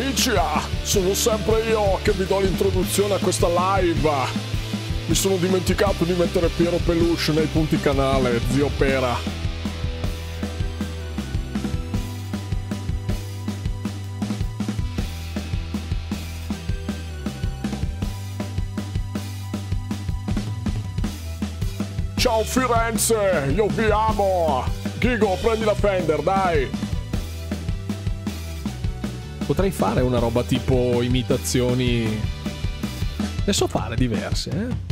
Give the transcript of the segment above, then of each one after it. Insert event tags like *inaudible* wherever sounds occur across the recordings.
Amici, ah, sono sempre io che vi do l'introduzione a questa live. Mi sono dimenticato di mettere Piero Peluche nei punti canale, zio Pera. Ciao Firenze, io vi amo! Gigo, prendi la Fender, dai! Potrei fare una roba tipo imitazioni. Ne so fare diverse, eh.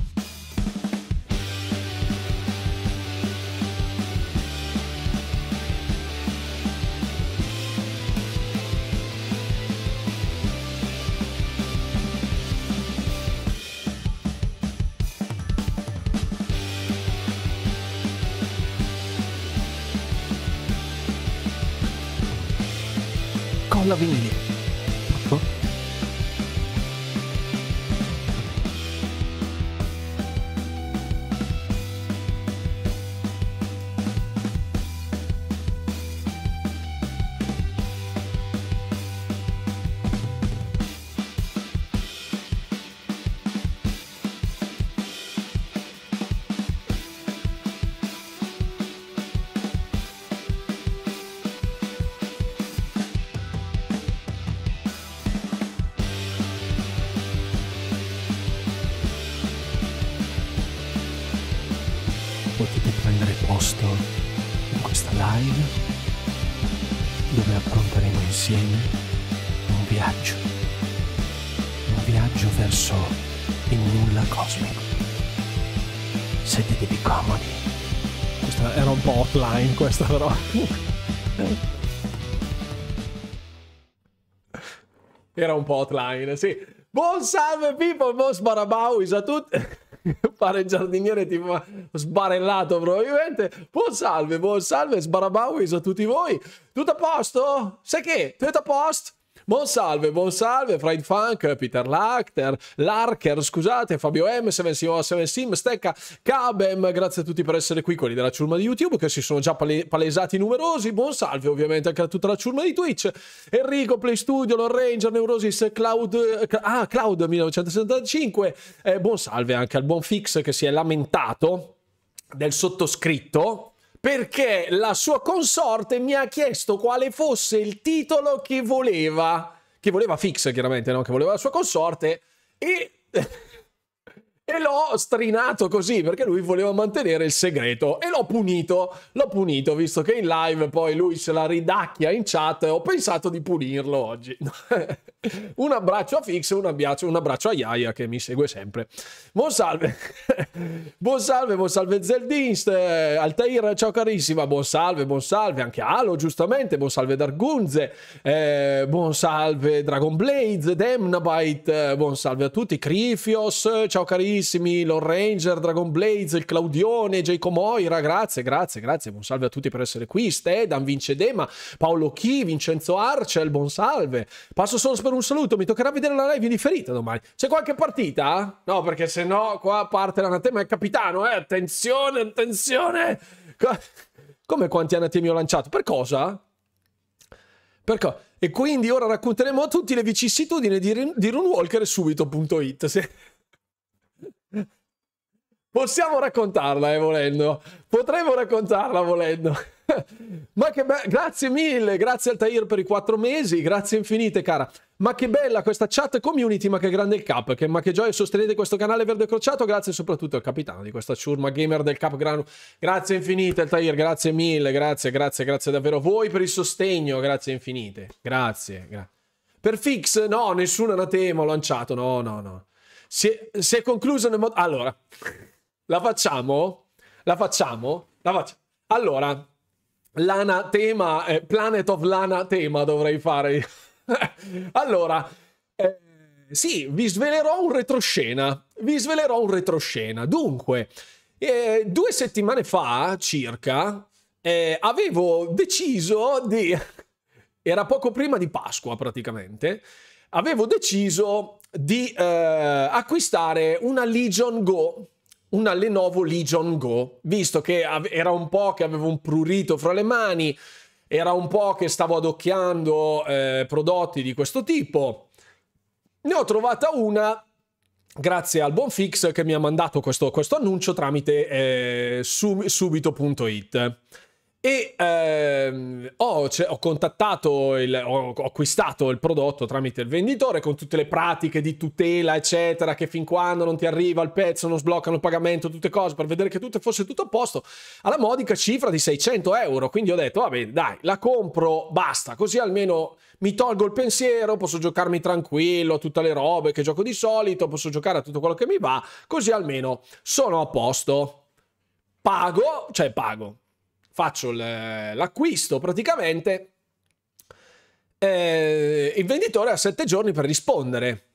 insieme un viaggio, un viaggio verso il nulla cosmico. Sedetevi comodi. Questa era un po' offline questa però. era un po' offline, sì. Buon salve people, buon sbarabauis a tutti. *laughs* pare il giardiniere tipo sbarellato probabilmente. Buon salve, buon salve, sbarabawi a tutti voi. Tutto a posto? Sai che? Tutto a posto? Buon salve, buon salve, Fried Funk, Peter Lachter, Larker, scusate, Fabio M, 7 Sim, Stecca, Cabem, grazie a tutti per essere qui, quelli della ciurma di YouTube che si sono già pale palesati numerosi. Buon salve ovviamente anche a tutta la ciurma di Twitch. Enrico, Play Studio, Lord Ranger, Neurosis, Cloud, ah, Cloud 1975. Eh, buon salve anche al buon Fix che si è lamentato del sottoscritto perché la sua consorte mi ha chiesto quale fosse il titolo che voleva, che voleva Fix chiaramente, no? che voleva la sua consorte e *laughs* e l'ho strinato così perché lui voleva mantenere il segreto e l'ho punito, l'ho punito visto che in live poi lui se la ridacchia in chat e ho pensato di punirlo oggi. *laughs* un abbraccio a Fix, un abbraccio, un abbraccio a Yaya che mi segue sempre. Buon salve, *laughs* buon salve, buon salve Zeldinst, eh, Altair, ciao carissima, buon salve, buon salve anche Alo giustamente, buon salve Dargunze, eh, buon salve Dragon Blades, Demnabite, buon salve a tutti, Crifios, ciao carissima bellissimi, Lord Ranger, Dragon Blaze, il Claudione, Jacob Moira, grazie, grazie, grazie, buon salve a tutti per essere qui, Stedan, Dema, Paolo Chi, Vincenzo Arcel, buon salve, passo solo per un saluto, mi toccherà vedere la live di ferita domani, c'è qualche partita? No, perché se no qua parte l'anatema, è capitano, eh, attenzione, attenzione, come quanti anatemi ho lanciato, per cosa? Perché? E quindi ora racconteremo a tutti le vicissitudini di, di runwalker subito.it. Possiamo raccontarla, eh, volendo. Potremmo raccontarla, volendo. *laughs* Ma che bella, grazie mille, grazie Altair per i quattro mesi, grazie infinite cara. Ma che bella questa chat community, ma che grande il cap, che, ma che gioia sostenete questo canale verde crociato, grazie soprattutto al capitano di questa ciurma gamer del cap Granu. Grazie infinite Altair, grazie mille, grazie, grazie, grazie davvero a voi per il sostegno, grazie infinite, grazie. Gra per Fix, no, nessun anatema ho lanciato, no, no, no. Si è, si è concluso nel modo... Allora... La facciamo? La facciamo? La facciamo. Allora, l'anatema, eh, Planet of Lana Tema dovrei fare. *laughs* allora, eh, sì, vi svelerò un retroscena. Vi svelerò un retroscena. Dunque, eh, due settimane fa, circa, eh, avevo deciso di... *laughs* Era poco prima di Pasqua, praticamente. Avevo deciso di eh, acquistare una Legion Go una Lenovo Legion Go, visto che era un po' che avevo un prurito fra le mani, era un po' che stavo adocchiando eh, prodotti di questo tipo. Ne ho trovata una grazie al buon Fix che mi ha mandato questo, questo annuncio tramite eh, subito.it. E ehm, ho, cioè, ho, contattato, il, ho, ho acquistato il prodotto tramite il venditore con tutte le pratiche di tutela, eccetera, che fin quando non ti arriva il pezzo, non sbloccano il pagamento, tutte cose, per vedere che tutto fosse tutto a posto, alla modica cifra di 600 euro. Quindi ho detto, vabbè, dai, la compro, basta, così almeno mi tolgo il pensiero, posso giocarmi tranquillo a tutte le robe che gioco di solito, posso giocare a tutto quello che mi va, così almeno sono a posto. Pago, cioè pago, faccio l'acquisto praticamente, eh, il venditore ha sette giorni per rispondere.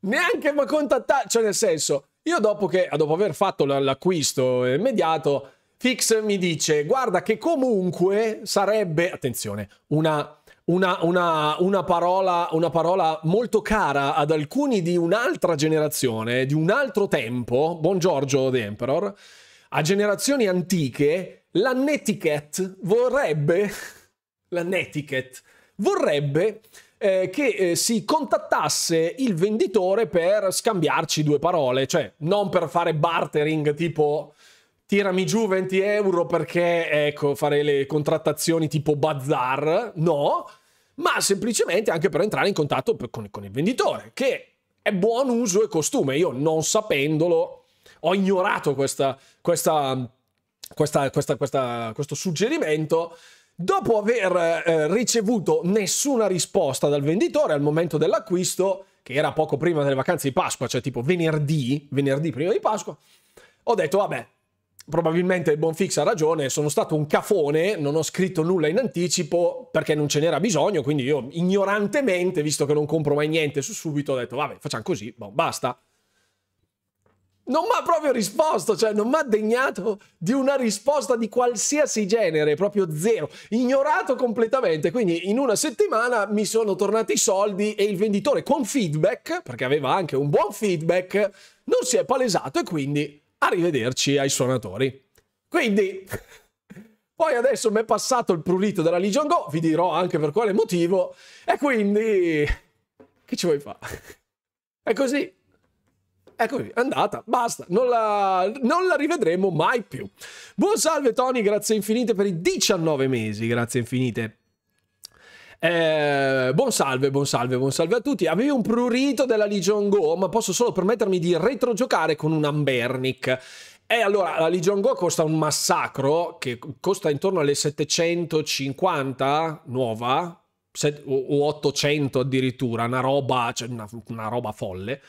Neanche mi ha contattato, cioè nel senso, io dopo, che, dopo aver fatto l'acquisto immediato, Fix mi dice, guarda che comunque sarebbe, attenzione, una una, una, una, parola, una, parola, molto cara ad alcuni di un'altra generazione, di un altro tempo, buon Giorgio The Emperor, a generazioni antiche, la netiquette vorrebbe, *laughs* la netiquette vorrebbe eh, che eh, si contattasse il venditore per scambiarci due parole, cioè non per fare bartering tipo tirami giù 20 euro perché, ecco, fare le contrattazioni tipo bazar, no, ma semplicemente anche per entrare in contatto con, con il venditore, che è buon uso e costume. Io non sapendolo ho ignorato questa, questa, questa, questo suggerimento. Dopo aver eh, ricevuto nessuna risposta dal venditore al momento dell'acquisto, che era poco prima delle vacanze di Pasqua, cioè tipo venerdì, venerdì prima di Pasqua, ho detto vabbè, probabilmente il Bonfix ha ragione, sono stato un cafone, non ho scritto nulla in anticipo perché non ce n'era bisogno, quindi io ignorantemente, visto che non compro mai niente su subito, ho detto vabbè facciamo così, boh, basta. Non mi ha proprio risposto, cioè non mi ha degnato di una risposta di qualsiasi genere, proprio zero, ignorato completamente. Quindi in una settimana mi sono tornati i soldi e il venditore con feedback, perché aveva anche un buon feedback, non si è palesato e quindi arrivederci ai suonatori. Quindi, poi adesso mi è passato il prurito della Legion Go, vi dirò anche per quale motivo, e quindi, che ci vuoi fare? È così. È così, è andata, basta, non la, non la rivedremo mai più. Buon salve Tony, grazie infinite per i 19 mesi, grazie infinite. Eh, buon salve, buon salve, buon salve a tutti. Avevo un prurito della Legion Go, ma posso solo permettermi di retrogiocare con un Ambernic. E allora la Legion Go costa un massacro che costa intorno alle 750 nuova, o 800 addirittura, una roba, cioè una, una roba folle.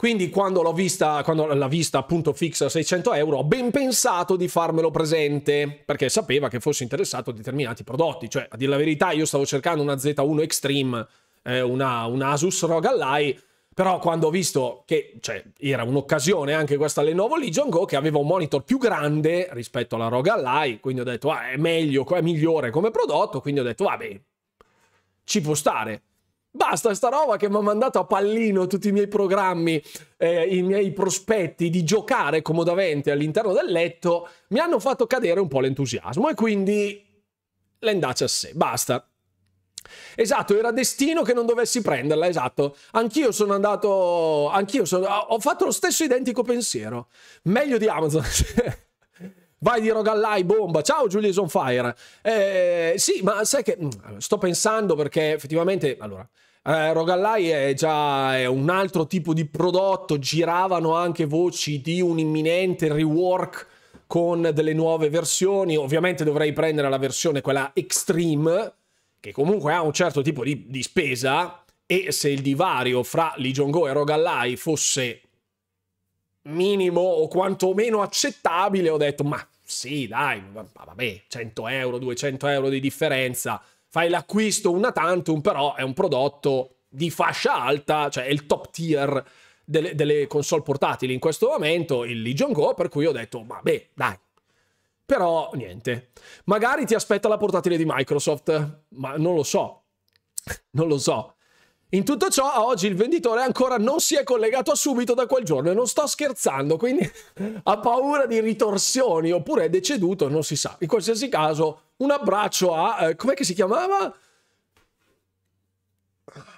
Quindi quando l'ho vista, quando l'ha vista appunto fix a 600 euro, ho ben pensato di farmelo presente, perché sapeva che fosse interessato a determinati prodotti. Cioè, a dire la verità, io stavo cercando una Z1 Extreme, eh, una, un Asus ROG Ally, però quando ho visto che cioè, era un'occasione anche questa Lenovo Legion Go, che aveva un monitor più grande rispetto alla ROG Ally, quindi ho detto, ah, è meglio, è migliore come prodotto, quindi ho detto, vabbè, ci può stare. Basta sta roba che mi ha mandato a pallino tutti i miei programmi, eh, i miei prospetti di giocare comodamente all'interno del letto, mi hanno fatto cadere un po' l'entusiasmo e quindi l'endaccia a sé. Basta. Esatto, era destino che non dovessi prenderla, esatto. Anch'io sono andato, anch'io sono, ho fatto lo stesso identico pensiero. Meglio di Amazon. *laughs* Vai di Rogallai, bomba. Ciao Julius on Fire. Eh, sì, ma sai che mm, sto pensando perché effettivamente, allora, eh, Rogallai è già è un altro tipo di prodotto, giravano anche voci di un imminente rework con delle nuove versioni, ovviamente dovrei prendere la versione quella Extreme, che comunque ha un certo tipo di, di spesa, e se il divario fra Lee go e Rogallai fosse minimo o quantomeno accettabile, ho detto ma sì dai, vabbè, 100 euro, 200 euro di differenza, fai l'acquisto una tantum, però è un prodotto di fascia alta, cioè è il top tier delle, delle console portatili in questo momento, il Legion Go, per cui ho detto, vabbè, dai. Però niente, magari ti aspetta la portatile di Microsoft, ma non lo so, non lo so. In tutto ciò, a oggi il venditore ancora non si è collegato subito da quel giorno e non sto scherzando, quindi *laughs* ha paura di ritorsioni oppure è deceduto, non si sa. In qualsiasi caso, un abbraccio a... Eh, com'è che si chiamava?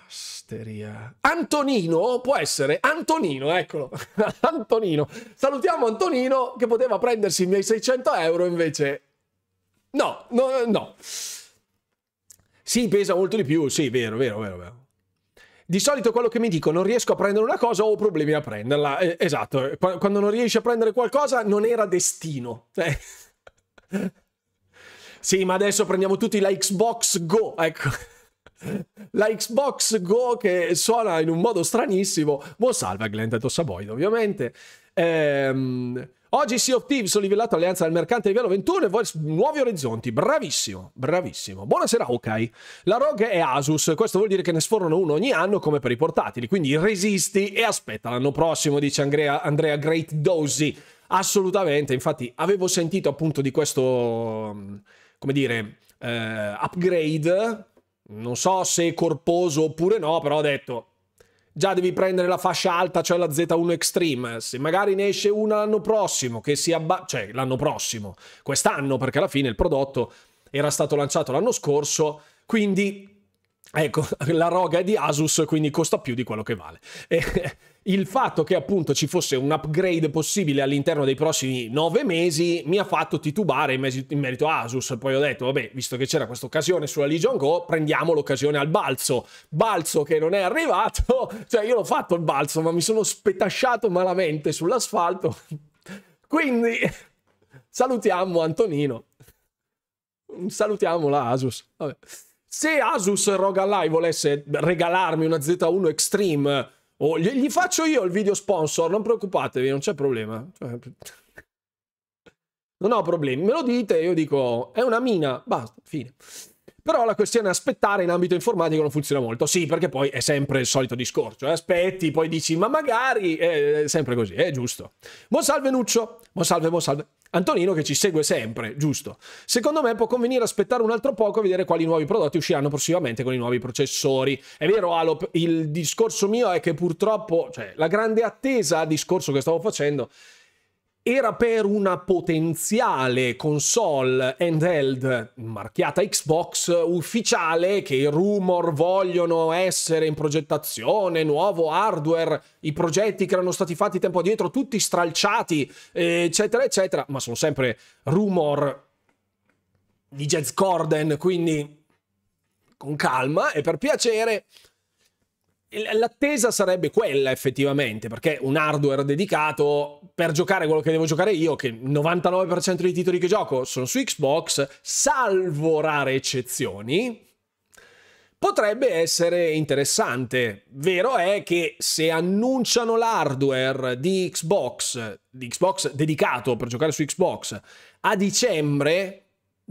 Asteria. Antonino, può essere? Antonino, eccolo. *laughs* Antonino. Salutiamo Antonino che poteva prendersi i miei 600 euro invece... No, no, eh, no. Sì, pesa molto di più, sì, vero, vero, vero. vero di solito quello che mi dico non riesco a prendere una cosa ho problemi a prenderla. Eh, esatto, eh, quando non riesci a prendere qualcosa non era destino. Eh. *laughs* Sì, ma adesso prendiamo tutti la Xbox Go, ecco. *laughs* La Xbox Go che suona in un modo stranissimo. Buon salve a Glenn Tossaboid, ovviamente. Ehm... Oggi Sea of Thieves ho livellato Alleanza del mercante livello 21 e voi nuovi orizzonti. Bravissimo, bravissimo. Buonasera ok. La Rogue è Asus, questo vuol dire che ne sfornano uno ogni anno come per i portatili, quindi resisti e aspetta l'anno prossimo, dice Andrea, Andrea Great Dossi. Assolutamente, infatti avevo sentito appunto di questo, come dire, eh, upgrade, non so se corposo oppure no, però ho detto già devi prendere la fascia alta, cioè la Z1 Extreme. Se magari ne esce una l'anno prossimo, che si abba... cioè l'anno prossimo, quest'anno, perché alla fine il prodotto era stato lanciato l'anno scorso, quindi ecco, *laughs* la roga è di Asus, quindi costa più di quello che vale. *laughs* E il fatto che appunto ci fosse un upgrade possibile all'interno dei prossimi nove mesi mi ha fatto titubare in, mes- in, merito a Asus. Poi ho detto, vabbè, visto che c'era questa occasione sulla Legion Go, prendiamo l'occasione al balzo. Balzo che non è arrivato, *laughs* cioè io l'ho fatto il balzo, ma mi sono spetasciato malamente sull'asfalto. *laughs* Quindi *laughs* salutiamo Antonino. Salutiamo la Asus. Vabbè. Se Asus Rogalai volesse regalarmi una Z1 Extreme Oh, gli, gli, faccio io il video sponsor, non preoccupatevi, non c'è problema. Cioè, *laughs* non ho problemi, me lo dite, io dico, è una mina, basta, fine. Però la questione aspettare in ambito informatico non funziona molto. Sì, perché poi è sempre il solito discorso. Eh? Aspetti, poi dici, ma magari eh, è sempre così, è giusto. Buon salve Nuccio, buon salve, buon salve. Antonino che ci segue sempre, giusto. Secondo me può convenire aspettare un altro poco e vedere quali nuovi prodotti usciranno prossimamente con i nuovi processori. È vero Alop, il discorso mio è che purtroppo, cioè la grande attesa al discorso che stavo facendo era per una potenziale console handheld marchiata Xbox ufficiale che i rumor vogliono essere in progettazione, nuovo hardware, i progetti che erano stati fatti tempo addietro, tutti stralciati, eccetera, eccetera, ma sono sempre rumor di Jazz Corden, quindi con calma e per piacere L'attesa sarebbe quella effettivamente, perché un hardware dedicato per giocare quello che devo giocare io, che il 99% dei titoli che gioco sono su Xbox, salvo rare eccezioni, potrebbe essere interessante. Vero è che se annunciano l'hardware di Xbox, di Xbox dedicato per giocare su Xbox, a dicembre,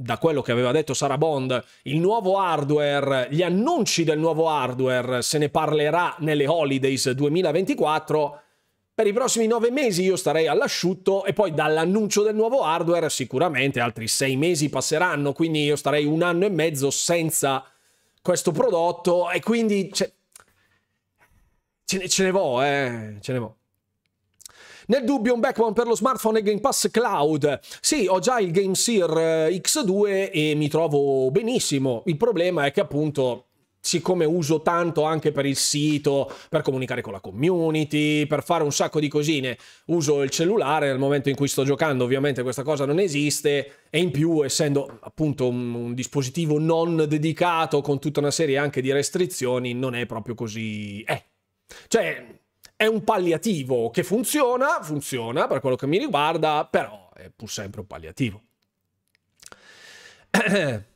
da quello che aveva detto Sara Bond, il nuovo hardware, gli annunci del nuovo hardware, se ne parlerà nelle holidays 2024. Per i prossimi nove mesi io starei all'asciutto e poi dall'annuncio del nuovo hardware sicuramente altri sei mesi passeranno, quindi io starei un anno e mezzo senza questo prodotto e quindi ce, ce ne vo, eh, ce ne vo. Nel dubbio un backbone per lo smartphone e Game Pass Cloud. Sì, ho già il GameSear eh, X2 e mi trovo benissimo. Il problema è che appunto siccome uso tanto anche per il sito, per comunicare con la community, per fare un sacco di cosine, uso il cellulare nel momento in cui sto giocando, ovviamente questa cosa non esiste e in più essendo appunto un, un dispositivo non dedicato con tutta una serie anche di restrizioni non è proprio così eh. Cioè, è un palliativo che funziona, funziona per quello che mi riguarda, però è pur sempre un palliativo. *clears throat*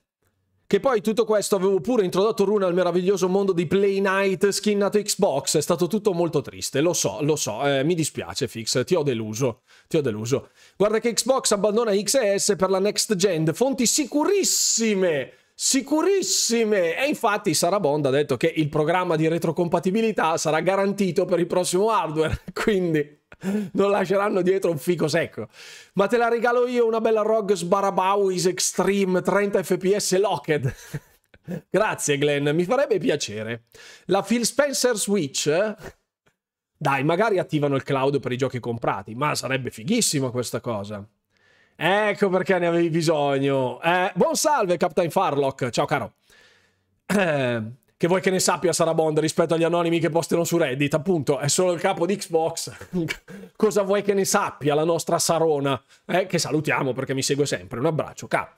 Che poi tutto questo avevo pure introdotto Rune al meraviglioso mondo di Play Night skin nato Xbox. È stato tutto molto triste, lo so, lo so. Eh, mi dispiace, Fix, ti ho deluso. Ti ho deluso. Guarda che Xbox abbandona X per la next gen. Fonti sicurissime sicurissime. E infatti Sarabonda ha detto che il programma di retrocompatibilità sarà garantito per il prossimo hardware, *laughs* quindi non lasceranno dietro un fico secco. Ma te la regalo io una bella ROG Sbarabawis Extreme 30 fps Locked. *laughs* Grazie Glenn, mi farebbe piacere. La Phil Spencer Switch... Dai, magari attivano il cloud per i giochi comprati, ma sarebbe fighissima questa cosa. Ecco perché ne avevi bisogno. Eh, buon salve, Captain Farlock. Ciao, caro. *clears throat* che vuoi che ne sappia Sarabond rispetto agli anonimi che postano su Reddit? Appunto, è solo il capo di Xbox. *laughs* Cosa vuoi che ne sappia la nostra Sarona? Eh, che salutiamo perché mi segue sempre. Un abbraccio, caro.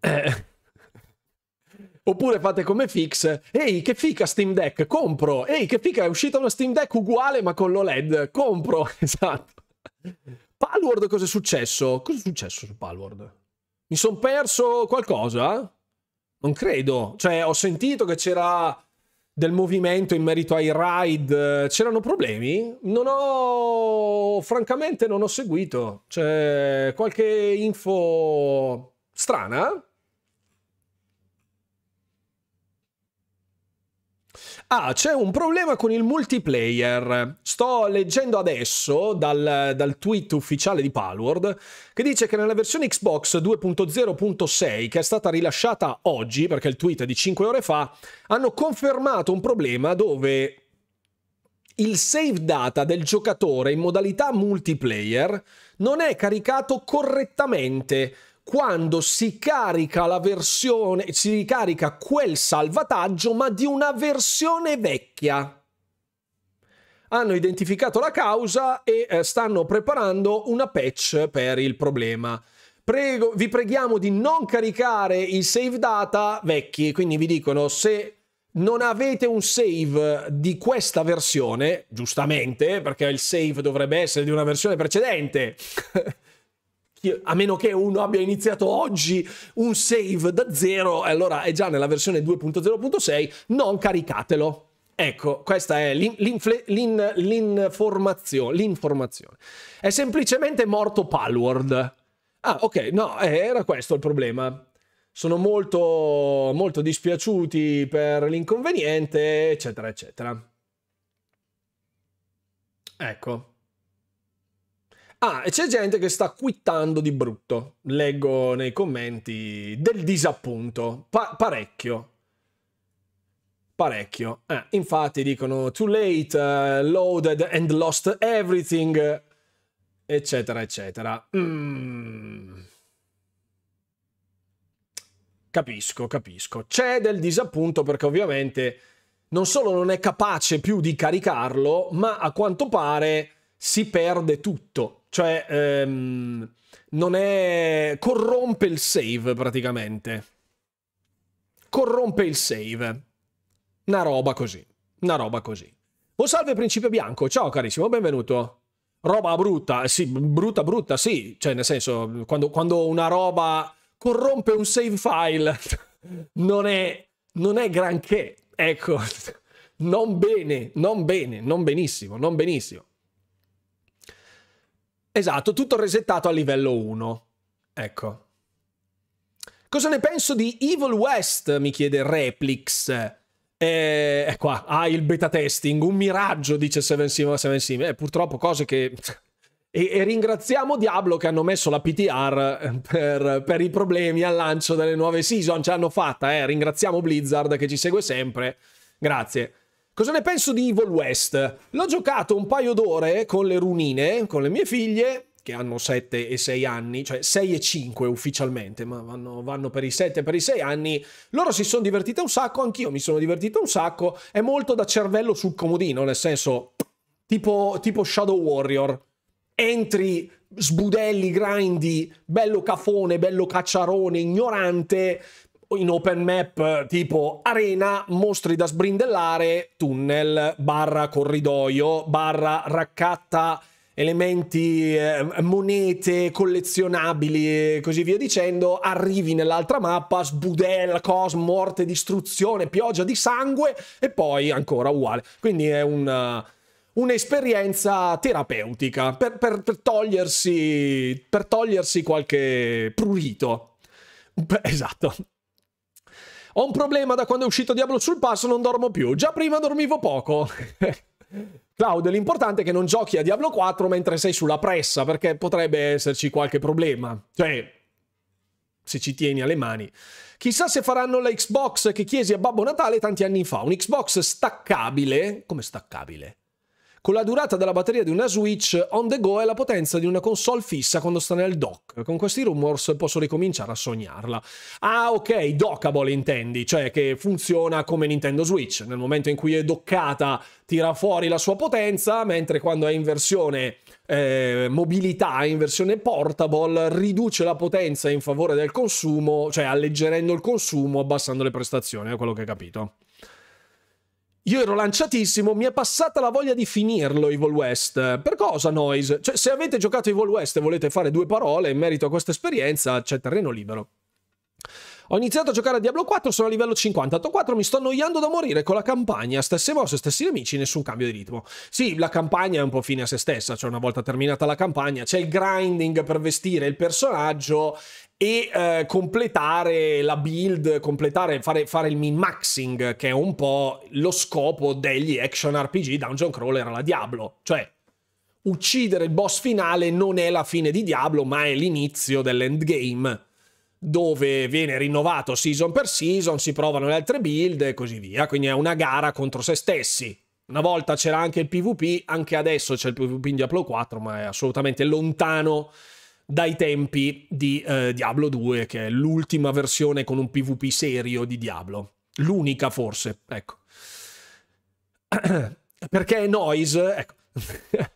Eh. Oppure fate come fix, ehi che fica Steam Deck, compro, ehi che fica è uscita una Steam Deck uguale ma con l'OLED, compro, *laughs* esatto. Palward, cosa è successo? Cosa è successo su Palward? Mi sono perso qualcosa? Non credo. Cioè, ho sentito che c'era del movimento in merito ai ride. C'erano problemi? Non ho... Francamente non ho seguito. C'è qualche info strana? Ah, c'è un problema con il multiplayer. Sto leggendo adesso dal, dal tweet ufficiale di Palward che dice che nella versione Xbox 2.0.6 che è stata rilasciata oggi, perché il tweet è di 5 ore fa, hanno confermato un problema dove il save data del giocatore in modalità multiplayer non è caricato correttamente quando si carica la versione, si ricarica quel salvataggio, ma di una versione vecchia. Hanno identificato la causa e eh, stanno preparando una patch per il problema. Prego, vi preghiamo di non caricare i save data vecchi, quindi vi dicono se non avete un save di questa versione, giustamente, perché il save dovrebbe essere di una versione precedente. *laughs* a meno che uno abbia iniziato oggi un save da zero, e allora è già nella versione 2.0.6, non caricatelo. Ecco, questa è l'informazione, l'informazione. È semplicemente morto Palward. Ah, ok, no, eh, era questo il problema. Sono molto, molto dispiaciuti per l'inconveniente, eccetera, eccetera. Ecco. Ah, e c'è gente che sta quittando di brutto. Leggo nei commenti del disappunto. Pa- parecchio. Parecchio. Eh, infatti dicono too late, uh, loaded and lost everything, eccetera, eccetera. Mm. Capisco, capisco. C'è del disappunto perché ovviamente non solo non è capace più di caricarlo, ma a quanto pare si perde tutto. Cioè, ehm, non è... corrompe il save praticamente. Corrompe il save. Una roba così. Una roba così. Un salve Principe Bianco, ciao carissimo, benvenuto. Roba brutta, sì, brutta brutta, sì. Cioè, nel senso, quando, quando una roba corrompe un save file, *laughs* non è, non è granché. Ecco, *laughs* non bene, non bene, non benissimo, non benissimo. Esatto, tutto resettato a livello 1. Ecco. Cosa ne penso di Evil West? Mi chiede Replix. E... Eh, è qua, ah, il beta testing, un miraggio, dice Seven Sim. Seven Sim. Eh, purtroppo cose che... e, e, ringraziamo Diablo che hanno messo la PTR eh, per, per, i problemi al lancio delle nuove season. Ce l'hanno fatta, eh. Ringraziamo Blizzard che ci segue sempre. Grazie. Cosa ne penso di Evil West? L'ho giocato un paio d'ore con le runine, con le mie figlie, che hanno 7 e 6 anni, cioè 6 e 5 ufficialmente, ma vanno, vanno per i 7 e per i 6 anni. Loro si sono divertite un sacco, anch'io mi sono divertito un sacco. È molto da cervello sul comodino, nel senso tipo, tipo Shadow Warrior. Entri, sbudelli, grindi, bello cafone, bello cacciarone, ignorante, in open map tipo arena, mostri da sbrindellare, tunnel, barra corridoio, barra raccatta elementi, eh, monete collezionabili e così via dicendo, arrivi nell'altra mappa, sbudella, cos, morte, distruzione, pioggia di sangue e poi ancora uguale. Quindi è una, eh, un'esperienza terapeutica per, per, per, togliersi, per togliersi qualche prurito. Beh, esatto. Ho un problema da quando è uscito Diablo sul passo, non dormo più. Già prima dormivo poco. *laughs* Claudio, l'importante è che non giochi a Diablo 4 mentre sei sulla pressa, perché potrebbe esserci qualche problema. Cioè, se ci tieni alle mani. Chissà se faranno la Xbox che chiesi a Babbo Natale tanti anni fa, un Xbox staccabile, come staccabile? con la durata della batteria di una Switch on the go e la potenza di una console fissa quando sta nel dock. Con questi rumors posso ricominciare a sognarla. Ah, ok, dockable intendi, cioè che funziona come Nintendo Switch. Nel momento in cui è doccata tira fuori la sua potenza, mentre quando è in versione eh, mobilità, in versione portable, riduce la potenza in favore del consumo, cioè alleggerendo il consumo, abbassando le prestazioni, è quello che ho capito. Io ero lanciatissimo, mi è passata la voglia di finirlo Evil West. Per cosa Noise? Cioè, se avete giocato Evil West e volete fare due parole in merito a questa esperienza, c'è terreno libero. Ho iniziato a giocare a Diablo 4, sono a livello 54, mi sto annoiando da morire con la campagna, stesse mosse, stessi nemici, nessun cambio di ritmo. Sì, la campagna è un po' fine a se stessa, cioè una volta terminata la campagna c'è il grinding per vestire il personaggio e eh, completare la build, completare, fare, fare il min-maxing, che è un po' lo scopo degli action RPG dungeon crawler alla Diablo. Cioè, uccidere il boss finale non è la fine di Diablo, ma è l'inizio dell'endgame dove viene rinnovato season per season, si provano le altre build e così via, quindi è una gara contro se stessi. Una volta c'era anche il PvP, anche adesso c'è il PvP in Diablo 4, ma è assolutamente lontano dai tempi di eh, Diablo 2, che è l'ultima versione con un PvP serio di Diablo. L'unica forse, ecco. *clears throat* Perché Noise, ecco. *laughs*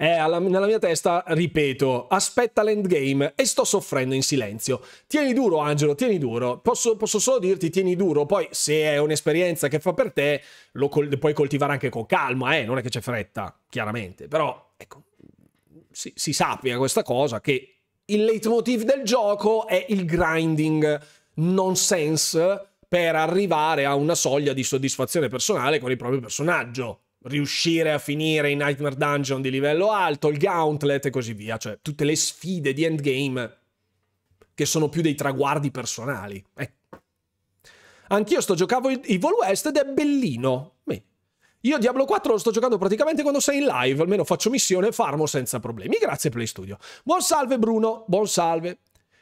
Eh, alla, nella mia testa ripeto, aspetta l'endgame e sto soffrendo in silenzio. Tieni duro Angelo, tieni duro. Posso, posso solo dirti tieni duro, poi se è un'esperienza che fa per te lo col puoi coltivare anche con calma, eh? non è che c'è fretta, chiaramente. Però ecco, si, si sappia questa cosa che il leitmotiv del gioco è il grinding nonsense per arrivare a una soglia di soddisfazione personale con il proprio personaggio riuscire a finire i Nightmare Dungeon di livello alto, il Gauntlet e così via, cioè tutte le sfide di endgame che sono più dei traguardi personali. Eh. Anch'io sto giocando Evil West ed è bellino. Beh. Io Diablo 4 lo sto giocando praticamente quando sei in live, almeno faccio missione e farmo senza problemi. Grazie Play Studio. Buon salve Bruno, buon salve.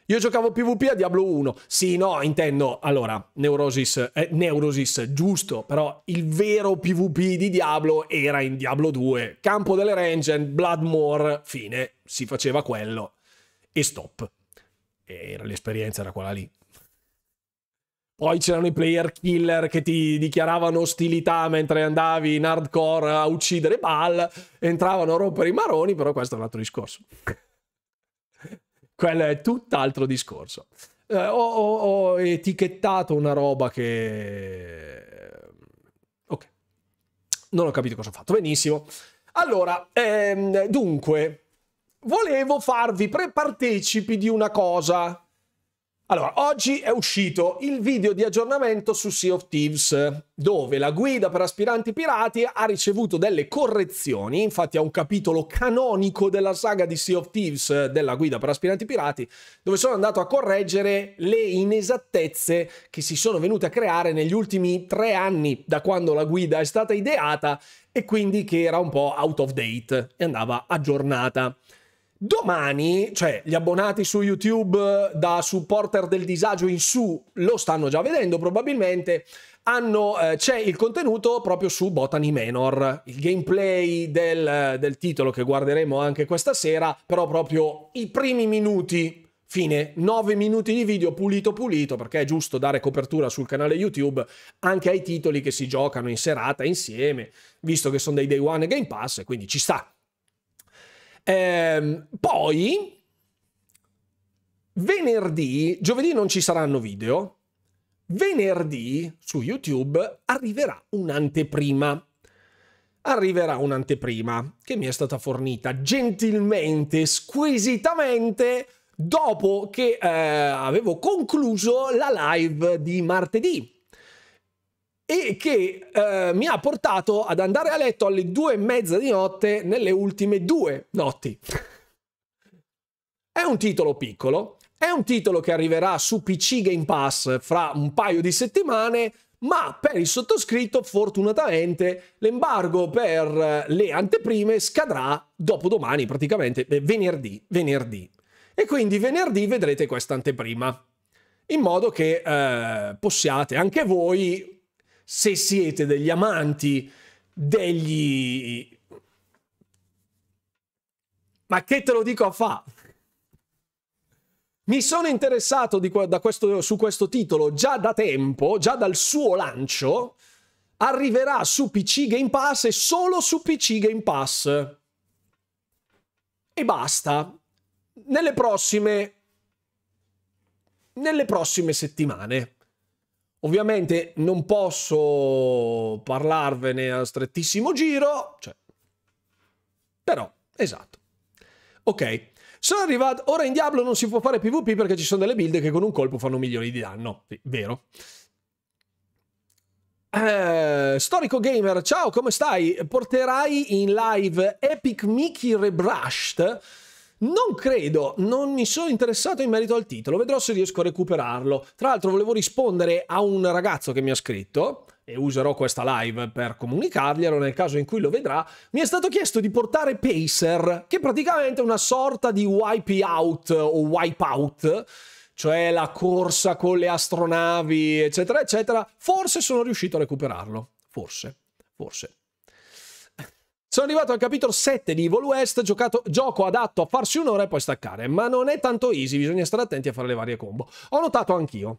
Io giocavo PvP a Diablo 1. Sì, no, intendo. Allora, Neurosis, eh, Neurosis, giusto, però il vero PvP di Diablo era in Diablo 2. Campo delle Rangen, Bloodmore, fine, si faceva quello. E stop. E l'esperienza era quella lì. Poi c'erano i player killer che ti dichiaravano ostilità mentre andavi in hardcore a uccidere Ball, entravano a rompere i maroni, però questo è un altro discorso quello è tutt'altro discorso. Eh, ho, ho, ho, etichettato una roba che... Eh, ok, non ho capito cosa ho fatto, benissimo. Allora, ehm, dunque, volevo farvi prepartecipi di una cosa allora, oggi è uscito il video di aggiornamento su Sea of Thieves, dove la guida per aspiranti pirati ha ricevuto delle correzioni, infatti è un capitolo canonico della saga di Sea of Thieves, della guida per aspiranti pirati, dove sono andato a correggere le inesattezze che si sono venute a creare negli ultimi tre anni da quando la guida è stata ideata e quindi che era un po' out of date e andava aggiornata. Domani, cioè gli abbonati su YouTube eh, da supporter del disagio in su lo stanno già vedendo probabilmente, hanno, eh, c'è il contenuto proprio su Botany Menor, il gameplay del, eh, del titolo che guarderemo anche questa sera, però proprio i primi minuti Fine, 9 minuti di video pulito pulito perché è giusto dare copertura sul canale YouTube anche ai titoli che si giocano in serata insieme, visto che sono dei day one Game Pass, e quindi ci sta. Ehm, poi, venerdì, giovedì non ci saranno video, venerdì su YouTube arriverà un'anteprima. Arriverà un'anteprima che mi è stata fornita gentilmente, squisitamente, dopo che eh, avevo concluso la live di martedì e che eh, mi ha portato ad andare a letto alle due e mezza di notte nelle ultime due notti. è un titolo piccolo, è un titolo che arriverà su PC Game Pass fra un paio di settimane, ma per il sottoscritto fortunatamente l'embargo per eh, le anteprime scadrà dopodomani, praticamente eh, venerdì, venerdì. E quindi venerdì vedrete questa anteprima, in modo che eh, possiate anche voi se siete degli amanti degli... Ma che te lo dico a fa? Mi sono interessato questo, su questo titolo già da tempo, già dal suo lancio. Arriverà su PC Game Pass e solo su PC Game Pass. E basta. Nelle prossime... Nelle prossime settimane. Ovviamente non posso parlarvene a strettissimo giro, cioè, però, esatto. Ok, sono arrivato, ora in Diablo non si può fare PvP perché ci sono delle build che con un colpo fanno milioni di danno, sì, vero. Eh, storico Gamer, ciao, come stai? Porterai in live Epic Mickey Rebrushed non credo, non mi sono interessato in merito al titolo, vedrò se riesco a recuperarlo. Tra l'altro volevo rispondere a un ragazzo che mi ha scritto, e userò questa live per comunicarglielo nel caso in cui lo vedrà, mi è stato chiesto di portare Pacer, che è praticamente una sorta di wipe o wipeout, cioè la corsa con le astronavi, eccetera, eccetera. Forse sono riuscito a recuperarlo, forse, forse. Sono arrivato al capitolo 7 di Evil West, giocato, gioco adatto a farsi un'ora e poi staccare, ma non è tanto easy, bisogna stare attenti a fare le varie combo. Ho notato anch'io.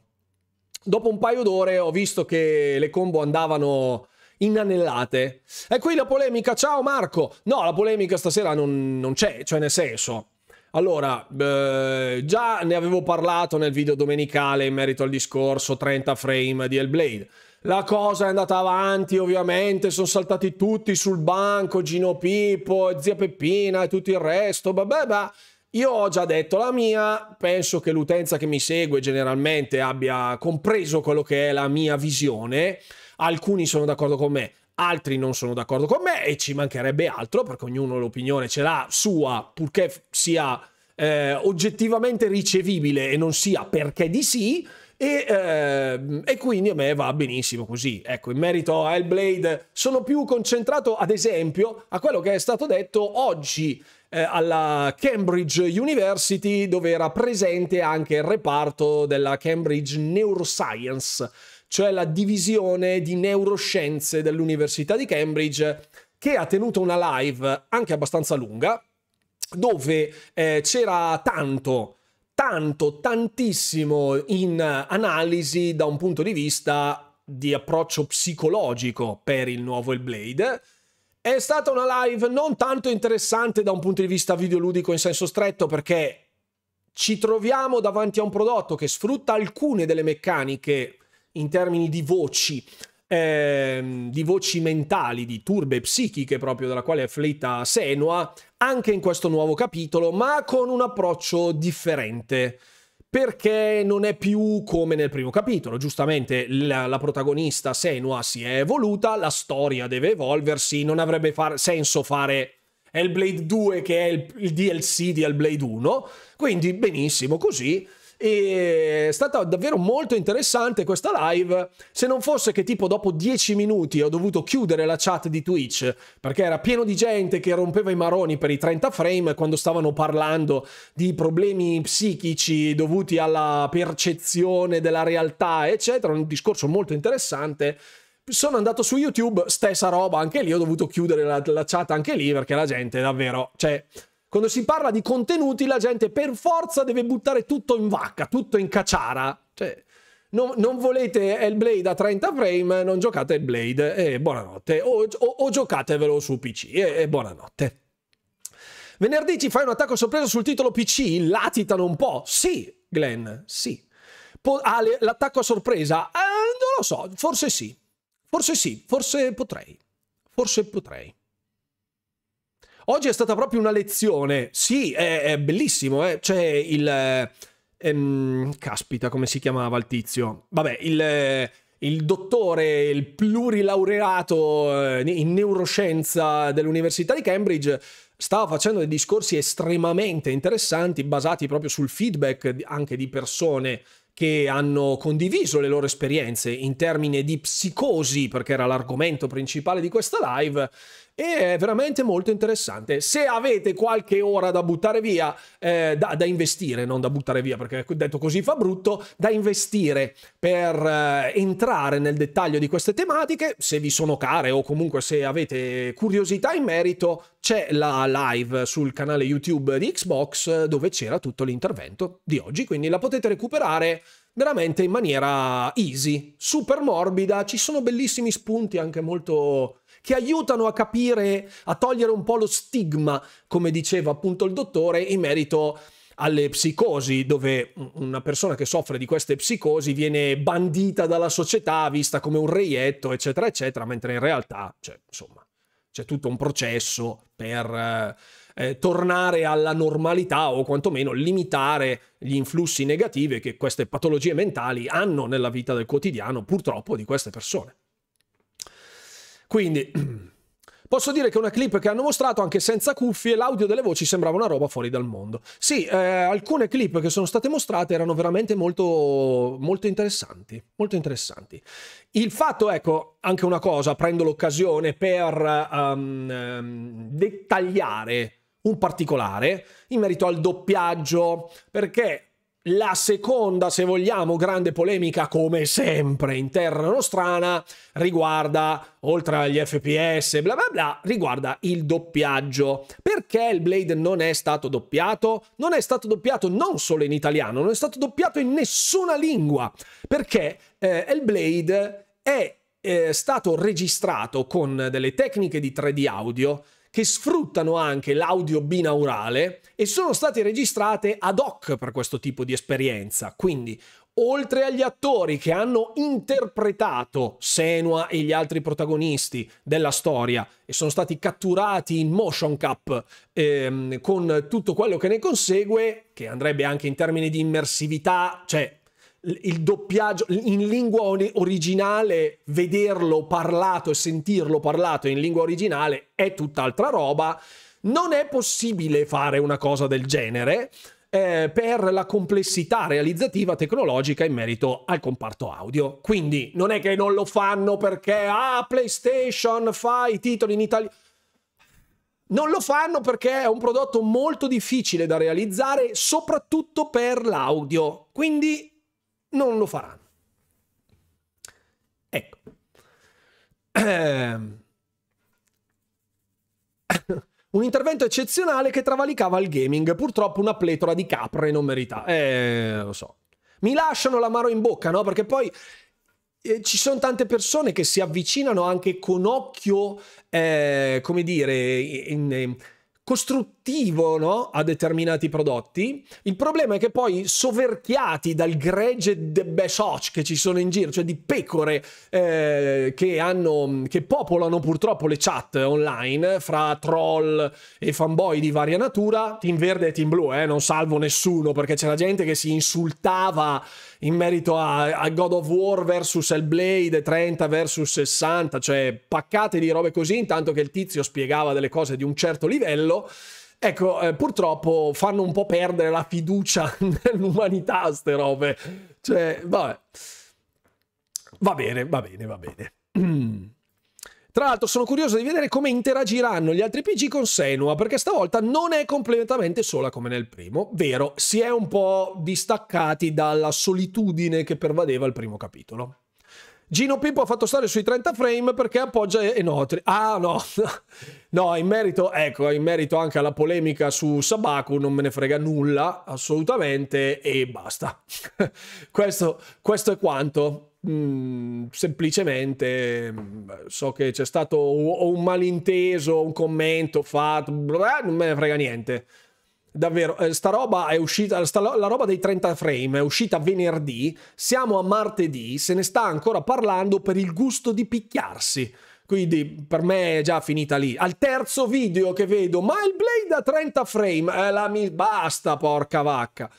Dopo un paio d'ore ho visto che le combo andavano inanellate. E qui la polemica, ciao Marco! No, la polemica stasera non, non c'è, cioè nel senso... Allora, eh, già ne avevo parlato nel video domenicale in merito al discorso 30 frame di Hellblade. La cosa è andata avanti, ovviamente, sono saltati tutti sul banco, Gino Pippo, zia Peppina e tutto il resto, blah, blah, blah. Io ho già detto la mia, penso che l'utenza che mi segue generalmente abbia compreso quello che è la mia visione. Alcuni sono d'accordo con me, altri non sono d'accordo con me e ci mancherebbe altro perché ognuno l'opinione ce l'ha sua, purché sia eh, oggettivamente ricevibile e non sia perché di sì. E, eh, e, quindi a me va benissimo così. Ecco, in merito a Hellblade sono più concentrato, ad esempio, a quello che è stato detto oggi eh, alla Cambridge University, dove era presente anche il reparto della Cambridge Neuroscience, cioè la divisione di neuroscienze dell'Università di Cambridge, che ha tenuto una live anche abbastanza lunga, dove eh, c'era tanto tanto, tantissimo in analisi da un punto di vista di approccio psicologico per il nuovo El È stata una live non tanto interessante da un punto di vista videoludico in senso stretto perché ci troviamo davanti a un prodotto che sfrutta alcune delle meccaniche in termini di voci ehm, di voci mentali, di turbe psichiche proprio dalla quale è afflitta Senua, anche in questo nuovo capitolo, ma con un approccio differente perché non è più come nel primo capitolo. Giustamente la, la, protagonista Senua si è evoluta, la storia deve evolversi, non avrebbe far, senso fare Hellblade 2 che è il, il DLC di Hellblade 1, quindi benissimo così. E è stata davvero molto interessante questa live, se non fosse che tipo dopo dieci minuti ho dovuto chiudere la chat di Twitch perché era pieno di gente che rompeva i maroni per i 30 frame quando stavano parlando di problemi psichici dovuti alla percezione della realtà, eccetera, un discorso molto interessante sono andato su YouTube, stessa roba, anche lì ho dovuto chiudere la, la, chat anche lì perché la gente davvero, cioè, quando si parla di contenuti la gente per forza deve buttare tutto in vacca, tutto in cacciara. Cioè, non, non volete Hellblade a 30 frame, non giocate Hellblade e buonanotte. O, o, o giocatevelo su PC e, e buonanotte. Venerdì ci fai un attacco sorpresa sul titolo PC? Latitano un po'. Sì, Glenn, sì. Po- ah, l'attacco a sorpresa? Eh, non lo so, forse sì. Forse sì, forse potrei. Forse potrei. Oggi è stata proprio una lezione. Sì, è, è bellissimo, eh. C'è il... Ehm, caspita, come si chiamava il tizio? Vabbè, il il dottore, il plurilaureato eh, in neuroscienza dell'Università di Cambridge, stava facendo dei discorsi estremamente interessanti basati proprio sul feedback anche di persone che hanno condiviso le loro esperienze in termini di psicosi, perché era l'argomento principale di questa live, e è veramente molto interessante. Se avete qualche ora da buttare via, eh, da, da, investire, non da buttare via perché detto così fa brutto, da investire per eh, entrare nel dettaglio di queste tematiche, se vi sono care o comunque se avete curiosità in merito, c'è la live sul canale YouTube di Xbox dove c'era tutto l'intervento di oggi, quindi la potete recuperare veramente in maniera easy, super morbida, ci sono bellissimi spunti anche molto che aiutano a capire, a togliere un po' lo stigma, come diceva appunto il dottore, in merito alle psicosi, dove una persona che soffre di queste psicosi viene bandita dalla società, vista come un reietto, eccetera, eccetera, mentre in realtà, cioè, insomma, c'è tutto un processo per eh, eh, tornare alla normalità o quantomeno limitare gli influssi negativi che queste patologie mentali hanno nella vita del quotidiano, purtroppo, di queste persone. Quindi *clears throat* posso dire che una clip che hanno mostrato anche senza cuffie, l'audio delle voci sembrava una roba fuori dal mondo. Sì, eh, alcune clip che sono state mostrate erano veramente molto, molto interessanti, molto interessanti. Il fatto, ecco, anche una cosa, prendo l'occasione per um, dettagliare un particolare in merito al doppiaggio, perché la seconda, se vogliamo, grande polemica, come sempre, interna nostrana, riguarda, oltre agli FPS, bla bla bla, riguarda il doppiaggio. Perché il Blade non è stato doppiato? Non è stato doppiato non solo in italiano, non è stato doppiato in nessuna lingua. Perché eh, il Blade è eh, stato registrato con delle tecniche di 3D audio che sfruttano anche l'audio binaurale e sono state registrate ad hoc per questo tipo di esperienza. Quindi, oltre agli attori che hanno interpretato Senua e gli altri protagonisti della storia e sono stati catturati in motion cap ehm, con tutto quello che ne consegue, che andrebbe anche in termini di immersività, cioè il doppiaggio in lingua originale, vederlo parlato e sentirlo parlato in lingua originale è tutt'altra roba. Non è possibile fare una cosa del genere eh, per la complessità realizzativa tecnologica in merito al comparto audio. Quindi non è che non lo fanno perché ah, PlayStation fa i titoli in Italia. Non lo fanno perché è un prodotto molto difficile da realizzare, soprattutto per l'audio. Quindi non lo faranno. Ecco. Ehm, un intervento eccezionale che travalicava il gaming, purtroppo una pletora di capre non merita. Eh, lo so. Mi lasciano l'amaro in bocca, no? Perché poi eh, ci sono tante persone che si avvicinano anche con occhio, eh, come dire, in, in costruttivo no? a determinati prodotti. Il problema è che poi soverchiati dal gregge de besoc che ci sono in giro, cioè di pecore eh, che, hanno, che popolano purtroppo le chat online fra troll e fanboy di varia natura, team verde e team blu, eh? non salvo nessuno perché c'era gente che si insultava in merito a, a God of War versus Hellblade 30 versus 60, cioè paccate di robe così, intanto che il tizio spiegava delle cose di un certo livello. Ecco, eh, purtroppo fanno un po' perdere la fiducia *laughs* nell'umanità ste robe. Cioè, vabbè. Va bene, va bene, va bene. *clears throat* Tra l'altro sono curioso di vedere come interagiranno gli altri PG con Senua, perché stavolta non è completamente sola come nel primo, vero, si è un po' distaccati dalla solitudine che pervadeva il primo capitolo. Gino Pippo ha fatto stare sui 30 frame perché appoggia Enotri. Ah no, *laughs* no, in merito, ecco, in merito anche alla polemica su Sabaku non me ne frega nulla, assolutamente, e basta. *laughs* questo, questo è quanto. Mm, semplicemente mm, so che c'è stato un, malinteso, un commento fatto, bla, non me ne frega niente. Davvero, eh, sta roba è uscita, sta, la roba dei 30 frame è uscita venerdì, siamo a martedì, se ne sta ancora parlando per il gusto di picchiarsi. Quindi per me è già finita lì. Al terzo video che vedo, ma il Blade a 30 frame, eh, la mi... basta porca vacca.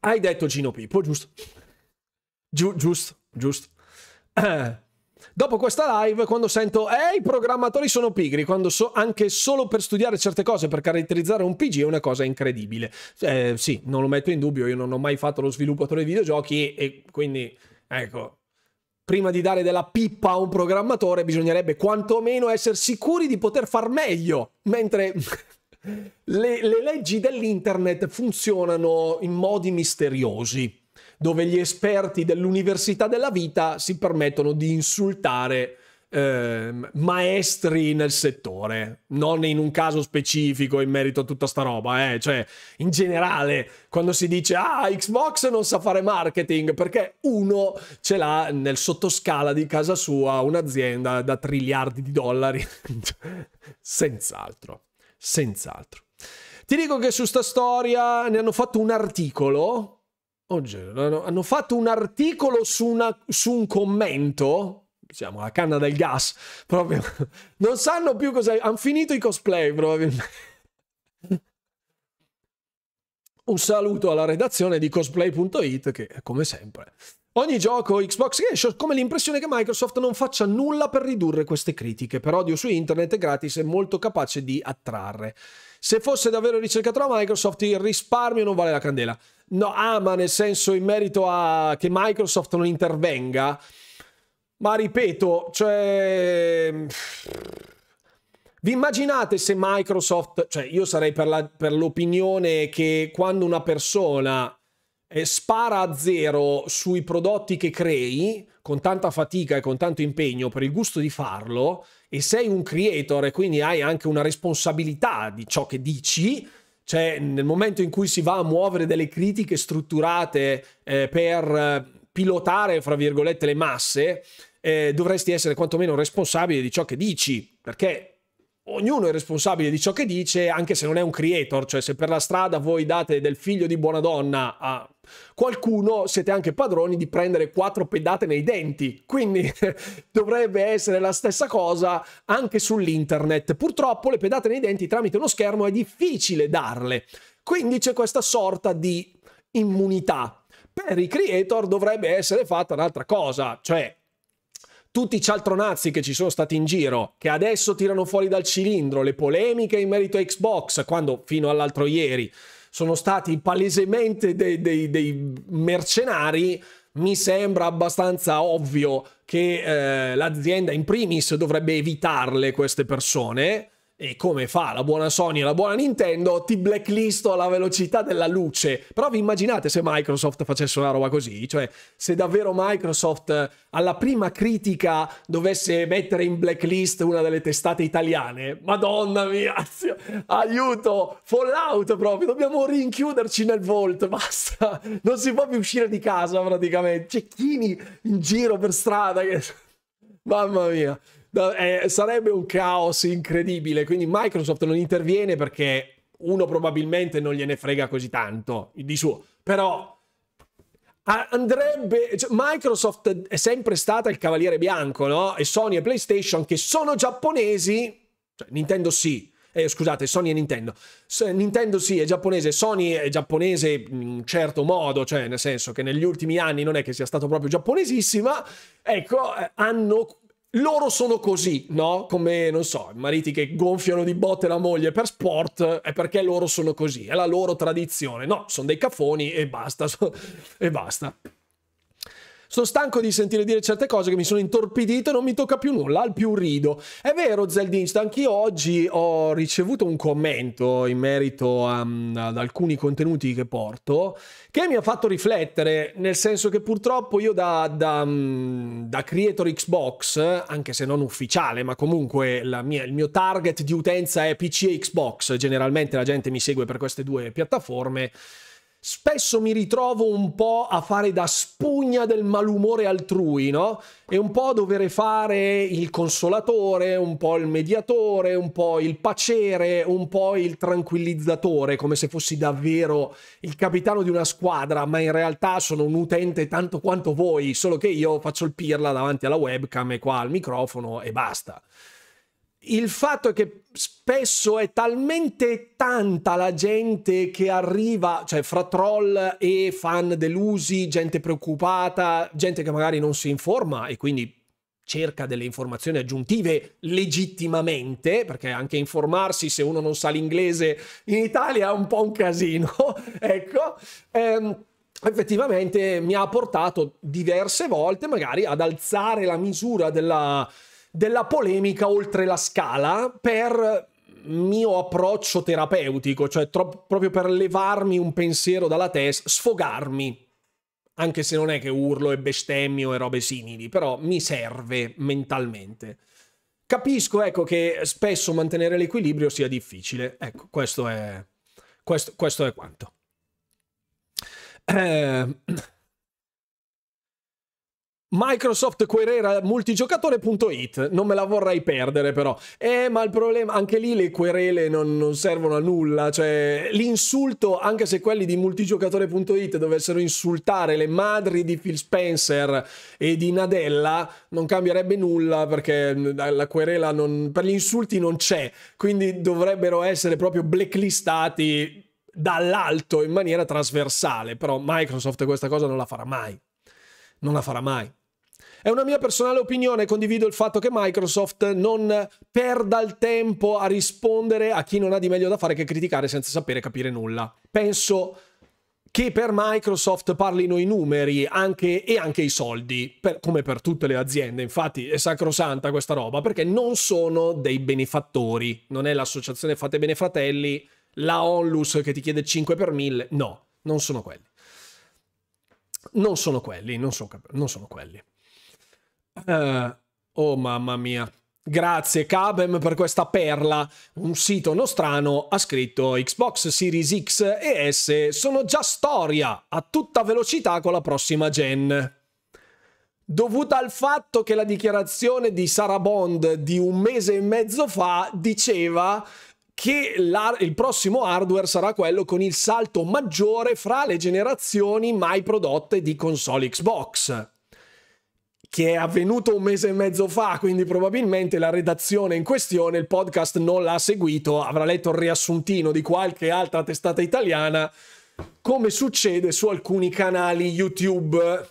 Hai detto Gino Pippo, giusto? Giu- giusto, giusto. *clears throat* Dopo questa live, quando sento, eh, i programmatori sono pigri, quando so, anche solo per studiare certe cose, per caratterizzare un PG, è una cosa incredibile. Eh, sì, non lo metto in dubbio, io non ho mai fatto lo sviluppatore di videogiochi e, quindi, ecco, prima di dare della pippa a un programmatore, bisognerebbe quantomeno essere sicuri di poter far meglio, mentre *laughs* le, le leggi dell'internet funzionano in modi misteriosi dove gli esperti dell'università della vita si permettono di insultare eh, maestri nel settore, non in un caso specifico in merito a tutta sta roba, eh. cioè in generale quando si dice ah Xbox non sa fare marketing perché uno ce l'ha nel sottoscala di casa sua un'azienda da triliardi di dollari, *laughs* senz'altro, senz'altro. Ti dico che su sta storia ne hanno fatto un articolo Oggi hanno fatto un articolo su, una, su un commento siamo alla canna del gas, proprio *laughs* non sanno più cosa hanno finito i cosplay probabilmente. *laughs* Un saluto alla redazione di cosplay.it che come sempre Ogni gioco Xbox Game Show come l'impressione che Microsoft non faccia nulla per ridurre queste critiche, per odio su internet è gratis e molto capace di attrarre. Se fosse davvero ricercatore a Microsoft il risparmio non vale la candela no, ama ah, nel senso in merito a che Microsoft non intervenga, ma ripeto, cioè... Vi immaginate se Microsoft, cioè io sarei per, la, per l'opinione che quando una persona eh, spara a zero sui prodotti che crei, con tanta fatica e con tanto impegno per il gusto di farlo, e sei un creator e quindi hai anche una responsabilità di ciò che dici, cioè, nel momento in cui si va a muovere delle critiche strutturate eh, per eh, pilotare, fra virgolette, le masse, eh, dovresti essere quantomeno responsabile di ciò che dici, perché ognuno è responsabile di ciò che dice, anche se non è un creator, cioè se per la strada voi date del figlio di buona donna a qualcuno, siete anche padroni di prendere quattro pedate nei denti, quindi *laughs* dovrebbe essere la stessa cosa anche sull'internet. Purtroppo le pedate nei denti tramite uno schermo è difficile darle, quindi c'è questa sorta di immunità. Per i creator dovrebbe essere fatta un'altra cosa, cioè tutti i cialtronazzi che ci sono stati in giro, che adesso tirano fuori dal cilindro le polemiche in merito a Xbox, quando fino all'altro ieri sono stati palesemente dei, dei, dei mercenari, mi sembra abbastanza ovvio che eh, l'azienda in primis dovrebbe evitarle queste persone e come fa la buona Sony e la buona Nintendo, ti blacklisto alla velocità della luce. Però vi immaginate se Microsoft facesse una roba così? Cioè, se davvero Microsoft alla prima critica dovesse mettere in blacklist una delle testate italiane? Madonna mia, *laughs* aiuto! Fallout proprio, dobbiamo rinchiuderci nel Vault, *laughs* basta! Non si può più uscire di casa praticamente. Cecchini in giro per strada che... *laughs* Mamma mia eh, sarebbe un caos incredibile. Quindi Microsoft non interviene perché uno probabilmente non gliene frega così tanto di suo. Però andrebbe cioè Microsoft è sempre stata il cavaliere bianco, no? E Sony e PlayStation che sono giapponesi, cioè Nintendo sì. Eh, scusate, Sony e Nintendo. Nintendo sì è giapponese, Sony è giapponese in un certo modo, cioè nel senso che negli ultimi anni non è che sia stato proprio giapponesissima, ecco, eh, hanno loro sono così, no? Come, non so, i mariti che gonfiano di botte la moglie per sport è perché loro sono così, è la loro tradizione. No, sono dei cafoni e basta, *laughs* e basta. Sono stanco di sentire dire certe cose che mi sono intorpidito e non mi tocca più nulla, al più rido. È vero, Zeldinst, anch'io oggi ho ricevuto un commento in merito a, ad alcuni contenuti che porto che mi ha fatto riflettere, nel senso che purtroppo io da, da, da creator Xbox, anche se non ufficiale, ma comunque mia, il mio target di utenza è PC e Xbox, generalmente la gente mi segue per queste due piattaforme, spesso mi ritrovo un po' a fare da spugna del malumore altrui, no? E un po' a dover fare il consolatore, un po' il mediatore, un po' il pacere, un po' il tranquillizzatore, come se fossi davvero il capitano di una squadra, ma in realtà sono un utente tanto quanto voi, solo che io faccio il pirla davanti alla webcam e qua al microfono e basta il fatto è che spesso è talmente tanta la gente che arriva, cioè fra troll e fan delusi, gente preoccupata, gente che magari non si informa e quindi cerca delle informazioni aggiuntive legittimamente, perché anche informarsi se uno non sa l'inglese in Italia è un po' un casino, *laughs* ecco. Ehm, effettivamente mi ha portato diverse volte magari ad alzare la misura della, della polemica oltre la scala per mio approccio terapeutico, cioè tro- proprio per levarmi un pensiero dalla testa, sfogarmi. Anche se non è che urlo e bestemmio e robe simili, però mi serve mentalmente. Capisco, ecco, che spesso mantenere l'equilibrio sia difficile. Ecco, questo è, questo, questo è quanto. Eh... Microsoft Querera multigiocatore.it, non me la vorrei perdere però. Eh, ma il problema, anche lì le querele non, non servono a nulla, cioè l'insulto, anche se quelli di multigiocatore.it dovessero insultare le madri di Phil Spencer e di Nadella, non cambierebbe nulla perché mm, la querela non, per gli insulti non c'è, quindi dovrebbero essere proprio blacklistati dall'alto in maniera trasversale, però Microsoft questa cosa non la farà mai non la farà mai. È una mia personale opinione, condivido il fatto che Microsoft non perda il tempo a rispondere a chi non ha di meglio da fare che criticare senza sapere capire nulla. Penso che per Microsoft parlino i numeri anche, e anche i soldi, per, come per tutte le aziende. Infatti è sacrosanta questa roba, perché non sono dei benefattori, non è l'associazione Fate Bene Fratelli, la Onlus che ti chiede 5 per 1000, no, non sono quelli. Non sono quelli, non sono, non sono quelli. Uh, oh mamma mia. Grazie Kabem per questa perla. Un sito nostrano ha scritto Xbox Series X e S sono già storia a tutta velocità con la prossima gen. Dovuta al fatto che la dichiarazione di Sarah Bond di un mese e mezzo fa diceva che il prossimo hardware sarà quello con il salto maggiore fra le generazioni mai prodotte di console Xbox che è avvenuto un mese e mezzo fa, quindi probabilmente la redazione in questione il podcast non l'ha seguito, avrà letto il riassuntino di qualche altra testata italiana, come succede su alcuni canali YouTube.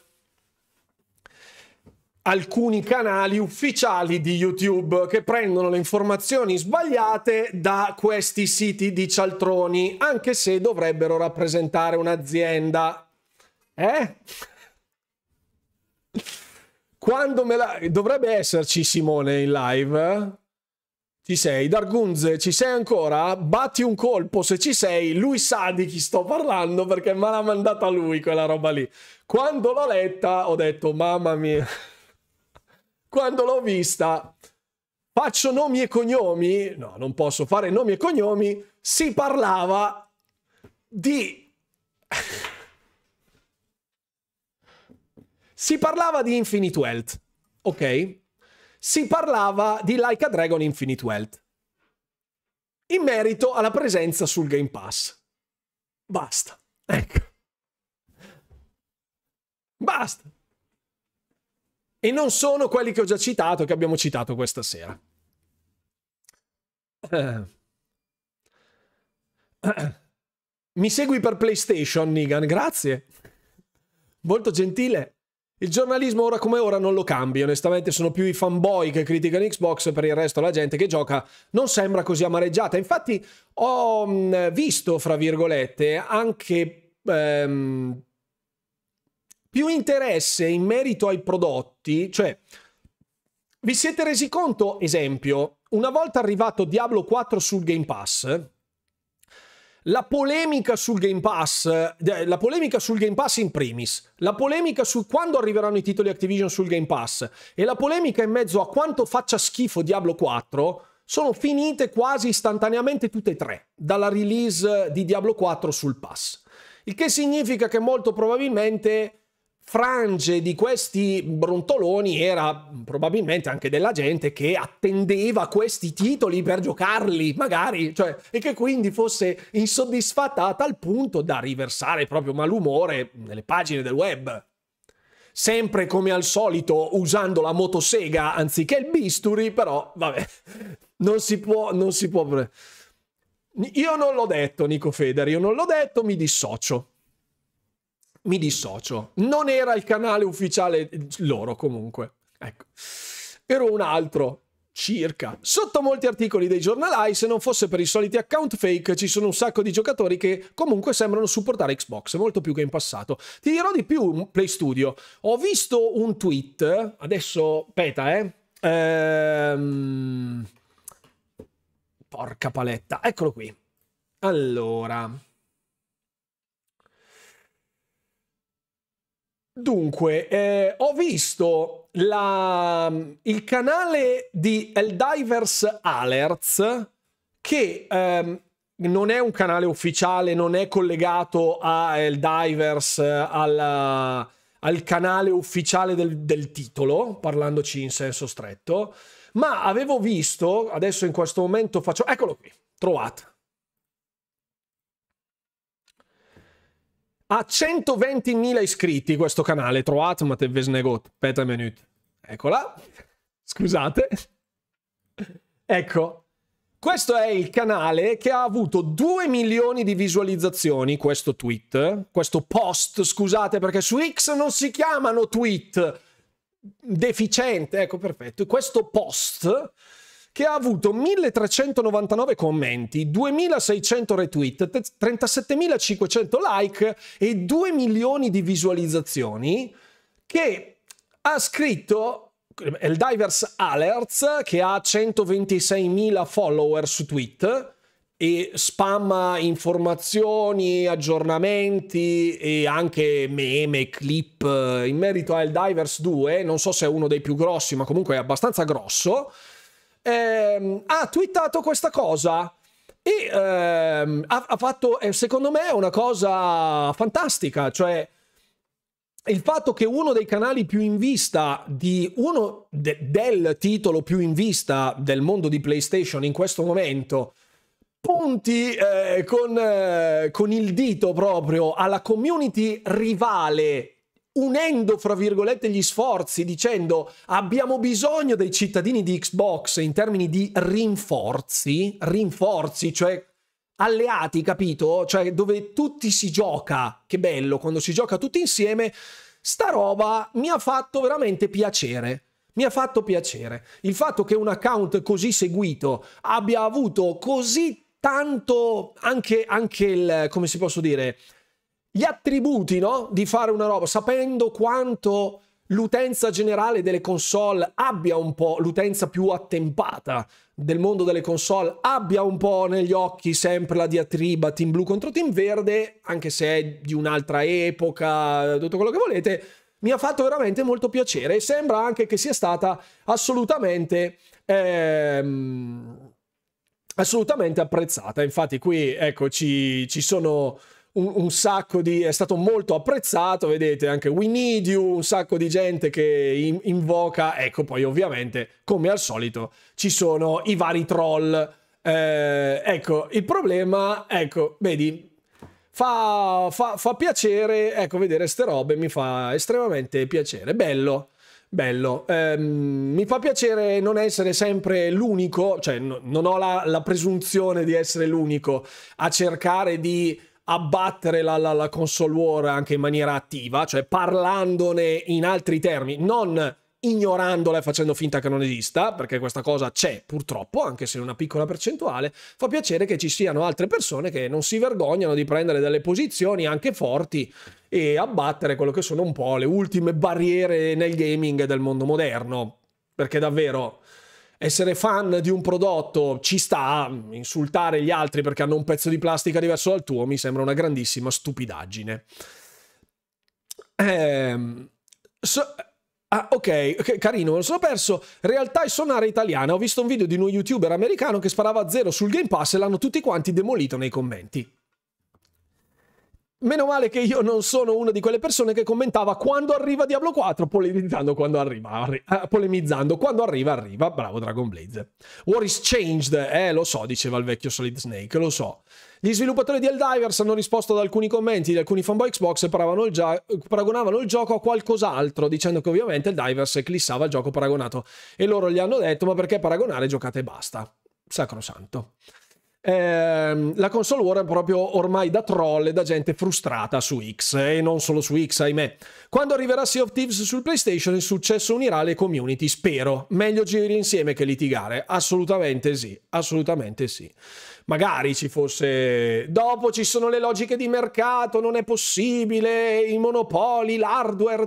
Alcuni canali ufficiali di YouTube che prendono le informazioni sbagliate da questi siti di cialtroni, anche se dovrebbero rappresentare un'azienda. Eh? Quando me la... Dovrebbe esserci Simone in live. Eh? Ci sei, Dargunze, ci sei ancora? Batti un colpo se ci sei, lui sa di chi sto parlando perché me l'ha mandata lui quella roba lì. Quando l'ho letta ho detto, mamma mia, *laughs* quando l'ho vista, faccio nomi e cognomi, no, non posso fare nomi e cognomi, si parlava di... Si parlava di Infinite Wealth, ok? Si parlava di Like a Dragon Infinite Wealth. In merito alla presenza sul Game Pass. Basta. Ecco. Basta. E non sono quelli che ho già citato, che abbiamo citato questa sera. Mi segui per PlayStation, Nigan, grazie. Molto gentile. Il giornalismo ora come ora non lo cambi, onestamente sono più i fanboy che criticano Xbox, per il resto la gente che gioca non sembra così amareggiata. Infatti ho mm, visto, fra virgolette, anche ehm, più interesse in merito ai prodotti, cioè vi siete resi conto, esempio, una volta arrivato Diablo 4 sul Game Pass, la polemica sul Game Pass, eh, la polemica sul Game Pass in primis, la polemica su quando arriveranno i titoli Activision sul Game Pass e la polemica in mezzo a quanto faccia schifo Diablo 4 sono finite quasi istantaneamente tutte e tre dalla release di Diablo 4 sul Pass. Il che significa che molto probabilmente frange di questi brontoloni era probabilmente anche della gente che attendeva questi titoli per giocarli, magari, cioè, e che quindi fosse insoddisfatta a tal punto da riversare proprio malumore nelle pagine del web. Sempre come al solito usando la motosega anziché il bisturi, però vabbè, non si può... Non si può... Io non l'ho detto, Nico Feder, io non l'ho detto, mi dissocio mi dissocio. Non era il canale ufficiale eh, loro comunque. Ecco. Ero un altro, circa. Sotto molti articoli dei giornalai, se non fosse per i soliti account fake, ci sono un sacco di giocatori che comunque sembrano supportare Xbox, molto più che in passato. Ti dirò di più, Play Studio. Ho visto un tweet, adesso peta, eh. Ehm... Porca paletta, eccolo qui. Allora... Dunque, eh, ho visto la, il canale di Eldivers Alerts che ehm, non è un canale ufficiale, non è collegato a Eldivers, eh, alla, al canale ufficiale del, del titolo, parlandoci in senso stretto, ma avevo visto, adesso in questo momento faccio... Eccolo qui, trovate Ha 120.000 iscritti questo canale. Trovato, ma te ve snegot. Peta menut. Eccola. Scusate. Ecco. Questo è il canale che ha avuto 2 milioni di visualizzazioni, questo tweet, questo post, scusate, perché su X non si chiamano tweet, deficiente, ecco perfetto, questo post che ha avuto 1399 commenti, 2600 retweet, 37500 like e 2 milioni di visualizzazioni, che ha scritto il Divers Alerts, che ha 126.000 follower su Twitter, e spamma informazioni, aggiornamenti e anche meme, clip eh, in merito a Divers 2. Non so se è uno dei più grossi, ma comunque è abbastanza grosso ehm, ha twittato questa cosa e ehm, ha, ha, fatto, eh, secondo me, una cosa fantastica, cioè il fatto che uno dei canali più in vista di uno de, del titolo più in vista del mondo di PlayStation in questo momento punti eh, con, eh, con il dito proprio alla community rivale unendo, fra virgolette, gli sforzi, dicendo abbiamo bisogno dei cittadini di Xbox in termini di rinforzi, rinforzi, cioè alleati, capito? Cioè dove tutti si gioca, che bello, quando si gioca tutti insieme, sta roba mi ha fatto veramente piacere. Mi ha fatto piacere il fatto che un account così seguito abbia avuto così tanto anche, anche il, come si posso dire, gli attributi no? di fare una roba, sapendo quanto l'utenza generale delle console abbia un po' l'utenza più attempata del mondo delle console abbia un po' negli occhi sempre la diatriba team blu contro team verde, anche se è di un'altra epoca, tutto quello che volete, mi ha fatto veramente molto piacere e sembra anche che sia stata assolutamente ehm, assolutamente apprezzata. Infatti qui ecco ci, ci sono un, un, sacco di... è stato molto apprezzato, vedete anche We Need You, un sacco di gente che in, invoca, ecco poi ovviamente come al solito ci sono i vari troll. Eh, ecco, il problema, ecco, vedi, Fa, fa, fa, piacere, ecco, vedere ste robe mi fa estremamente piacere. Bello, bello. Ehm, mi fa piacere non essere sempre l'unico, cioè no, non ho la, la presunzione di essere l'unico a cercare di abbattere la, la, la console war anche in maniera attiva, cioè parlandone in altri termini, non ignorandola e facendo finta che non esista, perché questa cosa c'è purtroppo, anche se in una piccola percentuale, fa piacere che ci siano altre persone che non si vergognano di prendere delle posizioni anche forti e abbattere quello che sono un po' le ultime barriere nel gaming del mondo moderno, perché davvero essere fan di un prodotto ci sta, insultare gli altri perché hanno un pezzo di plastica diverso dal tuo mi sembra una grandissima stupidaggine. Ehm, so, ah, ok, carino, me lo sono perso. Realtà e sonare italiana. Ho visto un video di uno youtuber americano che sparava a zero sul Game Pass e l'hanno tutti quanti demolito nei commenti. Meno male che io non sono una di quelle persone che commentava quando arriva Diablo 4, polemizzando quando arriva, arri- eh, polemizzando quando arriva, arriva, bravo Dragon Blaze. War is changed, eh, lo so, diceva il vecchio Solid Snake, lo so. Gli sviluppatori di Helldivers hanno risposto ad alcuni commenti di alcuni fanboy Xbox e paragonavano il, gia- paragonavano il gioco a qualcos'altro, dicendo che ovviamente Helldivers eclissava il gioco paragonato. E loro gli hanno detto, ma perché paragonare giocate e basta. Sacrosanto. santo ehm, la console war è proprio ormai da troll e da gente frustrata su X eh, e non solo su X, ahimè. Quando arriverà Sea of Thieves sul PlayStation il successo unirà le community, spero. Meglio girare insieme che litigare, assolutamente sì, assolutamente sì. Magari ci fosse... Dopo ci sono le logiche di mercato, non è possibile, i monopoli, l'hardware...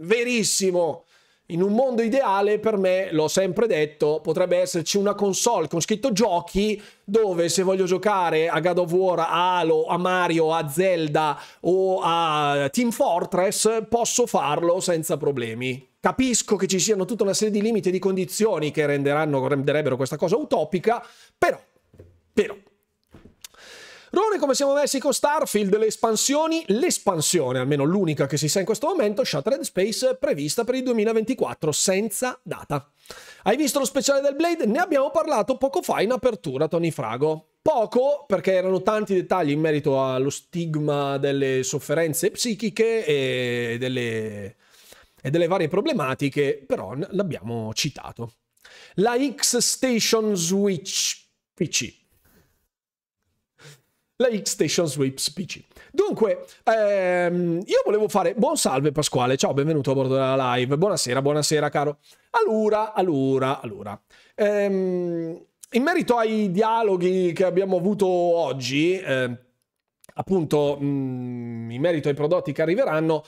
Verissimo, in un mondo ideale, per me, l'ho sempre detto, potrebbe esserci una console con scritto giochi dove se voglio giocare a God of War, a Halo, a Mario, a Zelda o a Team Fortress, posso farlo senza problemi. Capisco che ci siano tutta una serie di limiti e di condizioni che renderebbero questa cosa utopica, però, però Rone, come siamo messi con Starfield? Le espansioni? L'espansione, almeno l'unica che si sa in questo momento, Shattered Space, prevista per il 2024, senza data. Hai visto lo speciale del Blade? Ne abbiamo parlato poco fa in apertura, Tony Frago. Poco, perché erano tanti dettagli in merito allo stigma delle sofferenze psichiche e delle, e delle varie problematiche, però l'abbiamo citato. La X Station Switch PC la X-Station Sweeps PC. Dunque, ehm, io volevo fare... Buon salve Pasquale, ciao, benvenuto a bordo della live. Buonasera, buonasera caro. Allora, allora, allora. Ehm, in merito ai dialoghi che abbiamo avuto oggi, eh, appunto, mh, mm, in merito ai prodotti che arriveranno,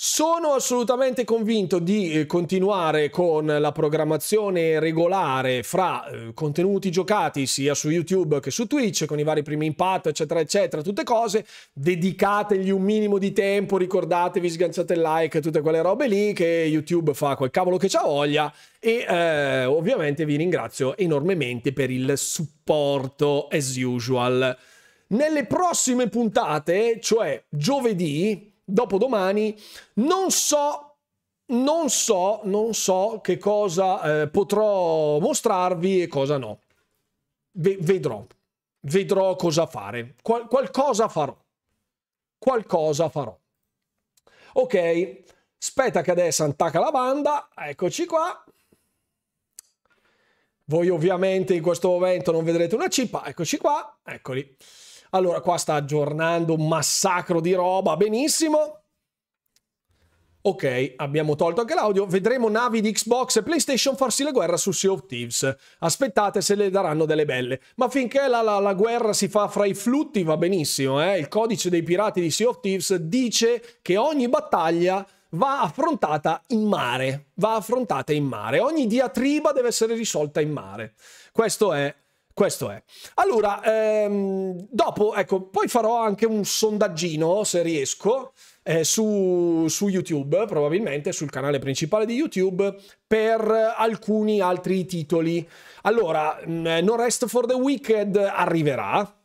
sono assolutamente convinto di eh, continuare con la programmazione regolare fra eh, contenuti giocati sia su YouTube che su Twitch, con i vari primi impatti eccetera, eccetera, tutte cose. Dedicategli un minimo di tempo, ricordatevi, sganciate il like, tutte quelle robe lì che YouTube fa quel cavolo che c'ha voglia. E eh, ovviamente vi ringrazio enormemente per il supporto, as usual. Nelle prossime puntate, cioè giovedì, dopodomani. Non so, non so, non so che cosa eh, potrò mostrarvi e cosa no. Ve vedrò, vedrò cosa fare. Qual qualcosa farò. Qualcosa farò. Ok, aspetta che adesso attacca la banda. Eccoci qua. Voi ovviamente in questo momento non vedrete una cipa. eccoci qua, eccoli. Allora, qua sta aggiornando un massacro di roba, benissimo. Ok, abbiamo tolto anche l'audio. Vedremo navi di Xbox e PlayStation farsi la guerra su Sea of Thieves. Aspettate se le daranno delle belle. Ma finché la, la, la guerra si fa fra i flutti va benissimo. Eh? Il codice dei pirati di Sea of Thieves dice che ogni battaglia va affrontata in mare. Va affrontata in mare. Ogni diatriba deve essere risolta in mare. Questo è questo è. Allora, ehm, dopo, ecco, poi farò anche un sondaggino, se riesco, eh, su, su, YouTube, probabilmente sul canale principale di YouTube, per alcuni altri titoli. Allora, mh, mm, eh, No Rest for the Wicked arriverà,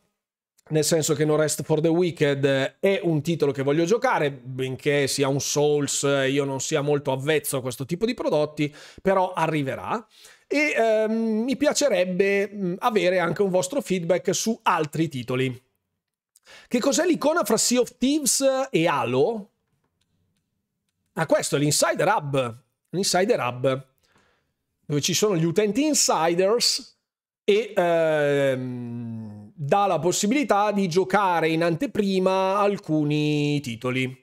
nel senso che No Rest for the Wicked è un titolo che voglio giocare, benché sia un Souls, io non sia molto avvezzo a questo tipo di prodotti, però arriverà e ehm, mi piacerebbe avere anche un vostro feedback su altri titoli. Che cos'è l'icona fra Sea of Thieves e Halo? Ah, questo è l'Insider Hub. L'Insider Hub, dove ci sono gli utenti insiders e ehm, dà la possibilità di giocare in anteprima alcuni titoli.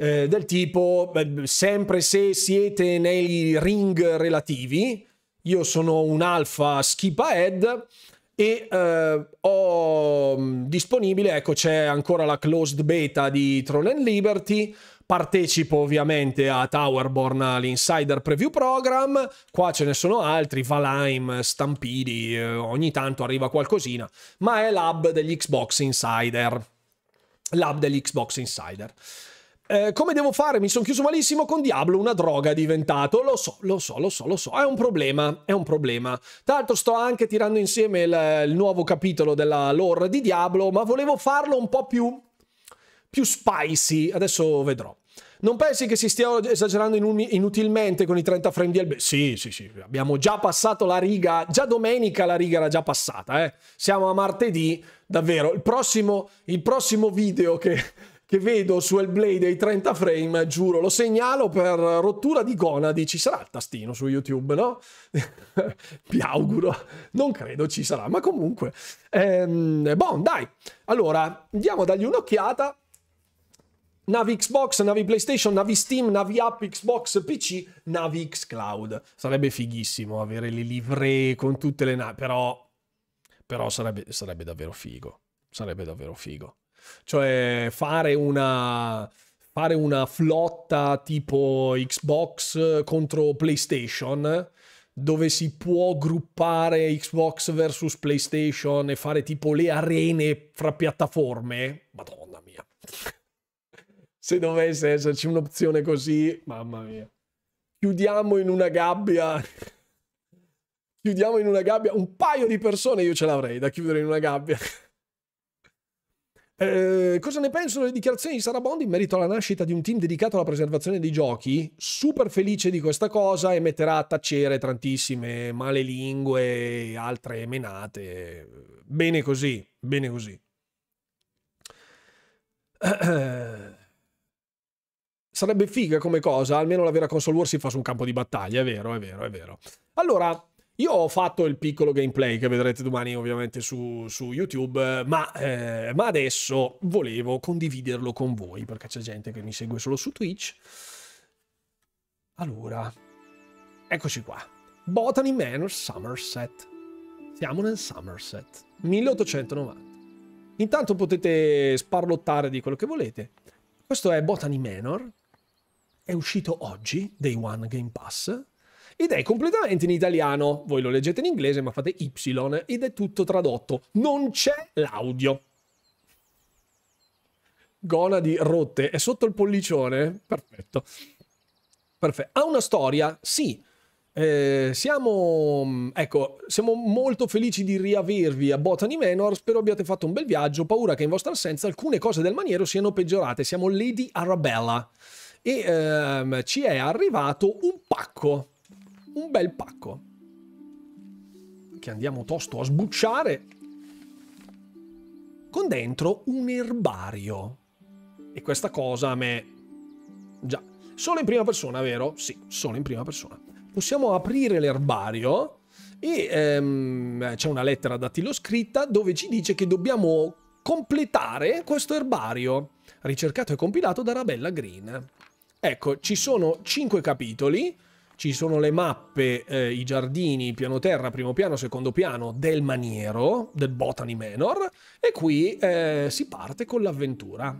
Eh, del tipo, sempre se siete nei ring relativi, io sono un alfa skip ahead e eh, ho mm, disponibile, ecco c'è ancora la closed beta di Tron and Liberty, partecipo ovviamente a Towerborn, all'Insider Preview Program, qua ce ne sono altri, Valheim, Stampidi, eh, ogni tanto arriva qualcosina, ma è l'hub degli Xbox Insider. L'hub degli Xbox Insider. Eh, come devo fare? Mi sono chiuso malissimo con Diablo, una droga è diventato. Lo so, lo so, lo so, lo so. È un problema, è un problema. Tra l'altro sto anche tirando insieme il, il nuovo capitolo della lore di Diablo, ma volevo farlo un po' più, più spicy. Adesso vedrò. Non pensi che si stia esagerando inutilmente con i 30 frame di LB? Sì, sì, sì, abbiamo già passato la riga, già domenica la riga era già passata, eh. Siamo a martedì, davvero. Il prossimo, il prossimo video che che vedo su Hellblade ai 30 frame, giuro, lo segnalo per rottura di gonadi. Ci sarà il tastino su YouTube, no? Vi *laughs* auguro, non credo ci sarà, ma comunque. Ehm, bon, dai, allora andiamo a dargli un'occhiata. Navi Xbox, Navi PlayStation, Navi Steam, Navi App, Xbox, PC, Navi Xcloud. Sarebbe fighissimo avere le livree con tutte le navi, però, però sarebbe, sarebbe davvero figo. Sarebbe davvero figo. Cioè fare una fare una flotta tipo Xbox contro PlayStation dove si può gruppare Xbox versus PlayStation e fare tipo le arene fra piattaforme. Madonna mia. *laughs* Se dovesse esserci un'opzione così, mamma mia. Chiudiamo in una gabbia. *laughs* Chiudiamo in una gabbia. Un paio di persone io ce l'avrei da chiudere in una gabbia. *laughs* Eh, cosa ne pensano le dichiarazioni di Sara Bond in merito alla nascita di un team dedicato alla preservazione dei giochi? Super felice di questa cosa e metterà a tacere tantissime male lingue e altre menate. Bene così, bene così. *clears throat* Sarebbe figa come cosa, almeno la vera console war si fa su un campo di battaglia, è vero, è vero, è vero. Allora, io ho fatto il piccolo gameplay che vedrete domani ovviamente su, su YouTube, ma, eh, ma, adesso volevo condividerlo con voi perché c'è gente che mi segue solo su Twitch. Allora, eccoci qua. Botany Manor Somerset. Siamo nel Somerset, 1890. Intanto potete sparlottare di quello che volete. Questo è Botany Manor. È uscito oggi, Day One Game Pass ed è completamente in italiano. Voi lo leggete in inglese ma fate Y ed è tutto tradotto. Non c'è l'audio. Gonadi rotte, è sotto il pollicione? Perfetto. Perfetto. Ha una storia? Sì. Eh, siamo, ecco, siamo molto felici di riavervi a Botany Manor. Spero abbiate fatto un bel viaggio. paura che in vostra assenza alcune cose del maniero siano peggiorate. Siamo Lady Arabella e ehm, ci è arrivato un pacco un bel pacco che andiamo tosto a sbucciare con dentro un erbario. E questa cosa a me... Già, solo in prima persona, vero? Sì, solo in prima persona. Possiamo aprire l'erbario e ehm, c'è una lettera da Tilo scritta dove ci dice che dobbiamo completare questo erbario, ricercato e compilato da Rabella Green. Ecco, ci sono cinque capitoli, ci sono le mappe, eh, i giardini, piano terra, primo piano, secondo piano del maniero, del Botany Manor, e qui eh, si parte con l'avventura.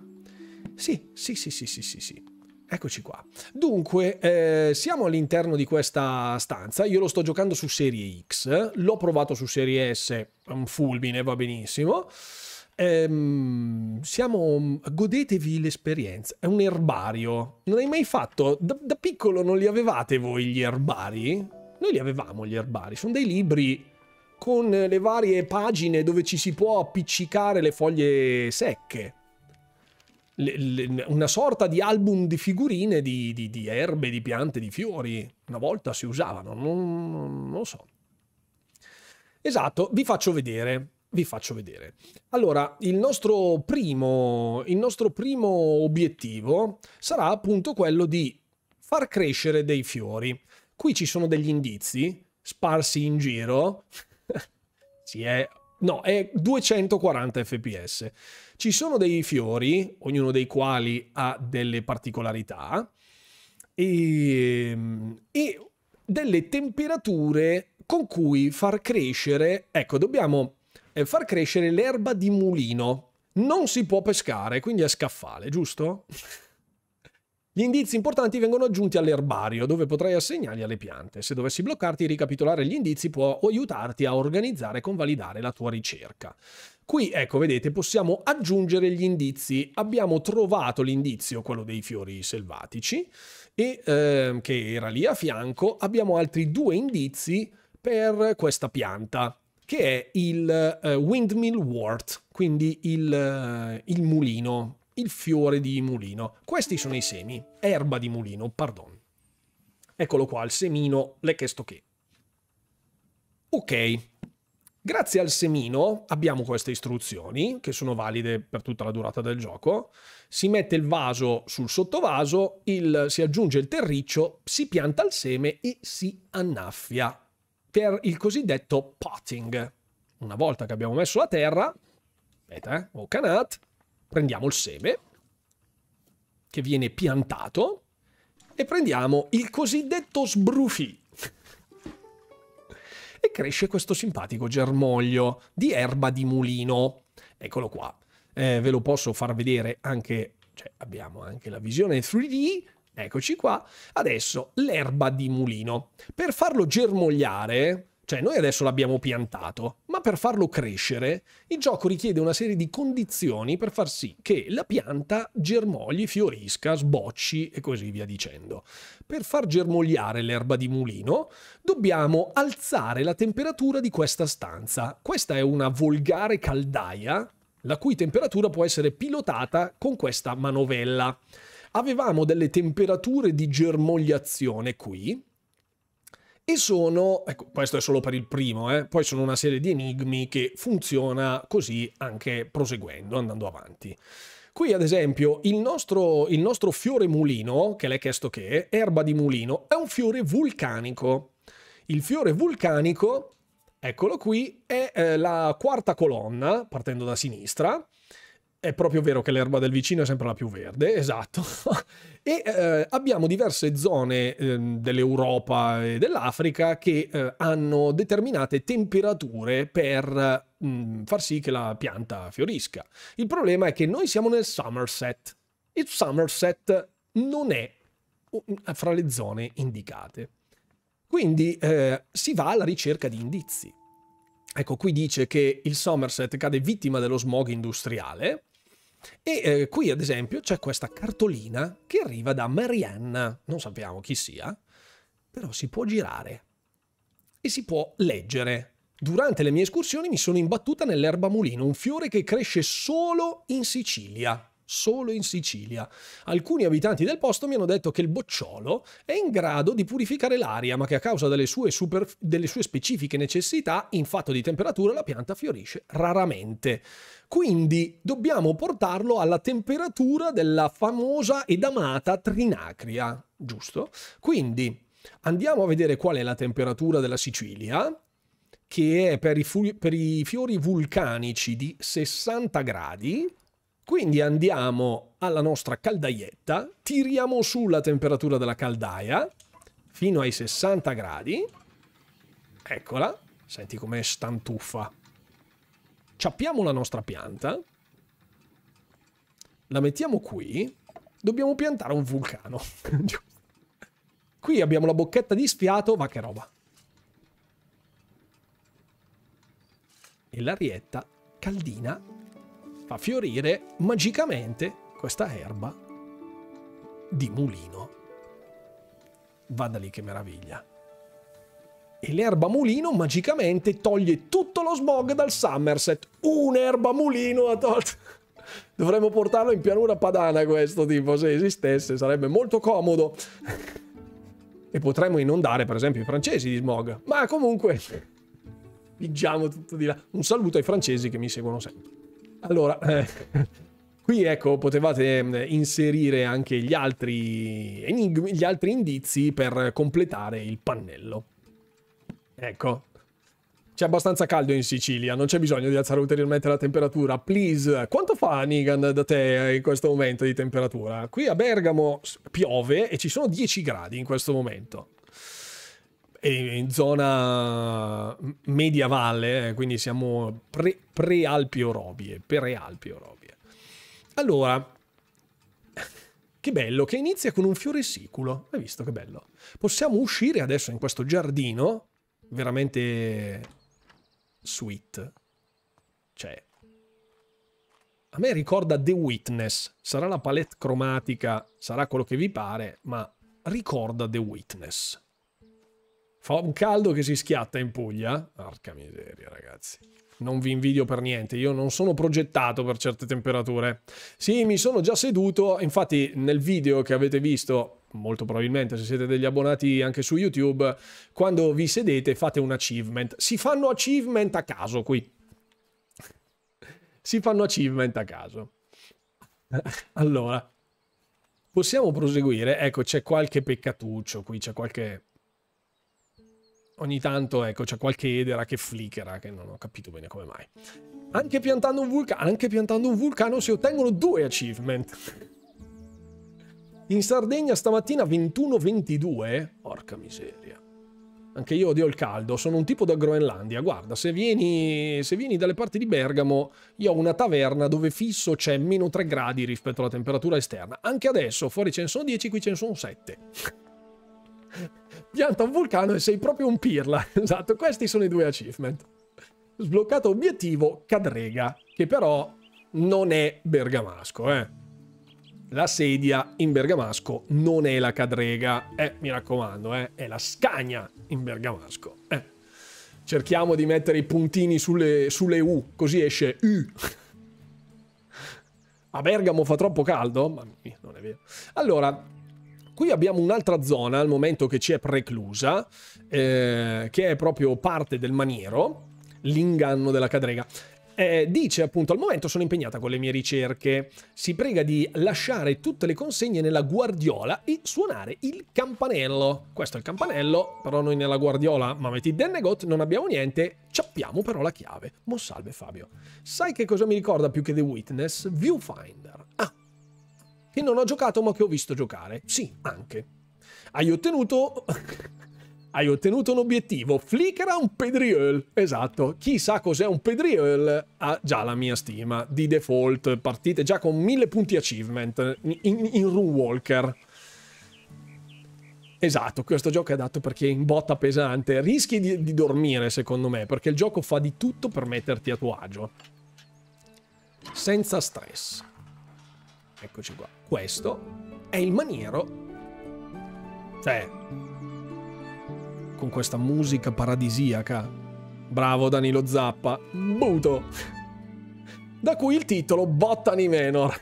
Sì, sì, sì, sì, sì, sì, sì. Eccoci qua. Dunque, eh, siamo all'interno di questa stanza. Io lo sto giocando su serie X, l'ho provato su serie S, un fulmine, va benissimo. Ehm, siamo, mm, godetevi l'esperienza. È un erbario. Non hai mai fatto? Da, da piccolo non li avevate voi gli erbari? Noi li avevamo gli erbari. Sono dei libri con le varie pagine dove ci si può appiccicare le foglie secche una sorta di album di figurine di, di, di, erbe, di piante, di fiori. Una volta si usavano, non, non, lo so. Esatto, vi faccio vedere vi faccio vedere. Allora, il nostro primo, il nostro primo obiettivo sarà appunto quello di far crescere dei fiori. Qui ci sono degli indizi sparsi in giro. si *laughs* è no, è 240 fps. Ci sono dei fiori, ognuno dei quali ha delle particolarità e, ehm, e, delle temperature con cui far crescere. Ecco, dobbiamo far crescere l'erba di mulino. Non si può pescare, quindi è scaffale, giusto? Gli indizi importanti vengono aggiunti all'erbario, dove potrai assegnarli alle piante. Se dovessi bloccarti, ricapitolare gli indizi può aiutarti a organizzare e convalidare la tua ricerca. Qui, ecco, vedete, possiamo aggiungere gli indizi. Abbiamo trovato l'indizio, quello dei fiori selvatici, e eh, che era lì a fianco. Abbiamo altri due indizi per questa pianta che è il uh, Windmill Wart, quindi il, uh, il mulino, il fiore di mulino. Questi sono i semi, erba di mulino, pardon. Eccolo qua, il semino, le chiesto che. Ok, grazie al semino abbiamo queste istruzioni, che sono valide per tutta la durata del gioco. Si mette il vaso sul sottovaso, il, si aggiunge il terriccio, si pianta il seme e si annaffia per il cosiddetto potting. Una volta che abbiamo messo la terra, aspetta, eh, o canat, prendiamo il seme che viene piantato e prendiamo il cosiddetto sbrufi. *laughs* e cresce questo simpatico germoglio di erba di mulino. Eccolo qua. Eh, ve lo posso far vedere anche, cioè abbiamo anche la visione 3D Eccoci qua. Adesso l'erba di mulino. Per farlo germogliare, cioè noi adesso l'abbiamo piantato, ma per farlo crescere il gioco richiede una serie di condizioni per far sì che la pianta germogli, fiorisca, sbocci e così via dicendo. Per far germogliare l'erba di mulino dobbiamo alzare la temperatura di questa stanza. Questa è una volgare caldaia la cui temperatura può essere pilotata con questa manovella avevamo delle temperature di germogliazione qui, e sono, ecco, questo è solo per il primo, eh? poi sono una serie di enigmi che funziona così anche proseguendo, andando avanti. Qui ad esempio il nostro, il nostro fiore mulino, che l'hai chiesto che è, erba di mulino, è un fiore vulcanico. Il fiore vulcanico, eccolo qui, è eh, la quarta colonna, partendo da sinistra, è proprio vero che l'erba del vicino è sempre la più verde, *laughs* esatto. e eh, abbiamo diverse zone eh, dell'Europa e dell'Africa che eh, hanno determinate temperature per mh, mm, far sì che la pianta fiorisca. Il problema è che noi siamo nel Somerset. Il Somerset non è mm, fra le zone indicate. Quindi eh, si va alla ricerca di indizi. Ecco, qui dice che il Somerset cade vittima dello smog industriale e eh, qui ad esempio c'è questa cartolina che arriva da Marianna, non sappiamo chi sia, però si può girare e si può leggere. Durante le mie escursioni mi sono imbattuta nell'erbamulino, un fiore che cresce solo in Sicilia solo in Sicilia. Alcuni abitanti del posto mi hanno detto che il bocciolo è in grado di purificare l'aria, ma che a causa delle sue, super, delle sue specifiche necessità, in fatto di temperatura, la pianta fiorisce raramente. Quindi dobbiamo portarlo alla temperatura della famosa ed amata Trinacria, giusto? Quindi andiamo a vedere qual è la temperatura della Sicilia che è per i, per i fiori vulcanici di 60 gradi, quindi andiamo alla nostra caldaietta, tiriamo su la temperatura della caldaia fino ai 60 gradi. Eccola, senti com'è stantuffa. Ciappiamo la nostra pianta, la mettiamo qui, dobbiamo piantare un vulcano. *laughs* qui abbiamo la bocchetta di sfiato, ma che roba. E l'arietta caldina fa fiorire magicamente questa erba di mulino. Vada lì che meraviglia. E l'erba mulino magicamente toglie tutto lo smog dal Somerset. Un'erba mulino ha tolto... Dovremmo portarlo in pianura padana questo tipo, se esistesse, sarebbe molto comodo. e potremmo inondare per esempio i francesi di smog. Ma comunque, pigiamo tutto di là. Un saluto ai francesi che mi seguono sempre. Allora, eh, *laughs* qui ecco, potevate mm, inserire anche gli altri enigmi, gli altri indizi per completare il pannello. Ecco. C'è abbastanza caldo in Sicilia, non c'è bisogno di alzare ulteriormente la temperatura. Please, quanto fa Nigan da te in questo momento di temperatura? Qui a Bergamo piove e ci sono 10 gradi in questo momento in zona media valle, eh, quindi siamo pre, pre-Alpi Orobie, pre-Alpi Orobie. Allora, che bello, che inizia con un fiore fioresiculo, hai visto che bello? Possiamo uscire adesso in questo giardino, veramente sweet. Cioè, a me ricorda The Witness, sarà la palette cromatica, sarà quello che vi pare, ma ricorda The Witness. Fa un caldo che si schiatta in Puglia. Arca miseria, ragazzi. Non vi invidio per niente, io non sono progettato per certe temperature. Sì, mi sono già seduto, infatti nel video che avete visto, molto probabilmente se siete degli abbonati anche su YouTube, quando vi sedete fate un achievement. Si fanno achievement a caso qui. si fanno achievement a caso. allora, possiamo proseguire? Ecco, c'è qualche peccatuccio qui, c'è qualche ogni tanto ecco, c'è qualche edera che flickera, che non ho capito bene come mai. Anche piantando un vulcano, anche piantando un vulcano si ottengono due achievement. In Sardegna stamattina 21-22, porca miseria. Anche io odio il caldo, sono un tipo da Groenlandia. Guarda, se vieni, se vieni dalle parti di Bergamo, io ho una taverna dove fisso c'è meno 3 gradi rispetto alla temperatura esterna. Anche adesso, fuori ce ne sono 10, qui ce ne sono 7 pianta un vulcano e sei proprio un pirla. *laughs* Esatto, questi sono i due achievement. Sbloccato obiettivo Cadrega, che però non è bergamasco, eh. La sedia in bergamasco non è la cadrega, eh, mi raccomando, eh, è la scagna in bergamasco. Eh. Cerchiamo di mettere i puntini sulle, sulle U, così esce U. *laughs* A Bergamo fa troppo caldo? Ma non è vero. Allora, Qui abbiamo un'altra zona al momento che ci è preclusa, eh, che è proprio parte del maniero, l'inganno della cadrega. Eh, dice appunto al momento sono impegnata con le mie ricerche si prega di lasciare tutte le consegne nella guardiola e suonare il campanello questo è il campanello però noi nella guardiola ma metti Dennegot non abbiamo niente Sappiamo però la chiave Mo salve Fabio sai che cosa mi ricorda più che The Witness? Viewfinder che non ho giocato ma che ho visto giocare. Sì, anche. Hai ottenuto... *laughs* Hai ottenuto un obiettivo. Flickera un pedriol. Esatto. Chi sa cos'è un pedriol. Ha già la mia stima. Di default. Partite già con mille punti achievement. In, in, in Runewalker. Esatto, questo gioco è adatto perché è in botta pesante. Rischi di, di dormire, secondo me, perché il gioco fa di tutto per metterti a tuo agio. Senza stress. Eccoci qua. Questo è il maniero. Cioè, con questa musica paradisiaca. Bravo Danilo Zappa. Buto. Da cui il titolo Bottani Menor.